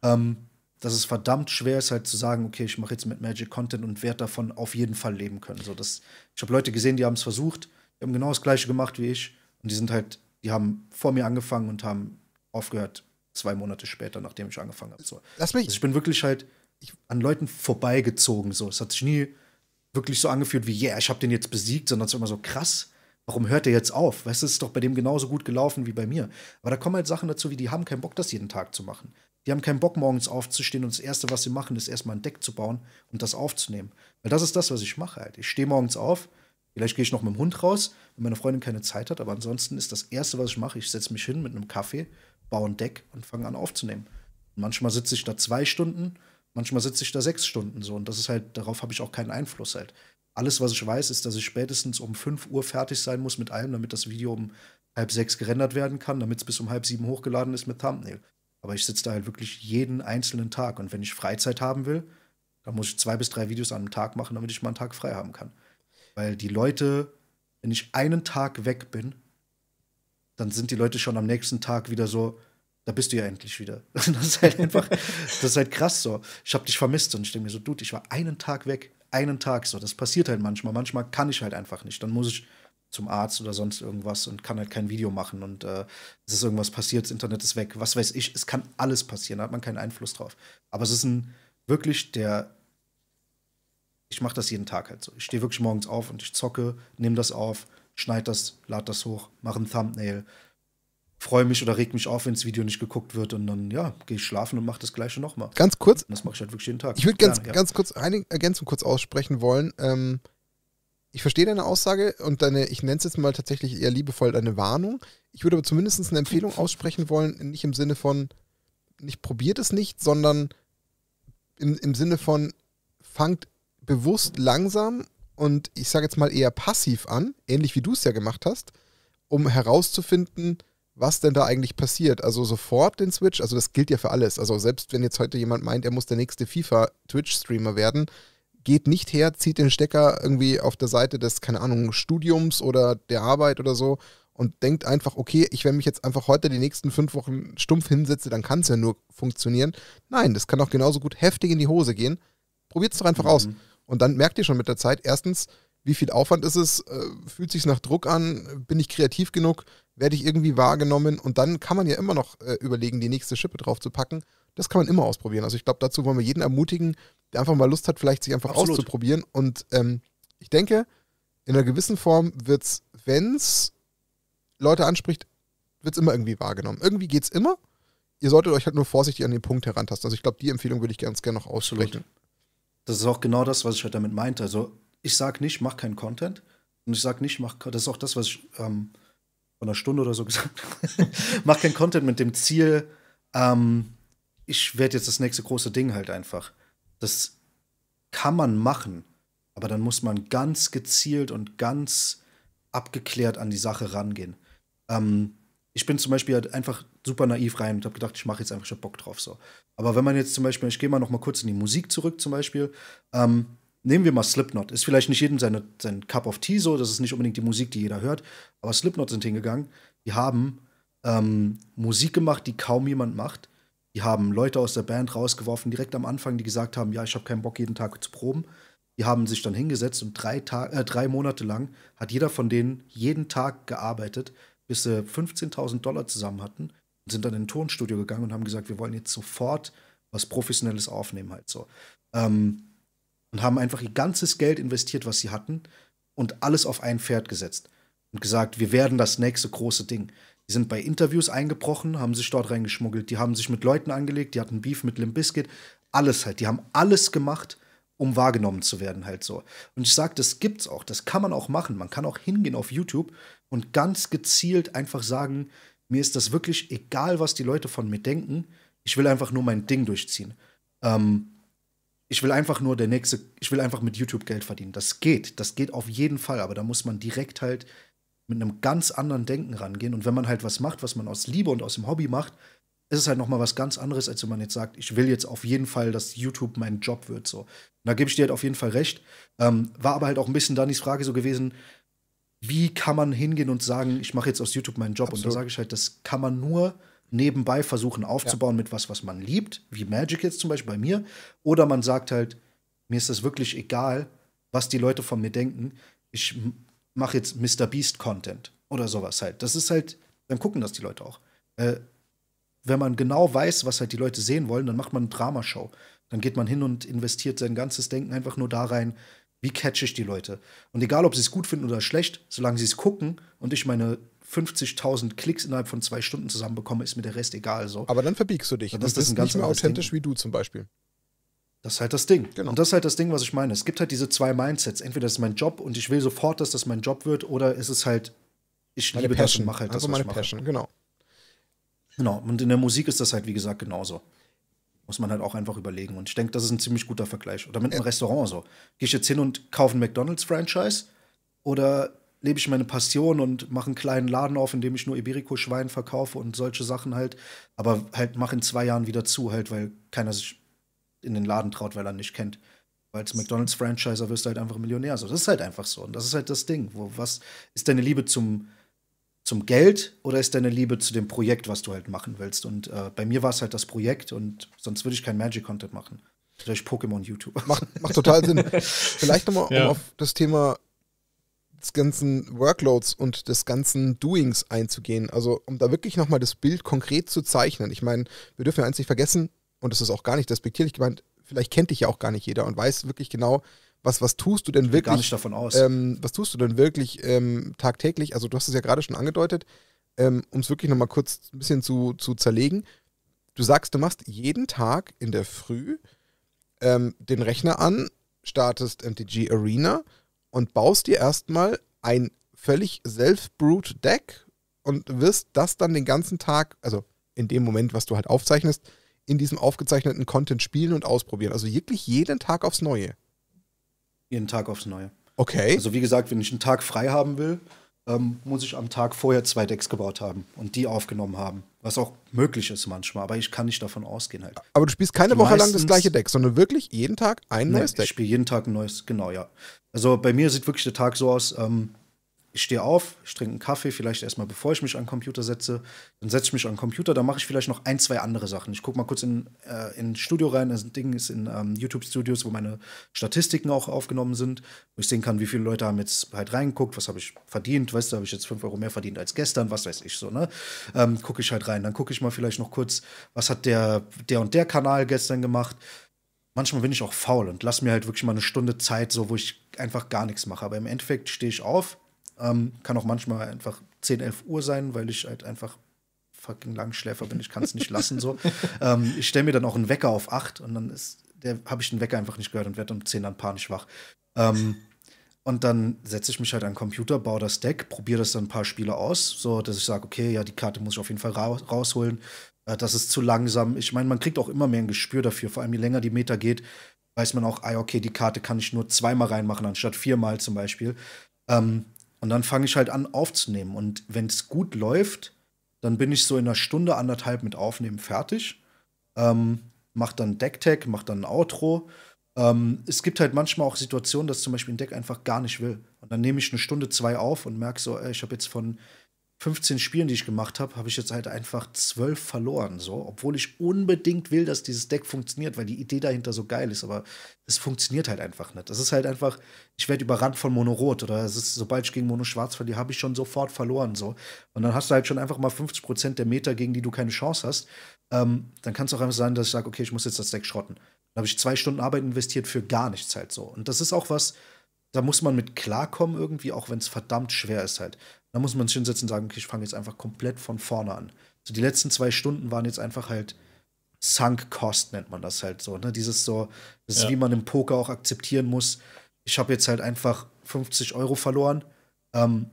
Speaker 2: ähm, dass es verdammt schwer ist, halt zu sagen, okay, ich mache jetzt mit Magic Content und werde davon auf jeden Fall leben können. So, das, ich habe Leute gesehen, die haben es versucht, die haben genau das gleiche gemacht wie ich und die sind halt, die haben vor mir angefangen und haben aufgehört zwei Monate später, nachdem ich angefangen habe. So. Lass mich. Also ich bin wirklich halt ich, an Leuten vorbeigezogen. So. Es hat sich nie wirklich so angefühlt wie, ja, yeah, ich habe den jetzt besiegt, sondern es war immer so krass. Warum hört der jetzt auf? Weißt du, es ist doch bei dem genauso gut gelaufen wie bei mir. Aber da kommen halt Sachen dazu, wie die haben keinen Bock, das jeden Tag zu machen. Die haben keinen Bock, morgens aufzustehen und das Erste, was sie machen, ist erstmal ein Deck zu bauen und das aufzunehmen. Weil das ist das, was ich mache halt. Ich stehe morgens auf, vielleicht gehe ich noch mit dem Hund raus, wenn meine Freundin keine Zeit hat, aber ansonsten ist das Erste, was ich mache, ich setze mich hin mit einem Kaffee, baue ein Deck und fange an aufzunehmen. Und manchmal sitze ich da zwei Stunden, Manchmal sitze ich da sechs Stunden so und das ist halt, darauf habe ich auch keinen Einfluss halt. Alles, was ich weiß, ist, dass ich spätestens um 5 Uhr fertig sein muss mit allem, damit das Video um halb sechs gerendert werden kann, damit es bis um halb sieben hochgeladen ist mit Thumbnail. Aber ich sitze da halt wirklich jeden einzelnen Tag und wenn ich Freizeit haben will, dann muss ich zwei bis drei Videos an einem Tag machen, damit ich mal einen Tag frei haben kann. Weil die Leute, wenn ich einen Tag weg bin, dann sind die Leute schon am nächsten Tag wieder so, da bist du ja endlich wieder. Das ist halt einfach, das ist halt krass so. Ich habe dich vermisst und ich denke mir so, Dude, ich war einen Tag weg, einen Tag so. Das passiert halt manchmal. Manchmal kann ich halt einfach nicht. Dann muss ich zum Arzt oder sonst irgendwas und kann halt kein Video machen und äh, es ist irgendwas passiert, das Internet ist weg, was weiß ich. Es kann alles passieren, da hat man keinen Einfluss drauf. Aber es ist ein wirklich der. Ich mache das jeden Tag halt so. Ich stehe wirklich morgens auf und ich zocke, nehme das auf, schneide das, lade das hoch, mache ein Thumbnail, freue mich oder reg
Speaker 1: mich auf, wenn das Video nicht geguckt wird und dann, ja, gehe ich schlafen und mache das Gleiche nochmal. Ganz kurz. Und das mache ich halt wirklich jeden Tag. Ich würde ganz, ja. ganz kurz eine Ergänzung kurz aussprechen wollen. Ähm, ich verstehe deine Aussage und deine, ich nenne es jetzt mal tatsächlich eher liebevoll deine Warnung. Ich würde aber zumindest eine Empfehlung aussprechen wollen, nicht im Sinne von, nicht probiert es nicht, sondern im, im Sinne von, fangt bewusst langsam und ich sage jetzt mal eher passiv an, ähnlich wie du es ja gemacht hast, um herauszufinden, was denn da eigentlich passiert. Also sofort den Switch, also das gilt ja für alles. Also selbst wenn jetzt heute jemand meint, er muss der nächste FIFA-Twitch-Streamer werden, geht nicht her, zieht den Stecker irgendwie auf der Seite des, keine Ahnung, Studiums oder der Arbeit oder so und denkt einfach, okay, ich wenn mich jetzt einfach heute die nächsten fünf Wochen stumpf hinsetze, dann kann es ja nur funktionieren. Nein, das kann auch genauso gut heftig in die Hose gehen. Probiert es doch einfach mhm. aus. Und dann merkt ihr schon mit der Zeit, erstens, wie viel Aufwand ist es, äh, fühlt sich nach Druck an, bin ich kreativ genug, werde ich irgendwie wahrgenommen und dann kann man ja immer noch äh, überlegen, die nächste Schippe drauf zu packen. Das kann man immer ausprobieren. Also ich glaube, dazu wollen wir jeden ermutigen, der einfach mal Lust hat, vielleicht sich einfach Absolut. auszuprobieren. Und ähm, ich denke, in einer gewissen Form wird es, wenn es Leute anspricht, wird es immer irgendwie wahrgenommen. Irgendwie geht es immer. Ihr solltet euch halt nur vorsichtig an den Punkt herantasten. Also ich glaube, die Empfehlung würde ich ganz gerne noch aussprechen. Das ist auch genau das, was ich halt damit meinte. Also ich sage nicht, mach keinen Content.
Speaker 2: Und ich sage nicht, mach, das ist auch das, was ich ähm, vor einer Stunde oder so gesagt, mach kein Content mit dem Ziel, ähm, ich werde jetzt das nächste große Ding halt einfach. Das kann man machen, aber dann muss man ganz gezielt und ganz abgeklärt an die Sache rangehen. Ähm, ich bin zum Beispiel halt einfach super naiv rein und habe gedacht, ich mache jetzt einfach schon Bock drauf so. Aber wenn man jetzt zum Beispiel, ich gehe mal noch mal kurz in die Musik zurück zum Beispiel, ähm, nehmen wir mal Slipknot. Ist vielleicht nicht jedem seine, sein Cup of Tea so, das ist nicht unbedingt die Musik, die jeder hört, aber Slipknot sind hingegangen. Die haben ähm, Musik gemacht, die kaum jemand macht. Die haben Leute aus der Band rausgeworfen, direkt am Anfang, die gesagt haben: Ja, ich habe keinen Bock, jeden Tag zu proben. Die haben sich dann hingesetzt und drei, Tag, äh, drei Monate lang hat jeder von denen jeden Tag gearbeitet, bis sie 15.000 Dollar zusammen hatten und sind dann in ein Tonstudio gegangen und haben gesagt: Wir wollen jetzt sofort was Professionelles aufnehmen, halt so. Ähm, und haben einfach ihr ganzes Geld investiert, was sie hatten, und alles auf ein Pferd gesetzt und gesagt, wir werden das nächste große Ding. Die sind bei Interviews eingebrochen, haben sich dort reingeschmuggelt, die haben sich mit Leuten angelegt, die hatten Beef mit Limp Bizkit, alles halt. Die haben alles gemacht, um wahrgenommen zu werden, halt so. Und ich sage, das gibt's auch, das kann man auch machen. Man kann auch hingehen auf YouTube und ganz gezielt einfach sagen, mir ist das wirklich egal, was die Leute von mir denken, ich will einfach nur mein Ding durchziehen. Ähm, ich will einfach nur der nächste, ich will einfach mit YouTube Geld verdienen. Das geht, das geht auf jeden Fall, aber da muss man direkt halt mit einem ganz anderen Denken rangehen. Und wenn man halt was macht, was man aus Liebe und aus dem Hobby macht, ist es halt nochmal was ganz anderes, als wenn man jetzt sagt, ich will jetzt auf jeden Fall, dass YouTube mein Job wird. So. da gebe ich dir halt auf jeden Fall recht. Ähm, war aber halt auch ein bisschen Dannys Frage so gewesen, wie kann man hingehen und sagen, ich mache jetzt aus YouTube meinen Job? Absolut. Und da sage ich halt, das kann man nur, nebenbei versuchen aufzubauen ja. mit was, was man liebt, wie Magic jetzt zum Beispiel bei mir. Oder man sagt halt, mir ist das wirklich egal, was die Leute von mir denken. Ich mache jetzt Mr. Beast Content oder sowas halt. Das ist halt, dann gucken das die Leute auch. Äh, wenn man genau weiß, was halt die Leute sehen wollen, dann macht man eine Dramashow. Dann geht man hin und investiert sein ganzes Denken einfach nur da rein, wie catch ich die Leute. Und egal, ob sie es gut finden oder schlecht, solange sie es gucken und ich meine 50.000 Klicks innerhalb von zwei Stunden zusammenbekomme, ist mir der Rest egal. So. Aber dann verbiegst du dich. Und das ist das ein ganz nicht mehr authentisch Ding. wie du zum Beispiel. Das ist halt das Ding. Genau. Und das ist halt das Ding, was ich meine. Es gibt halt diese zwei Mindsets. Entweder das ist mein Job und ich will sofort, dass das mein Job wird, oder ist es halt, ich meine liebe Passion. das und mache halt das, also meine Passion, genau. Genau. Und in der Musik ist das halt, wie gesagt, genauso. Muss man halt auch einfach überlegen. Und ich denke, das ist ein ziemlich guter Vergleich. Oder mit einem Ä Restaurant so. Gehe ich jetzt hin und kaufe ein McDonalds-Franchise? Oder lebe ich meine Passion und mache einen kleinen Laden auf, in dem ich nur Iberico-Schwein verkaufe und solche Sachen halt. Aber halt mache in zwei Jahren wieder zu, halt, weil keiner sich in den Laden traut, weil er nicht kennt. Weil als McDonalds-Franchiser wirst du halt einfach Millionär. So, das ist halt einfach so. Und das ist halt das Ding. Wo, was ist deine Liebe zum, zum Geld oder ist deine Liebe zu dem Projekt, was du halt machen willst? Und äh, bei mir war es halt das Projekt und sonst würde ich kein Magic-Content machen. Vielleicht Pokémon YouTube. Macht, macht total Sinn. Vielleicht nochmal, um ja. auf
Speaker 1: das Thema des ganzen Workloads und des ganzen Doings einzugehen. Also um da wirklich nochmal das Bild konkret zu zeichnen. Ich meine, wir dürfen ja eins nicht vergessen, und das ist auch gar nicht despektierlich gemeint, vielleicht kennt dich ja auch gar nicht jeder und weiß wirklich genau, was, was tust du denn wirklich? Gar nicht davon aus. Ähm, was tust du denn wirklich ähm, tagtäglich? Also du hast es ja gerade schon angedeutet, ähm, um es wirklich nochmal kurz ein bisschen zu, zu zerlegen. Du sagst, du machst jeden Tag in der Früh ähm, den Rechner an, startest MTG Arena und baust dir erstmal ein völlig self-brewed Deck und wirst das dann den ganzen Tag, also in dem Moment, was du halt aufzeichnest, in diesem aufgezeichneten Content spielen und ausprobieren. Also wirklich jeden Tag aufs Neue. Jeden Tag aufs Neue. Okay. Also wie gesagt, wenn ich einen Tag frei
Speaker 2: haben will, ähm, muss ich am Tag vorher zwei Decks gebaut haben und die aufgenommen haben. Was auch möglich ist manchmal, aber ich kann nicht davon ausgehen halt.
Speaker 1: Aber du spielst keine die Woche meistens, lang das gleiche Deck, sondern wirklich
Speaker 2: jeden Tag ein neues nee, Deck. Ich spiele jeden Tag ein neues, genau, ja. Also bei mir sieht wirklich der Tag so aus, ähm, ich stehe auf, ich trinke einen Kaffee, vielleicht erstmal bevor ich mich an den Computer setze. Dann setze ich mich an den Computer, dann mache ich vielleicht noch ein, zwei andere Sachen. Ich gucke mal kurz in, äh, in Studio rein. Das Ding ist in ähm, YouTube-Studios, wo meine Statistiken auch aufgenommen sind, wo ich sehen kann, wie viele Leute haben jetzt halt reingeguckt, was habe ich verdient, weißt du, habe ich jetzt fünf Euro mehr verdient als gestern, was weiß ich so, ne? Ähm, gucke ich halt rein. Dann gucke ich mal vielleicht noch kurz, was hat der, der und der Kanal gestern gemacht manchmal bin ich auch faul und lasse mir halt wirklich mal eine Stunde Zeit, so wo ich einfach gar nichts mache. Aber im Endeffekt stehe ich auf, ähm, kann auch manchmal einfach 10, 11 Uhr sein, weil ich halt einfach fucking Langschläfer bin. Ich kann es nicht lassen so. Ähm, ich stelle mir dann auch einen Wecker auf 8 und dann ist der habe ich den Wecker einfach nicht gehört und werde um 10 dann panisch wach. Ähm, und dann setze ich mich halt an den Computer, baue das Deck, probiere das dann ein paar Spiele aus, so dass ich sage, okay, ja, die Karte muss ich auf jeden Fall ra rausholen. Äh, das ist zu langsam. Ich meine, man kriegt auch immer mehr ein Gespür dafür. Vor allem, je länger die Meter geht, weiß man auch, ah, okay, die Karte kann ich nur zweimal reinmachen, anstatt viermal zum Beispiel. Ähm, und dann fange ich halt an aufzunehmen. Und wenn es gut läuft, dann bin ich so in einer Stunde, anderthalb mit Aufnehmen fertig. Ähm, mach dann Deck-Tag, mach dann ein Outro. Ähm, es gibt halt manchmal auch Situationen, dass zum Beispiel ein Deck einfach gar nicht will. Und dann nehme ich eine Stunde, zwei auf und merke so, ey, ich habe jetzt von 15 Spielen, die ich gemacht habe, habe ich jetzt halt einfach 12 verloren, so, obwohl ich unbedingt will, dass dieses Deck funktioniert, weil die Idee dahinter so geil ist, aber es funktioniert halt einfach nicht. Das ist halt einfach, ich werde überrannt von Mono Rot oder es ist, sobald ich gegen Mono Schwarz verliere, habe ich schon sofort verloren, so. Und dann hast du halt schon einfach mal 50 Prozent der Meter, gegen die du keine Chance hast. Ähm, dann kann es auch einfach sein, dass ich sage, okay, ich muss jetzt das Deck schrotten. Dann habe ich zwei Stunden Arbeit investiert für gar nichts halt so. Und das ist auch was, da muss man mit klarkommen irgendwie, auch wenn es verdammt schwer ist halt. Da muss man sich hinsetzen und sagen, okay, ich fange jetzt einfach komplett von vorne an. So die letzten zwei Stunden waren jetzt einfach halt Sunk Cost, nennt man das halt so. Ne? Dieses so, das ist wie man im Poker auch akzeptieren muss. Ich habe jetzt halt einfach 50 Euro verloren. Ähm,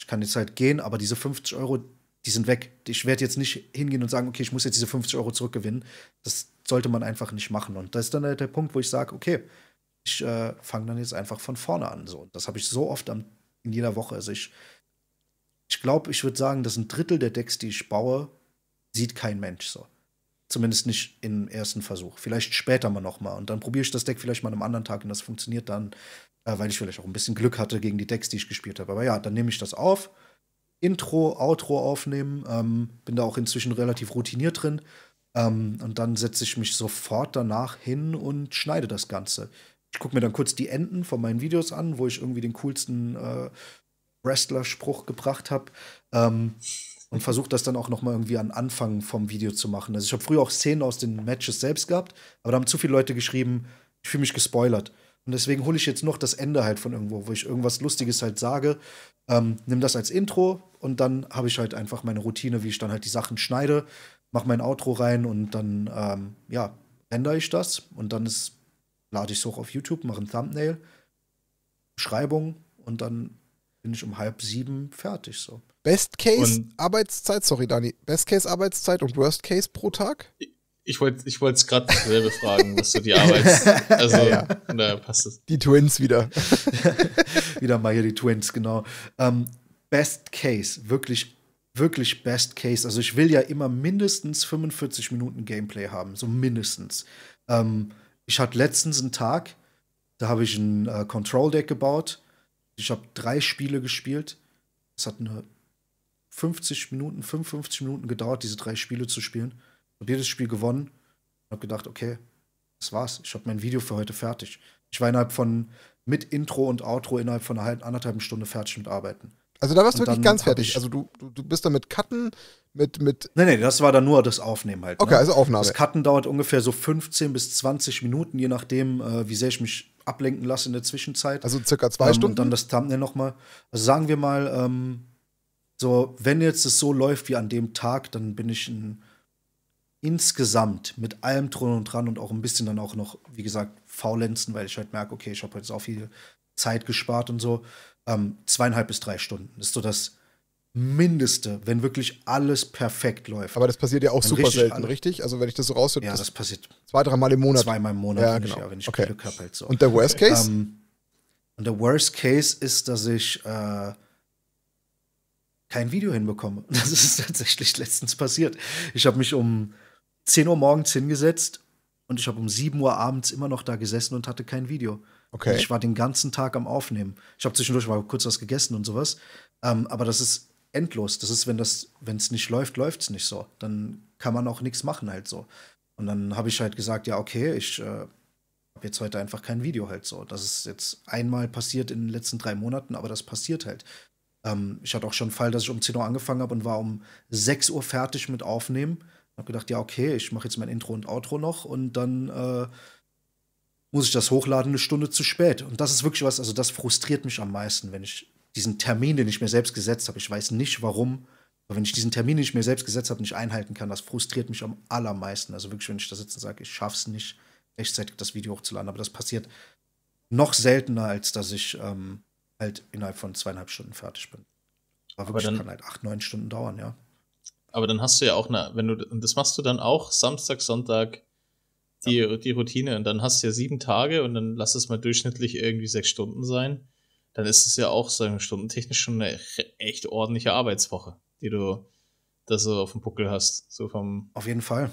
Speaker 2: ich kann jetzt halt gehen, aber diese 50 Euro, die sind weg. Ich werde jetzt nicht hingehen und sagen, okay, ich muss jetzt diese 50 Euro zurückgewinnen. Das sollte man einfach nicht machen. Und das ist dann halt der Punkt, wo ich sage, okay, ich äh, fange dann jetzt einfach von vorne an. So. das habe ich so oft am, in jeder Woche. Also ich ich glaube, ich würde sagen, dass ein Drittel der Decks, die ich baue, sieht kein Mensch so. Zumindest nicht im ersten Versuch. Vielleicht später mal nochmal. Und dann probiere ich das Deck vielleicht mal am anderen Tag und das funktioniert dann, äh, weil ich vielleicht auch ein bisschen Glück hatte gegen die Decks, die ich gespielt habe. Aber ja, dann nehme ich das auf. Intro, Outro aufnehmen. Ähm, bin da auch inzwischen relativ routiniert drin. Ähm, und dann setze ich mich sofort danach hin und schneide das Ganze. Ich gucke mir dann kurz die Enden von meinen Videos an, wo ich irgendwie den coolsten äh, Wrestler-Spruch gebracht habe. Ähm, und versucht das dann auch nochmal irgendwie an Anfang vom Video zu machen. Also ich habe früher auch Szenen aus den Matches selbst gehabt, aber da haben zu viele Leute geschrieben, ich fühle mich gespoilert. Und deswegen hole ich jetzt noch das Ende halt von irgendwo, wo ich irgendwas Lustiges halt sage, ähm, nimm das als Intro und dann habe ich halt einfach meine Routine, wie ich dann halt die Sachen schneide, mache mein Outro rein und dann, ähm, ja, ändere ich das und dann ist, lade ich es hoch auf YouTube, mache ein Thumbnail, Beschreibung und dann bin ich
Speaker 1: um halb sieben fertig so. Best Case und Arbeitszeit, sorry Dani, Best Case Arbeitszeit und Worst Case pro Tag?
Speaker 3: Ich wollte ich es gerade selber fragen, was du die Arbeit. also ja, ja. da also, passt es.
Speaker 1: Die Twins wieder. wieder mal hier die Twins, genau.
Speaker 2: Ähm, best Case, wirklich wirklich Best Case. Also ich will ja immer mindestens 45 Minuten Gameplay haben, so mindestens. Ähm, ich hatte letztens einen Tag, da habe ich ein äh, Control Deck gebaut ich habe drei Spiele gespielt. Es hat eine 50 Minuten, 55 Minuten gedauert, diese drei Spiele zu spielen. Ich habe jedes Spiel gewonnen. und habe gedacht, okay, das war's. Ich habe mein Video für heute fertig. Ich war innerhalb von, mit Intro und Outro, innerhalb von einer halben, anderthalb Stunde fertig mit Arbeiten. Also da warst du wirklich ganz fertig. Also du, du, du bist da mit Cutten, mit, mit. Nee, nee, das war dann nur das Aufnehmen halt. Okay, ne? also Aufnahme. Das Cutten dauert ungefähr so 15 bis 20 Minuten, je nachdem, äh, wie sehr ich mich ablenken lasse in der Zwischenzeit. Also circa zwei ähm, Stunden. Und dann das Thumbnail nochmal. Also sagen wir mal, ähm, so, wenn jetzt es so läuft wie an dem Tag, dann bin ich ein, insgesamt mit allem drum und dran und auch ein bisschen dann auch noch, wie gesagt, faulenzen, weil ich halt merke, okay, ich habe jetzt halt auch viel Zeit gespart und so. Ähm, zweieinhalb bis drei Stunden ist so das Mindeste, wenn wirklich alles perfekt läuft. Aber das passiert ja auch wenn super richtig selten,
Speaker 1: richtig? Also wenn ich das so raushöre. Ja, das, das passiert. Zwei, dreimal im Monat. Zweimal im Monat, ja, genau. ich, wenn ich okay. Glück habe halt so. Und der Worst ähm, Case?
Speaker 2: Ähm, und der Worst Case ist, dass ich äh, kein Video hinbekomme. Das ist tatsächlich letztens passiert. Ich habe mich um 10 Uhr morgens hingesetzt und ich habe um 7 Uhr abends immer noch da gesessen und hatte kein Video. Okay. ich war den ganzen Tag am Aufnehmen. Ich habe zwischendurch mal kurz was gegessen und sowas. Ähm, aber das ist endlos. Das ist, wenn das, wenn es nicht läuft, läuft es nicht so. Dann kann man auch nichts machen halt so. Und dann habe ich halt gesagt, ja, okay, ich äh, habe jetzt heute einfach kein Video halt so. Das ist jetzt einmal passiert in den letzten drei Monaten, aber das passiert halt. Ähm, ich hatte auch schon einen Fall, dass ich um 10 Uhr angefangen habe und war um 6 Uhr fertig mit Aufnehmen. Habe gedacht, ja, okay, ich mache jetzt mein Intro und Outro noch und dann äh, muss ich das hochladen eine Stunde zu spät. Und das ist wirklich was, also das frustriert mich am meisten, wenn ich diesen Termin, den ich mir selbst gesetzt habe, ich weiß nicht warum, aber wenn ich diesen Termin, den ich mir selbst gesetzt habe, nicht einhalten kann, das frustriert mich am allermeisten. Also wirklich, wenn ich da sitze und sage, ich schaffe es nicht, rechtzeitig das Video hochzuladen. Aber das passiert noch seltener, als dass ich ähm, halt innerhalb von zweieinhalb Stunden
Speaker 3: fertig bin. Aber wirklich, aber dann, kann halt acht, neun Stunden dauern, ja. Aber dann hast du ja auch eine, wenn du, und das machst du dann auch Samstag, Sonntag, die, ja. die Routine. Und dann hast du ja sieben Tage und dann lass es mal durchschnittlich irgendwie sechs Stunden sein dann ist es ja auch, sagen wir, stundentechnisch schon eine echt ordentliche Arbeitswoche, die du da so auf dem Buckel hast. So vom auf jeden Fall.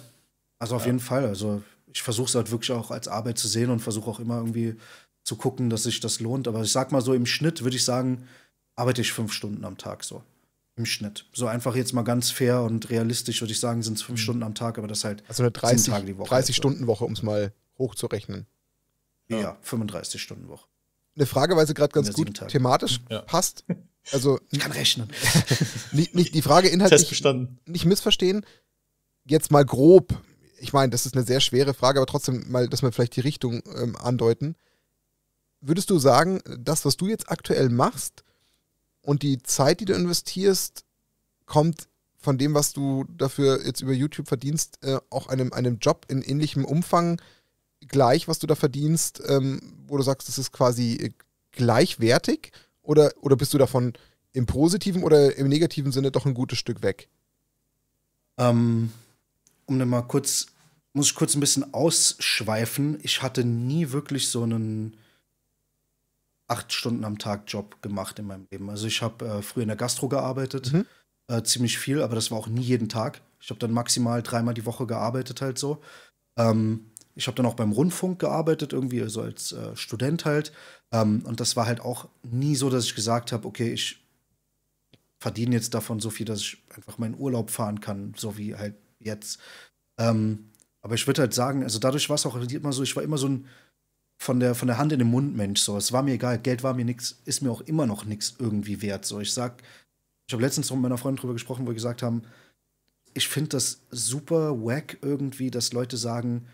Speaker 3: Also auf ja. jeden Fall. Also ich versuche es halt wirklich auch als Arbeit zu sehen und versuche
Speaker 2: auch immer irgendwie zu gucken, dass sich das lohnt. Aber ich sag mal so, im Schnitt würde ich sagen, arbeite ich fünf Stunden am Tag so. Im Schnitt. So einfach jetzt mal ganz fair und realistisch würde ich sagen, sind es
Speaker 1: fünf mhm. Stunden am Tag, aber das halt also eine 30, Tage die Woche. 30 halt Stunden Woche, um es mal hochzurechnen. Ja, ja 35 Stunden Woche eine Frage, weil sie gerade ganz gut Tage. thematisch ja. passt. Also ich kann rechnen. nicht, nicht die Frage inhaltlich nicht missverstehen. Jetzt mal grob. Ich meine, das ist eine sehr schwere Frage, aber trotzdem mal, dass wir vielleicht die Richtung ähm, andeuten. Würdest du sagen, das, was du jetzt aktuell machst und die Zeit, die du investierst, kommt von dem, was du dafür jetzt über YouTube verdienst, äh, auch einem, einem Job in ähnlichem Umfang gleich, was du da verdienst, ähm, wo du sagst, das ist quasi äh, gleichwertig? Oder, oder bist du davon im positiven oder im negativen Sinne doch ein gutes Stück weg? Ähm, um dann mal kurz, muss ich kurz ein bisschen ausschweifen. Ich hatte nie
Speaker 2: wirklich so einen acht Stunden am Tag Job gemacht in meinem Leben. Also ich habe äh, früher in der Gastro gearbeitet, mhm. äh, ziemlich viel, aber das war auch nie jeden Tag. Ich habe dann maximal dreimal die Woche gearbeitet halt so. Ähm, ich habe dann auch beim Rundfunk gearbeitet, irgendwie so als äh, Student halt. Ähm, und das war halt auch nie so, dass ich gesagt habe, okay, ich verdiene jetzt davon so viel, dass ich einfach meinen Urlaub fahren kann, so wie halt jetzt. Ähm, aber ich würde halt sagen, also dadurch war es auch halt immer so, ich war immer so ein von der, von der Hand in den Mund Mensch. So, es war mir egal, Geld war mir nichts, ist mir auch immer noch nichts irgendwie wert. So, ich sag, ich habe letztens mit meiner Freundin drüber gesprochen, wo wir gesagt haben, ich finde das super wack irgendwie, dass Leute sagen,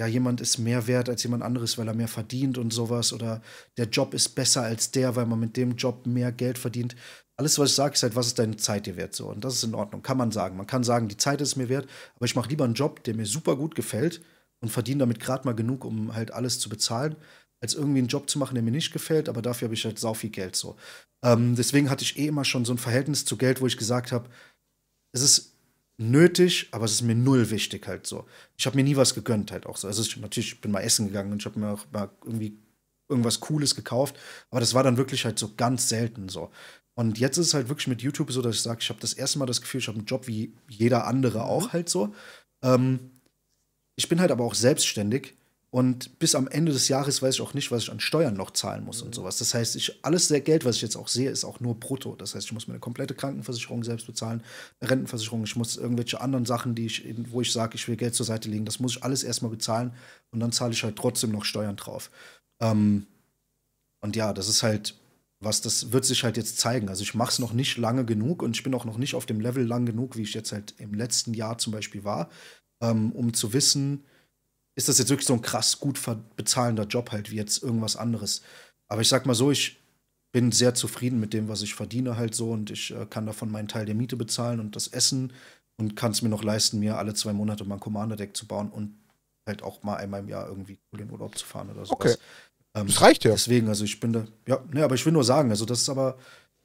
Speaker 2: ja, jemand ist mehr wert als jemand anderes, weil er mehr verdient und sowas oder der Job ist besser als der, weil man mit dem Job mehr Geld verdient. Alles, was ich sage, ist halt, was ist deine Zeit dir wert? So, und das ist in Ordnung, kann man sagen. Man kann sagen, die Zeit ist mir wert, aber ich mache lieber einen Job, der mir super gut gefällt und verdiene damit gerade mal genug, um halt alles zu bezahlen, als irgendwie einen Job zu machen, der mir nicht gefällt, aber dafür habe ich halt sau viel Geld so. Ähm, deswegen hatte ich eh immer schon so ein Verhältnis zu Geld, wo ich gesagt habe, es ist nötig, aber es ist mir null wichtig halt so. Ich habe mir nie was gegönnt halt auch so. Also ich, natürlich ich bin mal essen gegangen und ich habe mir auch mal irgendwie irgendwas Cooles gekauft, aber das war dann wirklich halt so ganz selten so. Und jetzt ist es halt wirklich mit YouTube so, dass ich sage, ich habe das erste Mal das Gefühl, ich habe einen Job wie jeder andere auch mhm. halt so. Ähm, ich bin halt aber auch selbstständig und bis am Ende des Jahres weiß ich auch nicht, was ich an Steuern noch zahlen muss mhm. und sowas. Das heißt, ich, alles der Geld, was ich jetzt auch sehe, ist auch nur brutto. Das heißt, ich muss meine komplette Krankenversicherung selbst bezahlen, Rentenversicherung, ich muss irgendwelche anderen Sachen, die ich, wo ich sage, ich will Geld zur Seite legen, das muss ich alles erstmal bezahlen und dann zahle ich halt trotzdem noch Steuern drauf. Ähm, und ja, das ist halt, was das wird sich halt jetzt zeigen. Also ich mache es noch nicht lange genug und ich bin auch noch nicht auf dem Level lang genug, wie ich jetzt halt im letzten Jahr zum Beispiel war, ähm, um zu wissen, ist das jetzt wirklich so ein krass gut bezahlender Job halt wie jetzt irgendwas anderes. Aber ich sag mal so, ich bin sehr zufrieden mit dem, was ich verdiene halt so und ich äh, kann davon meinen Teil der Miete bezahlen und das Essen und kann es mir noch leisten, mir alle zwei Monate mal ein Commander-Deck zu bauen und halt auch mal einmal im Jahr irgendwie cool in Urlaub zu fahren oder so. Okay. Ähm, das reicht ja. Deswegen, also ich bin da, ja, ne, aber ich will nur sagen, also das ist aber,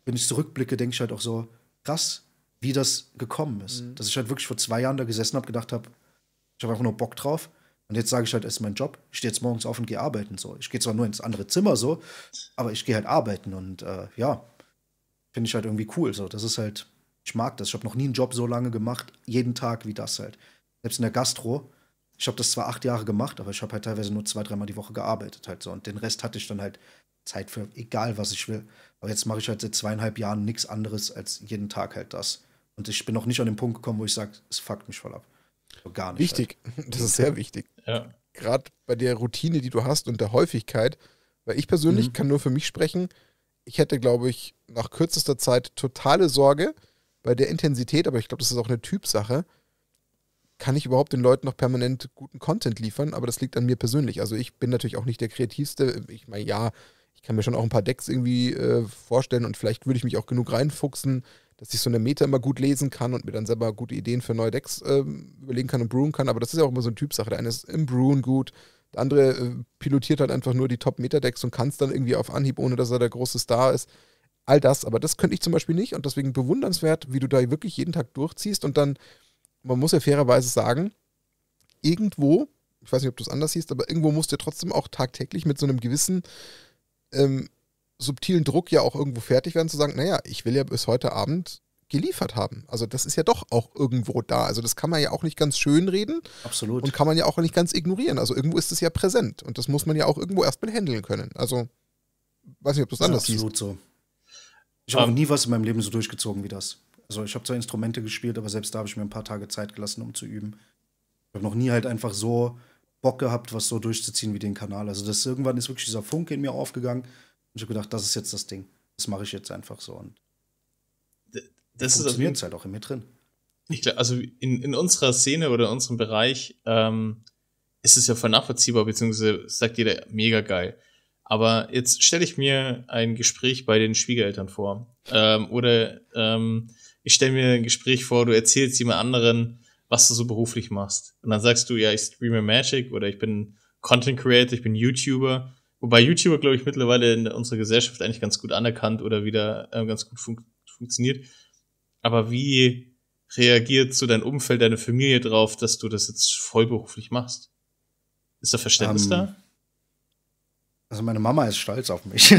Speaker 2: wenn ich zurückblicke, denke ich halt auch so, krass, wie das gekommen ist. Mhm. Dass ich halt wirklich vor zwei Jahren da gesessen habe, gedacht habe, ich habe einfach nur Bock drauf und jetzt sage ich halt, es ist mein Job. Ich stehe jetzt morgens auf und gehe arbeiten. So. Ich gehe zwar nur ins andere Zimmer so, aber ich gehe halt arbeiten und äh, ja, finde ich halt irgendwie cool. So, das ist halt, ich mag das. Ich habe noch nie einen Job so lange gemacht, jeden Tag wie das halt. Selbst in der Gastro. Ich habe das zwar acht Jahre gemacht, aber ich habe halt teilweise nur zwei, dreimal die Woche gearbeitet halt so. Und den Rest hatte ich dann halt Zeit für egal, was ich will. Aber jetzt mache ich halt seit zweieinhalb Jahren nichts anderes als jeden Tag halt das. Und ich bin noch nicht an den Punkt gekommen, wo ich sage, es fuckt mich voll ab.
Speaker 1: Oh, gar nicht. Wichtig. Halt. Das ist sehr wichtig. Ja. Gerade bei der Routine, die du hast und der Häufigkeit. Weil ich persönlich mhm. kann nur für mich sprechen. Ich hätte, glaube ich, nach kürzester Zeit totale Sorge bei der Intensität, aber ich glaube, das ist auch eine Typsache. Kann ich überhaupt den Leuten noch permanent guten Content liefern? Aber das liegt an mir persönlich. Also ich bin natürlich auch nicht der Kreativste. Ich meine, ja, ich kann mir schon auch ein paar Decks irgendwie äh, vorstellen und vielleicht würde ich mich auch genug reinfuchsen, dass ich so eine Meta immer gut lesen kann und mir dann selber gute Ideen für neue Decks äh, überlegen kann und brewen kann. Aber das ist ja auch immer so eine Typsache. Der eine ist im Brewen gut, der andere äh, pilotiert halt einfach nur die Top-Meta-Decks und kann es dann irgendwie auf Anhieb, ohne dass er der große Star ist. All das, aber das könnte ich zum Beispiel nicht und deswegen bewundernswert, wie du da wirklich jeden Tag durchziehst und dann, man muss ja fairerweise sagen, irgendwo, ich weiß nicht, ob du es anders siehst, aber irgendwo musst du ja trotzdem auch tagtäglich mit so einem gewissen ähm, subtilen Druck ja auch irgendwo fertig werden, zu sagen, naja, ich will ja bis heute Abend geliefert haben. Also das ist ja doch auch irgendwo da. Also das kann man ja auch nicht ganz schön reden. Absolut. Und kann man ja auch nicht ganz ignorieren. Also irgendwo ist es ja präsent und das muss man ja auch irgendwo erstmal handeln können. Also weiß nicht, ob das, das anders ist.
Speaker 2: Absolut hieß. so. Ich habe um, ähm. nie was in meinem Leben so durchgezogen wie das. Also ich habe zwar Instrumente gespielt, aber selbst da habe ich mir ein paar Tage Zeit gelassen, um zu üben. Ich habe noch nie halt einfach so Bock gehabt, was so durchzuziehen wie den Kanal. Also das irgendwann ist wirklich dieser Funke in mir aufgegangen und ich habe gedacht, das ist jetzt das Ding. Das mache ich jetzt einfach so. Und
Speaker 3: das, ist also funktioniert
Speaker 2: halt auch in mir drin.
Speaker 3: Ich glaube, also in, in unserer Szene oder in unserem Bereich ähm, ist es ja voll nachvollziehbar, beziehungsweise sagt jeder, mega geil. Aber jetzt stelle ich mir ein Gespräch bei den Schwiegereltern vor. Ähm, oder ähm, ich stelle mir ein Gespräch vor, du erzählst jemand anderen, was du so beruflich machst. Und dann sagst du, ja, ich streame Magic oder ich bin Content Creator, ich bin YouTuber. Wobei YouTuber, glaube ich, mittlerweile in unserer Gesellschaft eigentlich ganz gut anerkannt oder wieder äh, ganz gut fun funktioniert. Aber wie reagiert so dein Umfeld, deine Familie drauf, dass du das jetzt vollberuflich machst? Ist da Verständnis um, ähm, da?
Speaker 2: Also meine Mama ist stolz auf mich.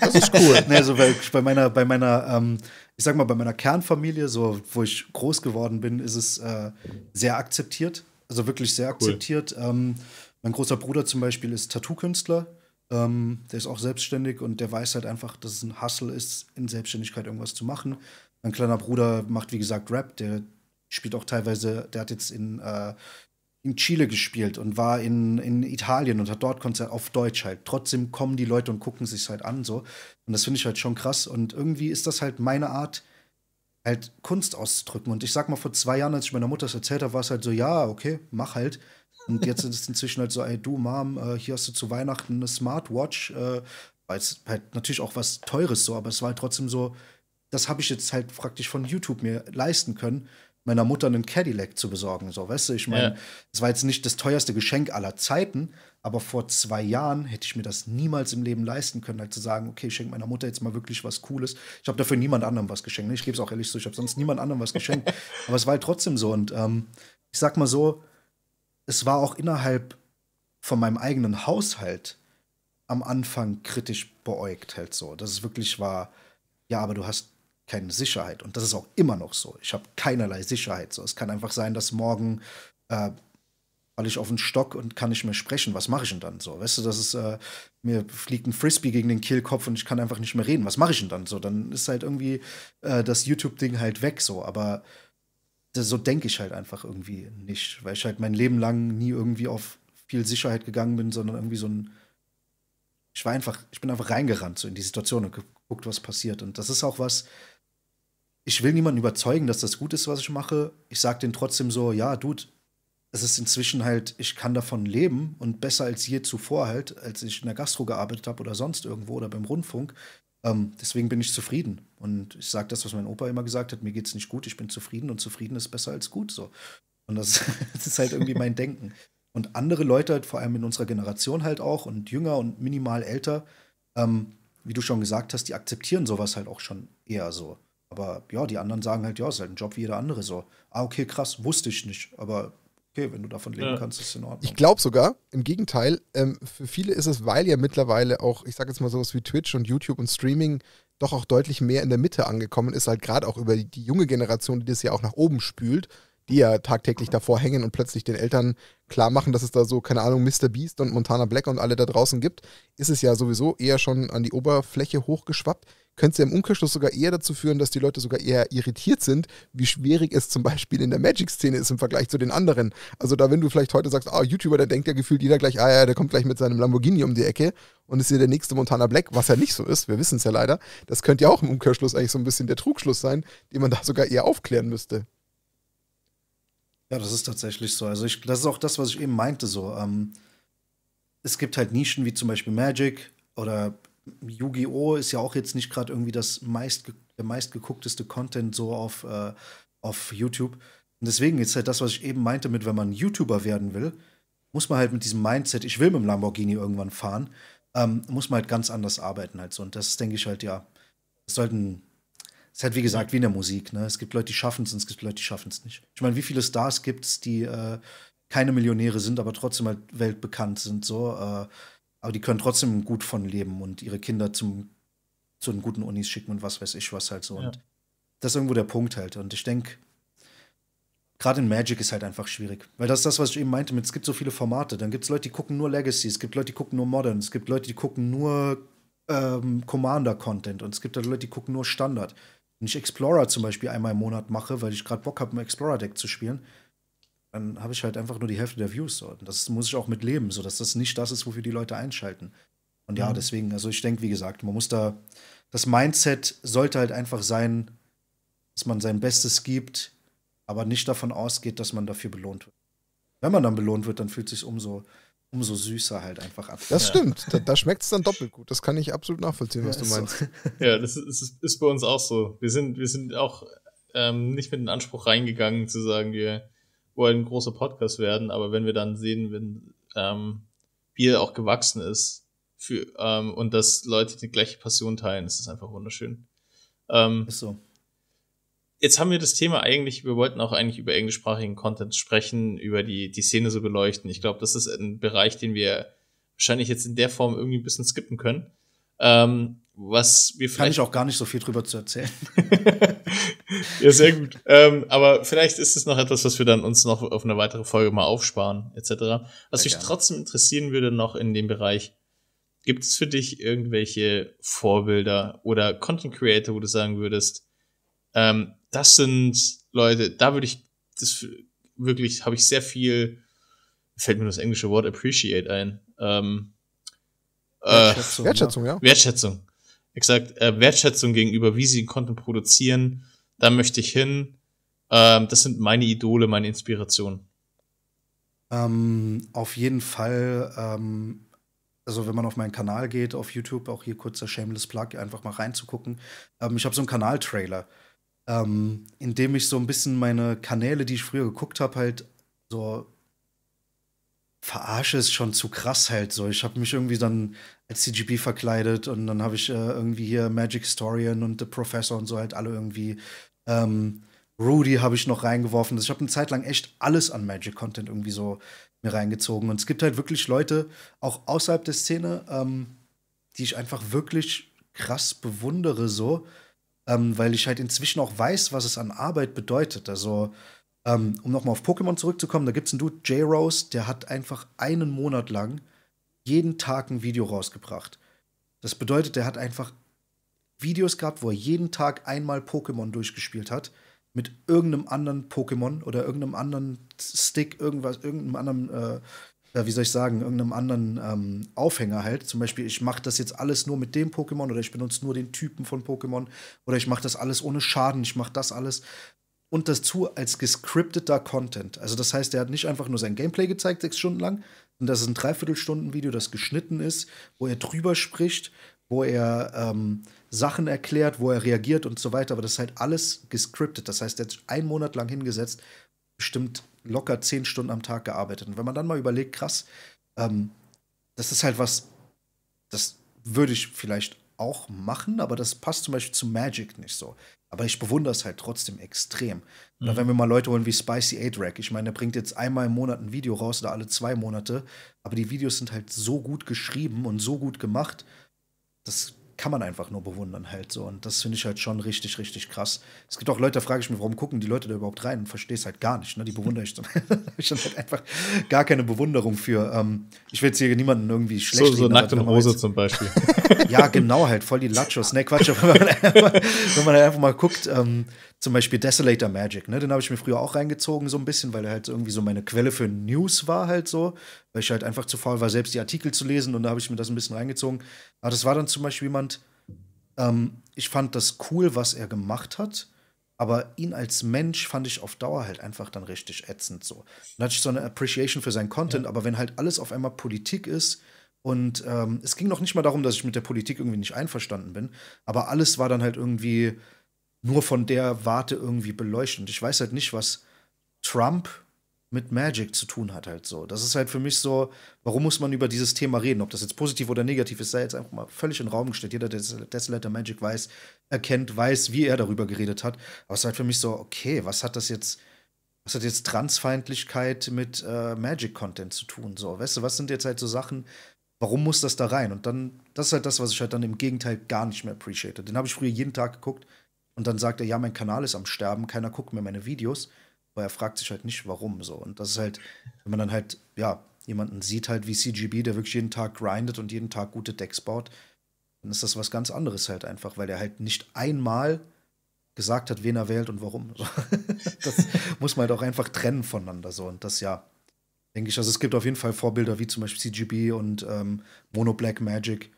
Speaker 2: Das ist cool. nee, so bei, bei, meiner, bei meiner, ähm, ich sag mal, bei meiner Kernfamilie, so wo ich groß geworden bin, ist es äh, sehr akzeptiert. Also wirklich sehr akzeptiert. Cool. Ähm, mein großer Bruder zum Beispiel ist Tattoo-Künstler. Ähm, der ist auch selbstständig und der weiß halt einfach, dass es ein Hustle ist, in Selbstständigkeit irgendwas zu machen. Mein kleiner Bruder macht, wie gesagt, Rap. Der spielt auch teilweise, der hat jetzt in äh, in Chile gespielt und war in, in Italien und hat dort Konzert auf Deutsch halt. Trotzdem kommen die Leute und gucken sich halt an so. Und das finde ich halt schon krass. Und irgendwie ist das halt meine Art, halt Kunst auszudrücken. Und ich sag mal, vor zwei Jahren, als ich meiner Mutter das erzählt habe, war es halt so, ja, okay, mach halt. Und jetzt ist es inzwischen halt so, ey, du Mom, äh, hier hast du zu Weihnachten eine Smartwatch. Äh, weil es halt natürlich auch was Teures so, aber es war halt trotzdem so, das habe ich jetzt halt praktisch von YouTube mir leisten können meiner Mutter einen Cadillac zu besorgen. So, weißt du, ich meine, es ja. war jetzt nicht das teuerste Geschenk aller Zeiten, aber vor zwei Jahren hätte ich mir das niemals im Leben leisten können, halt zu sagen, okay, ich schenke meiner Mutter jetzt mal wirklich was Cooles. Ich habe dafür niemand anderem was geschenkt. Ne? Ich gebe es auch ehrlich zu, ich habe sonst niemand anderem was geschenkt. aber es war halt trotzdem so. Und ähm, ich sag mal so, es war auch innerhalb von meinem eigenen Haushalt am Anfang kritisch beäugt, halt so. Dass es wirklich war, ja, aber du hast keine Sicherheit. Und das ist auch immer noch so. Ich habe keinerlei Sicherheit. So, es kann einfach sein, dass morgen äh, falle ich auf den Stock und kann nicht mehr sprechen. Was mache ich denn dann so? Weißt du, das ist, äh, mir fliegt ein Frisbee gegen den Kehlkopf und ich kann einfach nicht mehr reden. Was mache ich denn dann so? Dann ist halt irgendwie äh, das YouTube-Ding halt weg so. Aber das, so denke ich halt einfach irgendwie nicht, weil ich halt mein Leben lang nie irgendwie auf viel Sicherheit gegangen bin, sondern irgendwie so ein ich war einfach, ich bin einfach reingerannt so in die Situation und geguckt, was passiert. Und das ist auch was, ich will niemanden überzeugen, dass das gut ist, was ich mache. Ich sage denen trotzdem so, ja, Dude, es ist inzwischen halt, ich kann davon leben und besser als je zuvor halt, als ich in der Gastro gearbeitet habe oder sonst irgendwo oder beim Rundfunk. Ähm, deswegen bin ich zufrieden. Und ich sage das, was mein Opa immer gesagt hat, mir geht es nicht gut, ich bin zufrieden und zufrieden ist besser als gut so. Und das, das ist halt irgendwie mein Denken. Und andere Leute, halt, vor allem in unserer Generation halt auch und jünger und minimal älter, ähm, wie du schon gesagt hast, die akzeptieren sowas halt auch schon eher so. Aber ja, die anderen sagen halt, ja, ist halt ein Job wie jeder andere so. Ah, okay, krass, wusste ich nicht. Aber okay, wenn du davon leben ja. kannst, ist in Ordnung. Ich
Speaker 1: glaube sogar, im Gegenteil, ähm, für viele ist es, weil ja mittlerweile auch, ich sage jetzt mal sowas wie Twitch und YouTube und Streaming doch auch deutlich mehr in der Mitte angekommen ist, halt gerade auch über die, die junge Generation, die das ja auch nach oben spült, die ja tagtäglich davor hängen und plötzlich den Eltern klar machen, dass es da so, keine Ahnung, Mr. Beast und Montana Black und alle da draußen gibt, ist es ja sowieso eher schon an die Oberfläche hochgeschwappt könnte es ja im Umkehrschluss sogar eher dazu führen, dass die Leute sogar eher irritiert sind, wie schwierig es zum Beispiel in der Magic-Szene ist im Vergleich zu den anderen. Also da, wenn du vielleicht heute sagst, ah, YouTuber, der denkt ja gefühlt jeder gleich, ah ja, der kommt gleich mit seinem Lamborghini um die Ecke und ist hier der nächste Montana Black, was ja nicht so ist, wir wissen es ja leider. Das könnte ja auch im Umkehrschluss eigentlich so ein bisschen der Trugschluss sein, den man da sogar eher aufklären müsste. Ja, das ist
Speaker 2: tatsächlich so. Also ich, das ist auch das, was ich eben meinte. So, ähm, es gibt halt Nischen wie zum Beispiel Magic oder Yu-Gi-Oh! ist ja auch jetzt nicht gerade irgendwie das meist, der meistgeguckteste Content so auf, äh, auf YouTube. Und deswegen ist halt das, was ich eben meinte, mit wenn man YouTuber werden will, muss man halt mit diesem Mindset, ich will mit dem Lamborghini irgendwann fahren, ähm, muss man halt ganz anders arbeiten halt so. Und das denke ich halt, ja, es sollten, es ist halt wie gesagt wie in der Musik, ne? Es gibt Leute, die schaffen es und es gibt Leute, die schaffen es nicht. Ich meine, wie viele Stars gibt es, die äh, keine Millionäre sind, aber trotzdem halt weltbekannt sind, so. Äh, aber die können trotzdem gut von leben und ihre Kinder zum, zu den guten Unis schicken und was weiß ich was halt so. Und das ist irgendwo der Punkt halt. Und ich denke, gerade in Magic ist halt einfach schwierig. Weil das ist das, was ich eben meinte, mit, es gibt so viele Formate. Dann gibt es Leute, die gucken nur Legacy, es gibt Leute, die gucken nur Modern, es gibt Leute, die gucken nur ähm, Commander-Content und es gibt halt Leute, die gucken nur Standard. Wenn ich Explorer zum Beispiel einmal im Monat mache, weil ich gerade Bock habe, ein Explorer-Deck zu spielen, dann habe ich halt einfach nur die Hälfte der Views. So. Und das muss ich auch mit leben, so dass das nicht das ist, wofür die Leute einschalten. Und ja, mhm. deswegen, also ich denke, wie gesagt, man muss da, das Mindset sollte halt einfach sein, dass man sein Bestes gibt, aber nicht davon ausgeht, dass man dafür belohnt wird. Wenn man dann belohnt wird, dann fühlt es sich umso, umso süßer halt einfach ab. Das ja. stimmt, da,
Speaker 1: da schmeckt es dann doppelt gut. Das kann ich absolut nachvollziehen, was ja, du meinst. So.
Speaker 3: Ja, das ist, ist, bei uns auch so. Wir sind, wir sind auch ähm, nicht mit dem Anspruch reingegangen, zu sagen, wir wollen große Podcasts werden, aber wenn wir dann sehen, wenn ähm, Bier auch gewachsen ist für, ähm, und dass Leute die gleiche Passion teilen, ist das einfach wunderschön. Ähm, ist so. Jetzt haben wir das Thema eigentlich, wir wollten auch eigentlich über englischsprachigen Content sprechen, über die, die Szene so beleuchten. Ich glaube, das ist ein Bereich, den wir wahrscheinlich jetzt in der Form irgendwie ein bisschen skippen können. Ähm, was wir vielleicht. Kann ich auch gar nicht so viel drüber zu erzählen. ja, sehr gut. Ähm, aber vielleicht ist es noch etwas, was wir dann uns noch auf eine weitere Folge mal aufsparen, etc. Was mich trotzdem interessieren würde, noch in dem Bereich, gibt es für dich irgendwelche Vorbilder oder Content Creator, wo du sagen würdest, ähm, das sind Leute, da würde ich, das wirklich, habe ich sehr viel, fällt mir das englische Wort appreciate ein. Ähm, äh, Wertschätzung, äh, Wertschätzung, ja. Wertschätzung wie gesagt, äh, Wertschätzung gegenüber, wie sie den Content produzieren, da möchte ich hin. Ähm, das sind meine Idole, meine Inspirationen.
Speaker 2: Ähm, auf jeden Fall, ähm, also wenn man auf meinen Kanal geht, auf YouTube, auch hier kurzer Shameless Plug, einfach mal reinzugucken. Ähm, ich habe so einen Kanaltrailer, trailer ähm, in dem ich so ein bisschen meine Kanäle, die ich früher geguckt habe, halt so verarsche ist schon zu krass halt so. Ich habe mich irgendwie dann als CGP verkleidet und dann habe ich äh, irgendwie hier Magic Historian und The Professor und so halt alle irgendwie. Ähm, Rudy habe ich noch reingeworfen. Also ich habe eine Zeit lang echt alles an Magic Content irgendwie so mir reingezogen. Und es gibt halt wirklich Leute, auch außerhalb der Szene, ähm, die ich einfach wirklich krass bewundere, so, ähm, weil ich halt inzwischen auch weiß, was es an Arbeit bedeutet. Also, ähm, um nochmal auf Pokémon zurückzukommen, da gibt es einen Dude, J-Rose, der hat einfach einen Monat lang jeden Tag ein Video rausgebracht. Das bedeutet, er hat einfach Videos gehabt, wo er jeden Tag einmal Pokémon durchgespielt hat. Mit irgendeinem anderen Pokémon oder irgendeinem anderen Stick, irgendwas, irgendeinem anderen, äh, wie soll ich sagen, irgendeinem anderen ähm, Aufhänger halt. Zum Beispiel, ich mache das jetzt alles nur mit dem Pokémon oder ich benutze nur den Typen von Pokémon oder ich mache das alles ohne Schaden, ich mache das alles und dazu als gescripteter Content. Also das heißt, er hat nicht einfach nur sein Gameplay gezeigt, sechs Stunden lang, und das ist ein Dreiviertelstunden-Video, das geschnitten ist, wo er drüber spricht, wo er ähm, Sachen erklärt, wo er reagiert und so weiter. Aber das ist halt alles gescriptet. Das heißt, er hat einen Monat lang hingesetzt, bestimmt locker zehn Stunden am Tag gearbeitet. Und wenn man dann mal überlegt, krass, ähm, das ist halt was, das würde ich vielleicht auch machen, aber das passt zum Beispiel zu Magic nicht so. Aber ich bewundere es halt trotzdem extrem. Oder mhm. wenn wir mal Leute holen wie Spicy 8-Rack. Ich meine, der bringt jetzt einmal im Monat ein Video raus oder alle zwei Monate. Aber die Videos sind halt so gut geschrieben und so gut gemacht. dass kann man einfach nur bewundern halt so. Und das finde ich halt schon richtig, richtig krass. Es gibt auch Leute, da frage ich mich, warum gucken die Leute da überhaupt rein? und Verstehe es halt gar nicht. Ne? Die bewundere ich dann. da habe ich dann halt einfach gar keine Bewunderung für. Ähm, ich will jetzt hier niemanden irgendwie schlecht So, so nackte Hose zum Beispiel.
Speaker 3: ja, genau, halt voll die Lachos. Ne, Quatsch, wenn man,
Speaker 2: einfach, wenn man einfach mal guckt, ähm, zum Beispiel Desolator Magic, ne? Den habe ich mir früher auch reingezogen, so ein bisschen, weil er halt irgendwie so meine Quelle für News war, halt so. Weil ich halt einfach zu faul war, selbst die Artikel zu lesen und da habe ich mir das ein bisschen reingezogen. Aber das war dann zum Beispiel jemand, ähm, ich fand das cool, was er gemacht hat. Aber ihn als Mensch fand ich auf Dauer halt einfach dann richtig ätzend so. Dann hatte ich so eine Appreciation für seinen Content, ja. aber wenn halt alles auf einmal Politik ist und ähm, es ging noch nicht mal darum, dass ich mit der Politik irgendwie nicht einverstanden bin, aber alles war dann halt irgendwie nur von der Warte irgendwie beleuchtet. Und ich weiß halt nicht, was Trump mit Magic zu tun hat, halt so. Das ist halt für mich so, warum muss man über dieses Thema reden? Ob das jetzt positiv oder negativ ist, sei jetzt einfach mal völlig in den Raum gestellt. Jeder, der Desolator Magic weiß, erkennt, weiß, wie er darüber geredet hat. Aber es ist halt für mich so, okay, was hat das jetzt, was hat jetzt Transfeindlichkeit mit äh, Magic-Content zu tun? So, weißt du, was sind jetzt halt so Sachen, warum muss das da rein? Und dann, das ist halt das, was ich halt dann im Gegenteil gar nicht mehr appreciate. Den habe ich früher jeden Tag geguckt. Und dann sagt er, ja, mein Kanal ist am Sterben, keiner guckt mir meine Videos. Aber er fragt sich halt nicht, warum so. Und das ist halt, wenn man dann halt, ja, jemanden sieht halt wie CGB, der wirklich jeden Tag grindet und jeden Tag gute Decks baut, dann ist das was ganz anderes halt einfach, weil der halt nicht einmal gesagt hat, wen er wählt und warum. das muss man halt auch einfach trennen voneinander so. Und das ja, denke ich, also es gibt auf jeden Fall Vorbilder wie zum Beispiel CGB und ähm, Mono Black Magic,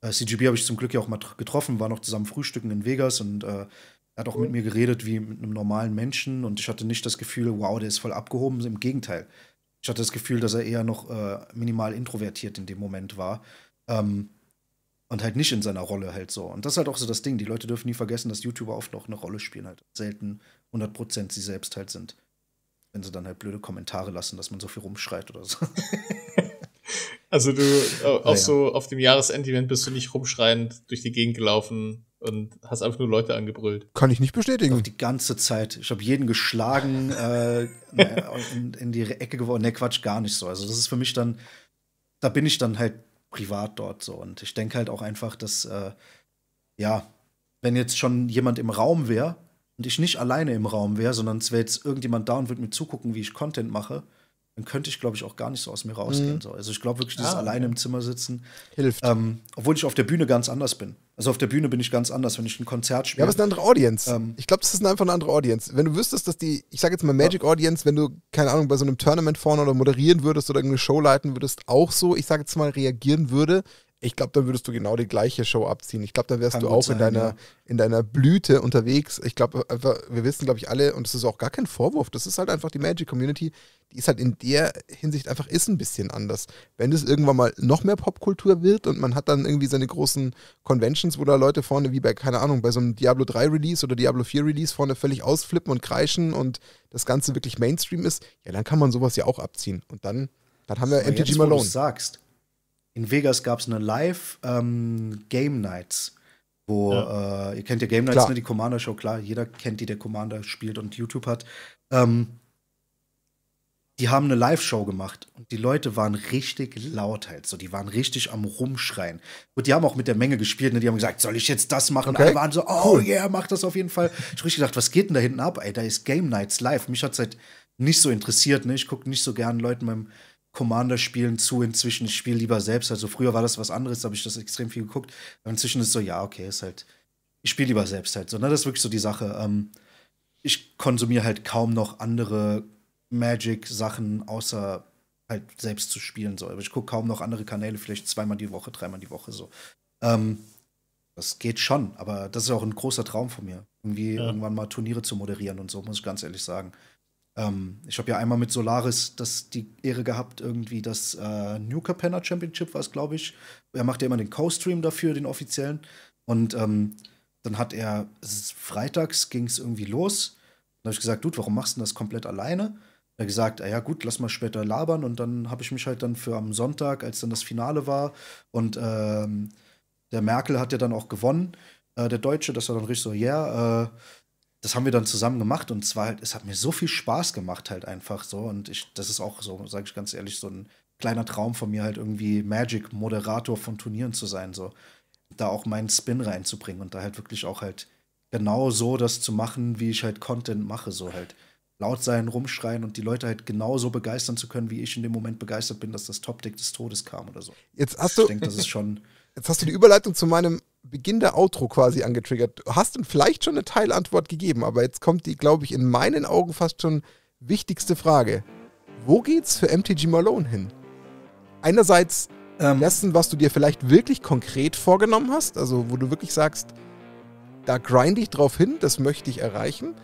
Speaker 2: äh, CGB habe ich zum Glück ja auch mal getroffen, war noch zusammen frühstücken in Vegas und äh, er hat auch mit mir geredet wie mit einem normalen Menschen und ich hatte nicht das Gefühl, wow, der ist voll abgehoben. Im Gegenteil. Ich hatte das Gefühl, dass er eher noch äh, minimal introvertiert in dem Moment war. Ähm, und halt nicht in seiner Rolle halt so. Und das ist halt auch so das Ding. Die Leute dürfen nie vergessen, dass YouTuber oft noch eine Rolle spielen halt. Selten 100% sie selbst halt sind. Wenn sie dann halt blöde Kommentare
Speaker 3: lassen, dass man so viel rumschreit oder so. Also du, auch ja. so auf dem Jahresendevent bist du nicht rumschreiend durch die Gegend gelaufen und hast einfach nur Leute angebrüllt. Kann
Speaker 2: ich nicht bestätigen. Doch, die ganze Zeit. Ich habe jeden geschlagen, äh, in, ne, in, die Ecke geworfen. Ne, Quatsch, gar nicht so. Also das ist für mich dann, da bin ich dann halt privat dort so. Und ich denke halt auch einfach, dass, äh, ja, wenn jetzt schon jemand im Raum wäre und ich nicht alleine im Raum wäre, sondern es wäre jetzt irgendjemand da und würde mir zugucken, wie ich Content mache, dann könnte ich, glaube ich, auch gar nicht so aus mir rausgehen. Mhm. So. Also ich glaube wirklich, dieses ah, alleine im Zimmer sitzen hilft.
Speaker 1: Ähm, obwohl ich auf der Bühne ganz anders bin. Also auf der Bühne bin ich ganz anders, wenn ich ein Konzert spiele. Ja, aber es ist eine andere Audience. Ähm, ich glaube, das ist einfach eine andere Audience. Wenn du wüsstest, dass die, ich sage jetzt mal Magic ja. Audience, wenn du, keine Ahnung, bei so einem Tournament vorne oder moderieren würdest oder irgendeine Show leiten würdest, auch so, ich sage jetzt mal, reagieren würde, ich glaube, dann würdest du genau die gleiche Show abziehen. Ich glaube, dann wärst Kann du auch sein, in, deiner, ja. in deiner Blüte unterwegs. Ich glaube, wir wissen, glaube ich, alle, und das ist auch gar kein Vorwurf, das ist halt einfach die Magic Community, die ist halt in der Hinsicht einfach ist ein bisschen anders. Wenn es irgendwann mal noch mehr Popkultur wird und man hat dann irgendwie seine großen Conventions, wo da Leute vorne, wie bei, keine Ahnung, bei so einem Diablo 3 Release oder Diablo 4 Release vorne völlig ausflippen und kreischen und das Ganze wirklich Mainstream ist, ja, dann kann man sowas ja auch abziehen. Und dann, dann haben wir Aber MTG jetzt, Malone. Wo
Speaker 2: sagst, in Vegas gab es eine Live ähm, Game Nights, wo ja. äh, ihr kennt ja Game Nights, ne, die Commander Show, klar, jeder kennt die, der Commander spielt und YouTube hat. Ähm, die haben eine Live-Show gemacht und die Leute waren richtig laut halt, so die waren richtig am Rumschreien. Und die haben auch mit der Menge gespielt, ne? die haben gesagt, soll ich jetzt das machen? Okay. Alle waren so, oh cool. yeah, mach das auf jeden Fall. Ich habe richtig gedacht, was geht denn da hinten ab? Ey, da ist Game Nights live. Mich hat es halt nicht so interessiert, ne? Ich gucke nicht so gern Leuten beim Commander-Spielen zu inzwischen. Ich spiele lieber selbst. Also früher war das was anderes, da habe ich das extrem viel geguckt. Aber inzwischen ist so, ja, okay, ist halt, ich spiele lieber selbst halt so. Ne? Das ist wirklich so die Sache. Ähm, ich konsumiere halt kaum noch andere Magic-Sachen, außer halt selbst zu spielen. So. Aber ich gucke kaum noch andere Kanäle, vielleicht zweimal die Woche, dreimal die Woche so. Ähm, das geht schon, aber das ist auch ein großer Traum von mir. Irgendwie ja. irgendwann mal Turniere zu moderieren und so, muss ich ganz ehrlich sagen. Ähm, ich habe ja einmal mit Solaris das, die Ehre gehabt, irgendwie das äh, New Capenna Championship war es, glaube ich. Er macht ja immer den Co-Stream dafür, den offiziellen. Und ähm, dann hat er, freitags ging es irgendwie los. Dann habe ich gesagt, Dude, warum machst du das komplett alleine? Er hat gesagt, ah ja gut, lass mal später labern. Und dann habe ich mich halt dann für am Sonntag, als dann das Finale war und ähm, der Merkel hat ja dann auch gewonnen, äh, der Deutsche, das war dann richtig so, ja, yeah, äh, das haben wir dann zusammen gemacht und zwar halt, es hat mir so viel Spaß gemacht halt einfach so und ich, das ist auch so, sage ich ganz ehrlich, so ein kleiner Traum von mir halt irgendwie Magic-Moderator von Turnieren zu sein, so. Da auch meinen Spin reinzubringen und da halt wirklich auch halt genau so das zu machen, wie ich halt Content mache, so halt laut sein, rumschreien und die Leute halt genauso
Speaker 1: begeistern zu können, wie ich in dem Moment begeistert bin, dass das Top-Deck des Todes kam oder so. Jetzt hast du, ich denke, das ist schon. Jetzt hast du die Überleitung zu meinem Beginn der Outro quasi angetriggert. Du Hast du vielleicht schon eine Teilantwort gegeben, aber jetzt kommt die, glaube ich, in meinen Augen fast schon wichtigste Frage. Wo geht's für MTG Malone hin? Einerseits ähm. dessen, was du dir vielleicht wirklich konkret vorgenommen hast, also wo du wirklich sagst, da grind ich drauf hin, das möchte ich erreichen.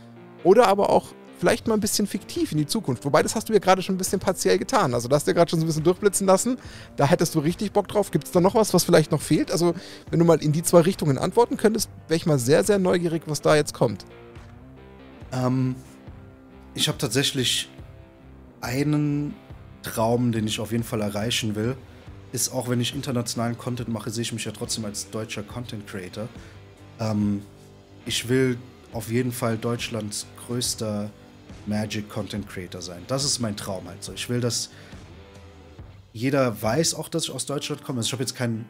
Speaker 1: Oder aber auch vielleicht mal ein bisschen fiktiv in die Zukunft. Wobei, das hast du ja gerade schon ein bisschen partiell getan. Also, das hast du ja gerade schon so ein bisschen durchblitzen lassen. Da hättest du richtig Bock drauf. Gibt es da noch was, was vielleicht noch fehlt? Also, wenn du mal in die zwei Richtungen antworten könntest, wäre ich mal sehr, sehr neugierig, was da jetzt kommt. Ähm, ich habe tatsächlich einen
Speaker 2: Traum, den ich auf jeden Fall erreichen will. Ist auch, wenn ich internationalen Content mache, sehe ich mich ja trotzdem als deutscher Content Creator. Ähm, ich will auf jeden Fall Deutschlands größter Magic Content Creator sein. Das ist mein Traum halt so. Ich will, dass jeder weiß auch, dass ich aus Deutschland komme. Also ich habe jetzt keinen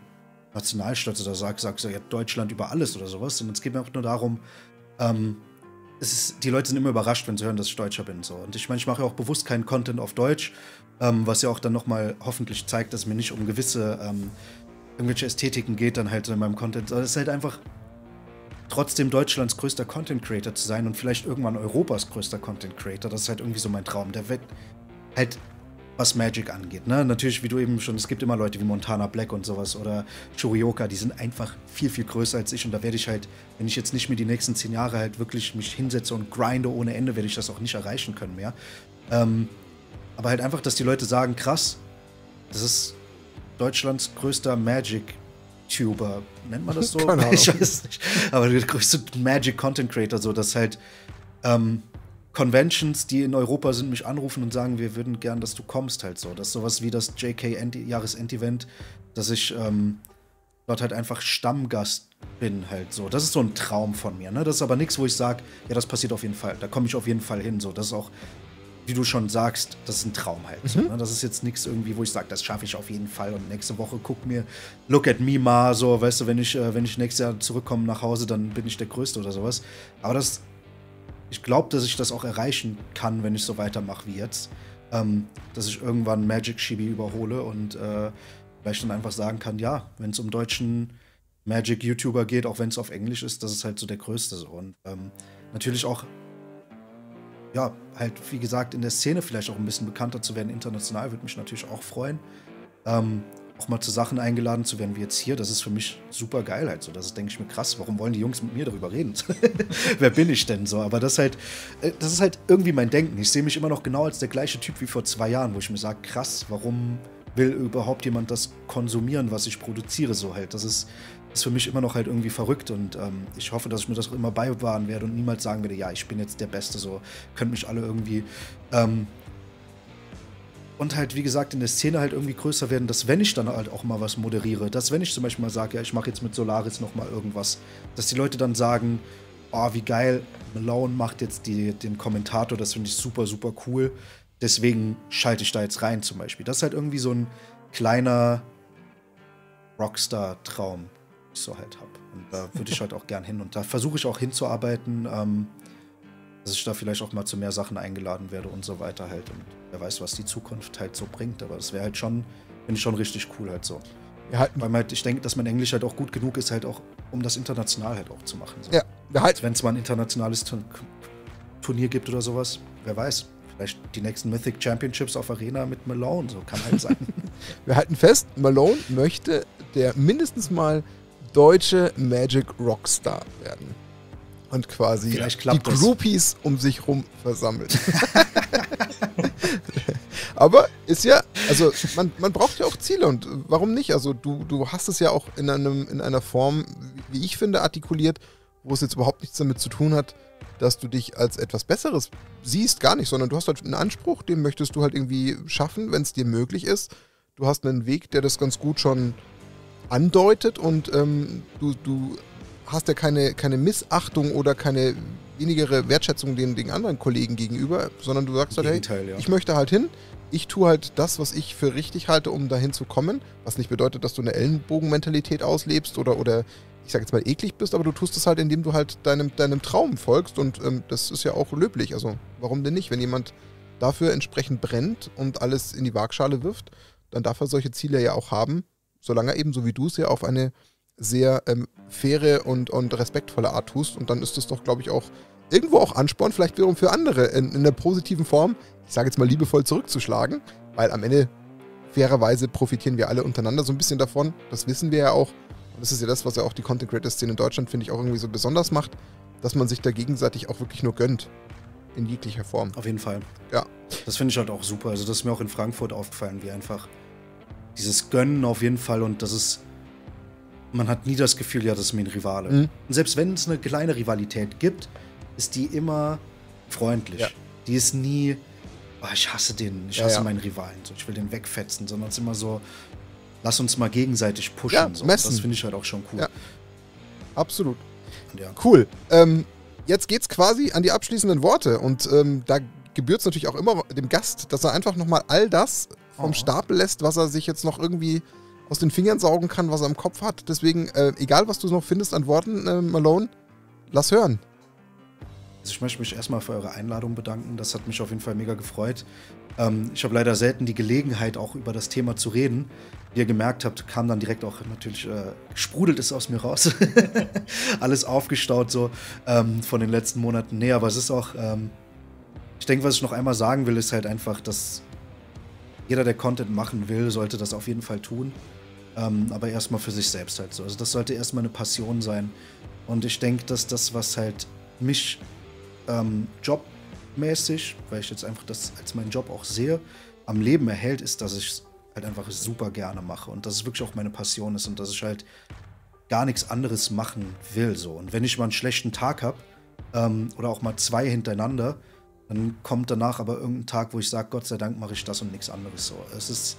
Speaker 2: Nationalstolz oder sag, sag so, ja, Deutschland über alles oder sowas, sondern es geht mir auch nur darum, ähm, es ist, die Leute sind immer überrascht, wenn sie hören, dass ich Deutscher bin. So. Und ich meine, ich mache ja auch bewusst keinen Content auf Deutsch, ähm, was ja auch dann nochmal hoffentlich zeigt, dass es mir nicht um gewisse ähm, irgendwelche Ästhetiken geht, dann halt so in meinem Content. Aber es ist halt einfach trotzdem Deutschlands größter Content Creator zu sein und vielleicht irgendwann Europas größter Content Creator. Das ist halt irgendwie so mein Traum. Der wird halt was Magic angeht. Ne? Natürlich, wie du eben schon, es gibt immer Leute wie Montana Black und sowas oder Churioka, die sind einfach viel, viel größer als ich und da werde ich halt, wenn ich jetzt nicht mehr die nächsten zehn Jahre halt wirklich mich hinsetze und grinde ohne Ende, werde ich das auch nicht erreichen können mehr. Ähm, aber halt einfach, dass die Leute sagen, krass, das ist Deutschlands größter Magic YouTuber, nennt man das so? Keine Ich weiß nicht. Aber der größte Magic Content Creator, so dass halt ähm, Conventions, die in Europa sind, mich anrufen und sagen, wir würden gern, dass du kommst, halt so. Dass sowas wie das JK Jahresendevent, dass ich ähm, dort halt einfach Stammgast bin, halt so. Das ist so ein Traum von mir, ne? Das ist aber nichts, wo ich sage, ja, das passiert auf jeden Fall. Da komme ich auf jeden Fall hin, so. Das ist auch wie du schon sagst, das ist ein Traum halt. Mhm. Ne? Das ist jetzt nichts irgendwie, wo ich sage, das schaffe ich auf jeden Fall. Und nächste Woche guck mir, look at me ma, so, weißt du, wenn ich, äh, wenn ich nächstes Jahr zurückkomme nach Hause, dann bin ich der Größte oder sowas. Aber das, ich glaube, dass ich das auch erreichen kann, wenn ich so weitermache wie jetzt. Ähm, dass ich irgendwann Magic Shibi überhole und äh, vielleicht dann einfach sagen kann, ja, wenn es um deutschen Magic-YouTuber geht, auch wenn es auf Englisch ist, das ist halt so der Größte so. Und ähm, natürlich auch ja, halt, wie gesagt, in der Szene vielleicht auch ein bisschen bekannter zu werden. International würde mich natürlich auch freuen. Ähm, auch mal zu Sachen eingeladen zu werden wie jetzt hier, das ist für mich super geil halt so. Das ist, denke ich mir, krass, warum wollen die Jungs mit mir darüber reden? Wer bin ich denn so? Aber das halt, äh, das ist halt irgendwie mein Denken. Ich sehe mich immer noch genau als der gleiche Typ wie vor zwei Jahren, wo ich mir sage, krass, warum will überhaupt jemand das konsumieren, was ich produziere, so halt. Das ist ist für mich immer noch halt irgendwie verrückt und ähm, ich hoffe, dass ich mir das auch immer beiwahren werde und niemals sagen werde, ja, ich bin jetzt der Beste, so könnt mich alle irgendwie. Ähm, und halt, wie gesagt, in der Szene halt irgendwie größer werden, dass wenn ich dann halt auch mal was moderiere, dass wenn ich zum Beispiel mal sage, ja, ich mache jetzt mit Solaris nochmal irgendwas, dass die Leute dann sagen, oh, wie geil, Malone macht jetzt die, den Kommentator, das finde ich super, super cool. Deswegen schalte ich da jetzt rein zum Beispiel. Das ist halt irgendwie so ein kleiner Rockstar-Traum, ich so halt habe. Und da würde ich halt auch gern hin. Und da versuche ich auch hinzuarbeiten, ähm, dass ich da vielleicht auch mal zu mehr Sachen eingeladen werde und so weiter halt. Und wer weiß, was die Zukunft halt so bringt. Aber das wäre halt schon, finde ich schon richtig cool halt so. Wir halten Weil halt, ich denke, dass mein Englisch halt auch gut genug ist, halt auch, um das international halt auch zu machen. So. Ja, wir halten. Wenn es mal ein internationales Turnier gibt oder sowas, wer weiß. Vielleicht die nächsten Mythic Championships auf
Speaker 1: Arena mit Malone, so kann halt sein. wir halten fest, Malone möchte, der mindestens mal deutsche Magic Rockstar werden. Und quasi die Groupies um sich rum versammelt. Aber ist ja, also man, man braucht ja auch Ziele und warum nicht? Also du, du hast es ja auch in, einem, in einer Form, wie ich finde, artikuliert, wo es jetzt überhaupt nichts damit zu tun hat, dass du dich als etwas Besseres siehst, gar nicht, sondern du hast halt einen Anspruch, den möchtest du halt irgendwie schaffen, wenn es dir möglich ist. Du hast einen Weg, der das ganz gut schon andeutet und ähm, du, du hast ja keine, keine Missachtung oder keine wenigere Wertschätzung den, den anderen Kollegen gegenüber, sondern du sagst halt, hey, ja. ich möchte halt hin, ich tue halt das, was ich für richtig halte, um dahin zu kommen, was nicht bedeutet, dass du eine Ellenbogenmentalität auslebst oder, oder ich sage jetzt mal eklig bist, aber du tust es halt, indem du halt deinem, deinem Traum folgst und ähm, das ist ja auch löblich, also warum denn nicht, wenn jemand dafür entsprechend brennt und alles in die Waagschale wirft, dann darf er solche Ziele ja auch haben solange eben, so wie du es ja, auf eine sehr ähm, faire und, und respektvolle Art tust. Und dann ist das doch, glaube ich, auch irgendwo auch Ansporn, vielleicht wiederum für andere in, in einer positiven Form, ich sage jetzt mal liebevoll zurückzuschlagen, weil am Ende fairerweise profitieren wir alle untereinander so ein bisschen davon. Das wissen wir ja auch. Und das ist ja das, was ja auch die Content Creator Szene in Deutschland, finde ich, auch irgendwie so besonders macht, dass man sich da gegenseitig auch wirklich nur gönnt. In jeglicher Form. Auf jeden Fall. Ja. Das finde ich halt auch super. Also, das ist mir
Speaker 2: auch in Frankfurt aufgefallen, wie einfach dieses Gönnen auf jeden Fall und das ist. Man hat nie das Gefühl, ja, das ist mir ein Rivale. Mhm. Und selbst wenn es eine kleine Rivalität gibt, ist die immer freundlich. Ja. Die ist nie, oh, ich hasse den, ich hasse ja, ja. meinen Rivalen, so, ich will den wegfetzen, sondern es ist immer so, lass uns mal gegenseitig pushen. Ja, so. Das finde
Speaker 1: ich halt auch schon cool. Absolut. Cool. Ähm, jetzt geht's quasi an die abschließenden Worte und ähm, da gebührt es natürlich auch immer dem Gast, dass er einfach nochmal all das vom oh. Stapel lässt, was er sich jetzt noch irgendwie aus den Fingern saugen kann, was er im Kopf hat. Deswegen, äh, egal was du noch findest an Worten, äh, Malone, lass hören. Also ich möchte mich erstmal für eure Einladung bedanken. Das hat mich auf jeden Fall mega gefreut. Ähm, ich habe leider
Speaker 2: selten die Gelegenheit, auch über das Thema zu reden. Wie ihr gemerkt habt, kam dann direkt auch natürlich, äh, sprudelt es aus mir raus. Alles aufgestaut so ähm, von den letzten Monaten. Nee, aber es ist auch, ähm, ich denke, was ich noch einmal sagen will, ist halt einfach, dass jeder, der Content machen will, sollte das auf jeden Fall tun. Ähm, aber erstmal für sich selbst halt so. Also das sollte erstmal eine Passion sein. Und ich denke, dass das, was halt mich ähm, jobmäßig, weil ich jetzt einfach das als meinen Job auch sehe, am Leben erhält, ist, dass ich es halt einfach super gerne mache und dass es wirklich auch meine Passion ist und dass ich halt gar nichts anderes machen will so. Und wenn ich mal einen schlechten Tag habe ähm, oder auch mal zwei hintereinander, dann kommt danach aber irgendein Tag, wo ich sage, Gott sei Dank mache ich das und nichts anderes so. Es ist.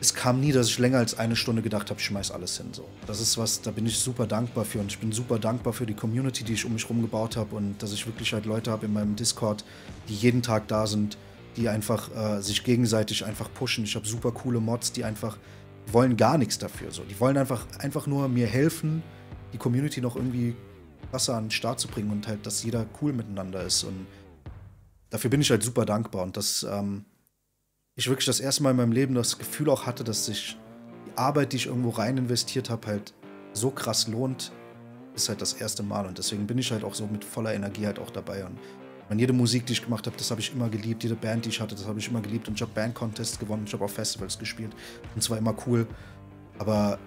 Speaker 2: Es kam nie, dass ich länger als eine Stunde gedacht habe, ich schmeiß alles hin. So. Das ist was, da bin ich super dankbar für. Und ich bin super dankbar für die Community, die ich um mich herum gebaut habe. Und dass ich wirklich halt Leute habe in meinem Discord, die jeden Tag da sind, die einfach äh, sich gegenseitig einfach pushen. Ich habe super coole Mods, die einfach wollen gar nichts dafür. So. Die wollen einfach, einfach nur mir helfen, die Community noch irgendwie Wasser an den Start zu bringen und halt, dass jeder cool miteinander ist. Und dafür bin ich halt super dankbar und dass ähm, ich wirklich das erste Mal in meinem Leben das Gefühl auch hatte, dass sich die Arbeit, die ich irgendwo rein investiert habe, halt so krass lohnt, ist halt das erste Mal und deswegen bin ich halt auch so mit voller Energie halt auch dabei und meine, jede Musik, die ich gemacht habe, das habe ich immer geliebt. Jede Band, die ich hatte, das habe ich immer geliebt. Und ich habe Bandcontests gewonnen, ich habe auf Festivals gespielt. Und zwar immer cool. Aber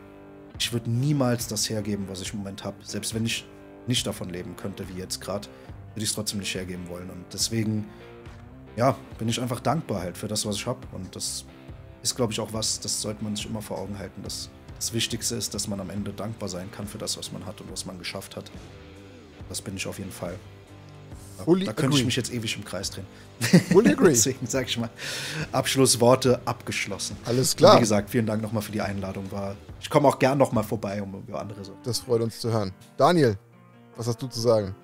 Speaker 2: ich würde niemals das hergeben, was ich im Moment habe. Selbst wenn ich nicht davon leben könnte, wie jetzt gerade würde ich es trotzdem nicht hergeben wollen. Und deswegen, ja, bin ich einfach dankbar halt für das, was ich habe. Und das ist, glaube ich, auch was, das sollte man sich immer vor Augen halten. Dass das Wichtigste ist, dass man am Ende dankbar sein kann für das, was man hat und was man geschafft hat. Das bin ich auf jeden Fall.
Speaker 1: Da, da könnte agree. ich mich
Speaker 2: jetzt ewig im Kreis drehen. Fully agree. Deswegen sage ich mal, Abschlussworte abgeschlossen. Alles klar. Und wie gesagt, vielen Dank nochmal für die Einladung. War, ich komme auch gern
Speaker 1: nochmal vorbei, um über andere so. Das freut uns zu hören. Daniel, was hast du zu sagen?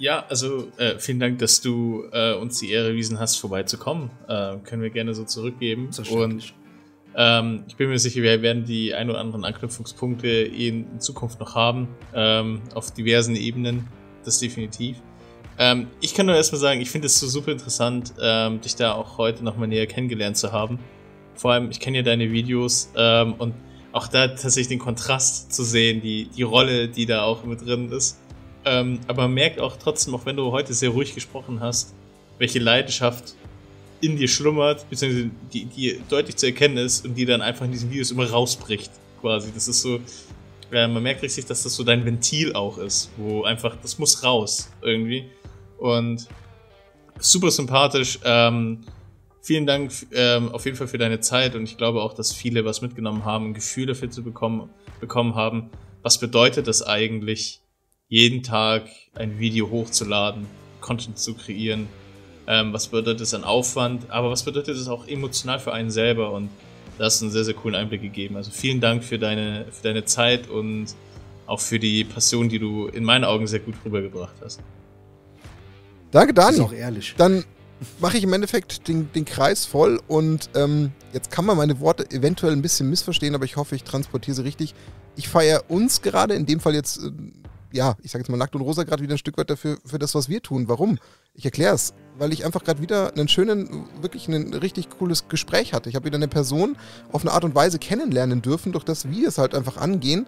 Speaker 3: Ja, also äh, vielen Dank, dass du äh, uns die Ehre erwiesen hast, vorbeizukommen. Äh, können wir gerne so zurückgeben. Und ähm, ich bin mir sicher, wir werden die ein oder anderen Anknüpfungspunkte in Zukunft noch haben, ähm, auf diversen Ebenen, das definitiv. Ähm, ich kann nur erstmal sagen, ich finde es so super interessant, ähm, dich da auch heute nochmal näher kennengelernt zu haben. Vor allem, ich kenne ja deine Videos ähm, und auch da tatsächlich den Kontrast zu sehen, die, die Rolle, die da auch mit drin ist. Ähm, aber man merkt auch trotzdem, auch wenn du heute sehr ruhig gesprochen hast, welche Leidenschaft in dir schlummert, beziehungsweise die, die deutlich zu erkennen ist und die dann einfach in diesen Videos immer rausbricht, quasi. Das ist so, äh, man merkt richtig, dass das so dein Ventil auch ist, wo einfach, das muss raus, irgendwie. Und super sympathisch. Ähm, vielen Dank ähm, auf jeden Fall für deine Zeit und ich glaube auch, dass viele was mitgenommen haben, ein Gefühl dafür zu bekommen, bekommen haben. Was bedeutet das eigentlich? jeden Tag ein Video hochzuladen, Content zu kreieren. Ähm, was bedeutet das an Aufwand, aber was bedeutet das auch emotional für einen selber? Und da hast du einen sehr, sehr coolen Einblick gegeben. Also vielen Dank für deine, für deine Zeit und auch für die Passion, die du in meinen Augen sehr gut rübergebracht hast.
Speaker 1: Danke, Dani. ist auch ehrlich. Dann mache ich im Endeffekt den, den Kreis voll und ähm, jetzt kann man meine Worte eventuell ein bisschen missverstehen, aber ich hoffe, ich transportiere sie richtig. Ich feiere uns gerade, in dem Fall jetzt äh, ja, ich sage jetzt mal nackt und rosa gerade wieder ein Stück weit dafür, für das, was wir tun. Warum? Ich erkläre es, weil ich einfach gerade wieder einen schönen, wirklich ein richtig cooles Gespräch hatte. Ich habe wieder eine Person auf eine Art und Weise kennenlernen dürfen, durch das wir es halt einfach angehen,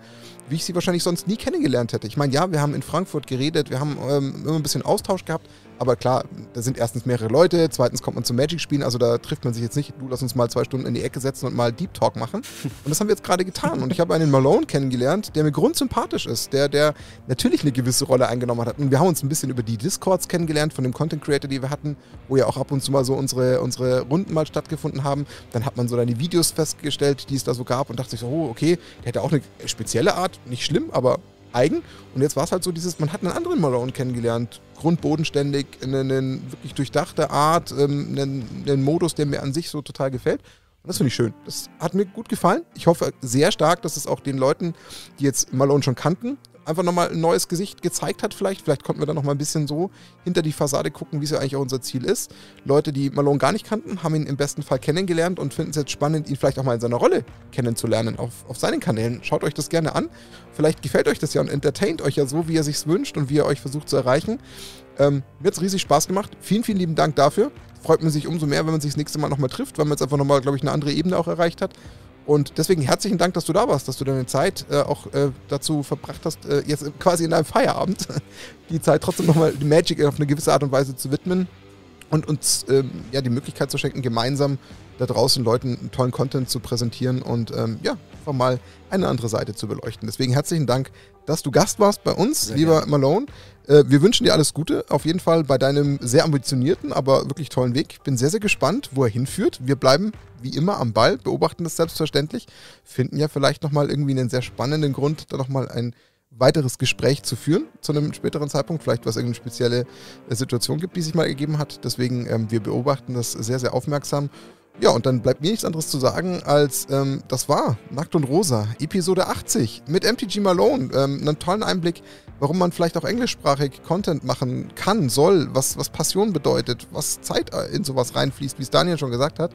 Speaker 1: wie ich sie wahrscheinlich sonst nie kennengelernt hätte. Ich meine, ja, wir haben in Frankfurt geredet, wir haben ähm, immer ein bisschen Austausch gehabt, aber klar, da sind erstens mehrere Leute, zweitens kommt man zum Magic-Spielen, also da trifft man sich jetzt nicht, du lass uns mal zwei Stunden in die Ecke setzen und mal Deep Talk machen. Und das haben wir jetzt gerade getan. Und ich habe einen Malone kennengelernt, der mir grundsympathisch ist, der, der natürlich eine gewisse Rolle eingenommen hat. Und wir haben uns ein bisschen über die Discords kennengelernt von dem Content Creator, die wir hatten, wo ja auch ab und zu mal so unsere, unsere Runden mal stattgefunden haben. Dann hat man so deine Videos festgestellt, die es da so gab und dachte sich so, oh, okay, der hätte auch eine spezielle Art, nicht schlimm, aber eigen. Und jetzt war es halt so dieses, man hat einen anderen Malone kennengelernt. Grundbodenständig, einen, wirklich durchdachte Art, ähm, einen, einen Modus, der mir an sich so total gefällt. Und das finde ich schön. Das hat mir gut gefallen. Ich hoffe sehr stark, dass es auch den Leuten, die jetzt Malone schon kannten, einfach nochmal ein neues Gesicht gezeigt hat vielleicht. Vielleicht konnten wir dann nochmal ein bisschen so hinter die Fassade gucken, wie es ja eigentlich auch unser Ziel ist. Leute, die Malone gar nicht kannten, haben ihn im besten Fall kennengelernt und finden es jetzt spannend, ihn vielleicht auch mal in seiner Rolle kennenzulernen auf, auf seinen Kanälen. Schaut euch das gerne an. Vielleicht gefällt euch das ja und entertaint euch ja so, wie er sich's wünscht und wie er euch versucht zu erreichen. Ähm, mir hat es riesig Spaß gemacht. Vielen, vielen lieben Dank dafür. Freut man sich umso mehr, wenn man sich das nächste Mal nochmal trifft, weil man jetzt einfach nochmal, glaube ich, eine andere Ebene auch erreicht hat. Und deswegen herzlichen Dank, dass du da warst, dass du deine Zeit äh, auch äh, dazu verbracht hast, äh, jetzt quasi in deinem Feierabend die Zeit trotzdem nochmal die Magic auf eine gewisse Art und Weise zu widmen und uns ähm, ja die Möglichkeit zu schenken, gemeinsam da draußen Leuten tollen Content zu präsentieren und ähm, ja, einfach mal eine andere Seite zu beleuchten. Deswegen herzlichen Dank, dass du Gast warst bei uns, Sehr lieber gerne. Malone. Äh, wir wünschen dir alles Gute, auf jeden Fall bei deinem sehr ambitionierten, aber wirklich tollen Weg. bin sehr, sehr gespannt, wo er hinführt. Wir bleiben wie immer am Ball, beobachten das selbstverständlich, finden ja vielleicht nochmal irgendwie einen sehr spannenden Grund, da nochmal ein weiteres Gespräch zu führen zu einem späteren Zeitpunkt, vielleicht was irgendeine spezielle äh, Situation gibt, die sich mal ergeben hat. Deswegen, ähm, wir beobachten das sehr, sehr aufmerksam ja, und dann bleibt mir nichts anderes zu sagen, als ähm, das war Nackt und Rosa, Episode 80 mit MTG Malone. Ähm, einen tollen Einblick, warum man vielleicht auch englischsprachig Content machen kann, soll, was, was Passion bedeutet, was Zeit in sowas reinfließt, wie es Daniel schon gesagt hat.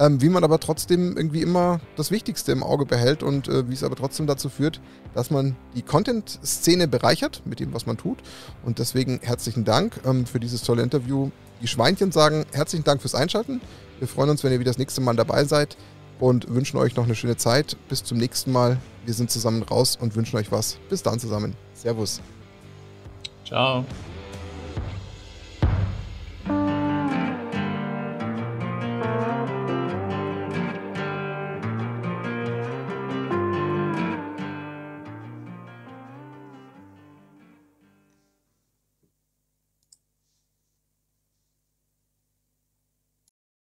Speaker 1: Ähm, wie man aber trotzdem irgendwie immer das Wichtigste im Auge behält und äh, wie es aber trotzdem dazu führt, dass man die Content-Szene bereichert mit dem, was man tut. Und deswegen herzlichen Dank ähm, für dieses tolle Interview. Die Schweinchen sagen herzlichen Dank fürs Einschalten. Wir freuen uns, wenn ihr wieder das nächste Mal dabei seid und wünschen euch noch eine schöne Zeit. Bis zum nächsten Mal. Wir sind zusammen raus und wünschen euch was. Bis dann zusammen. Servus.
Speaker 3: Ciao.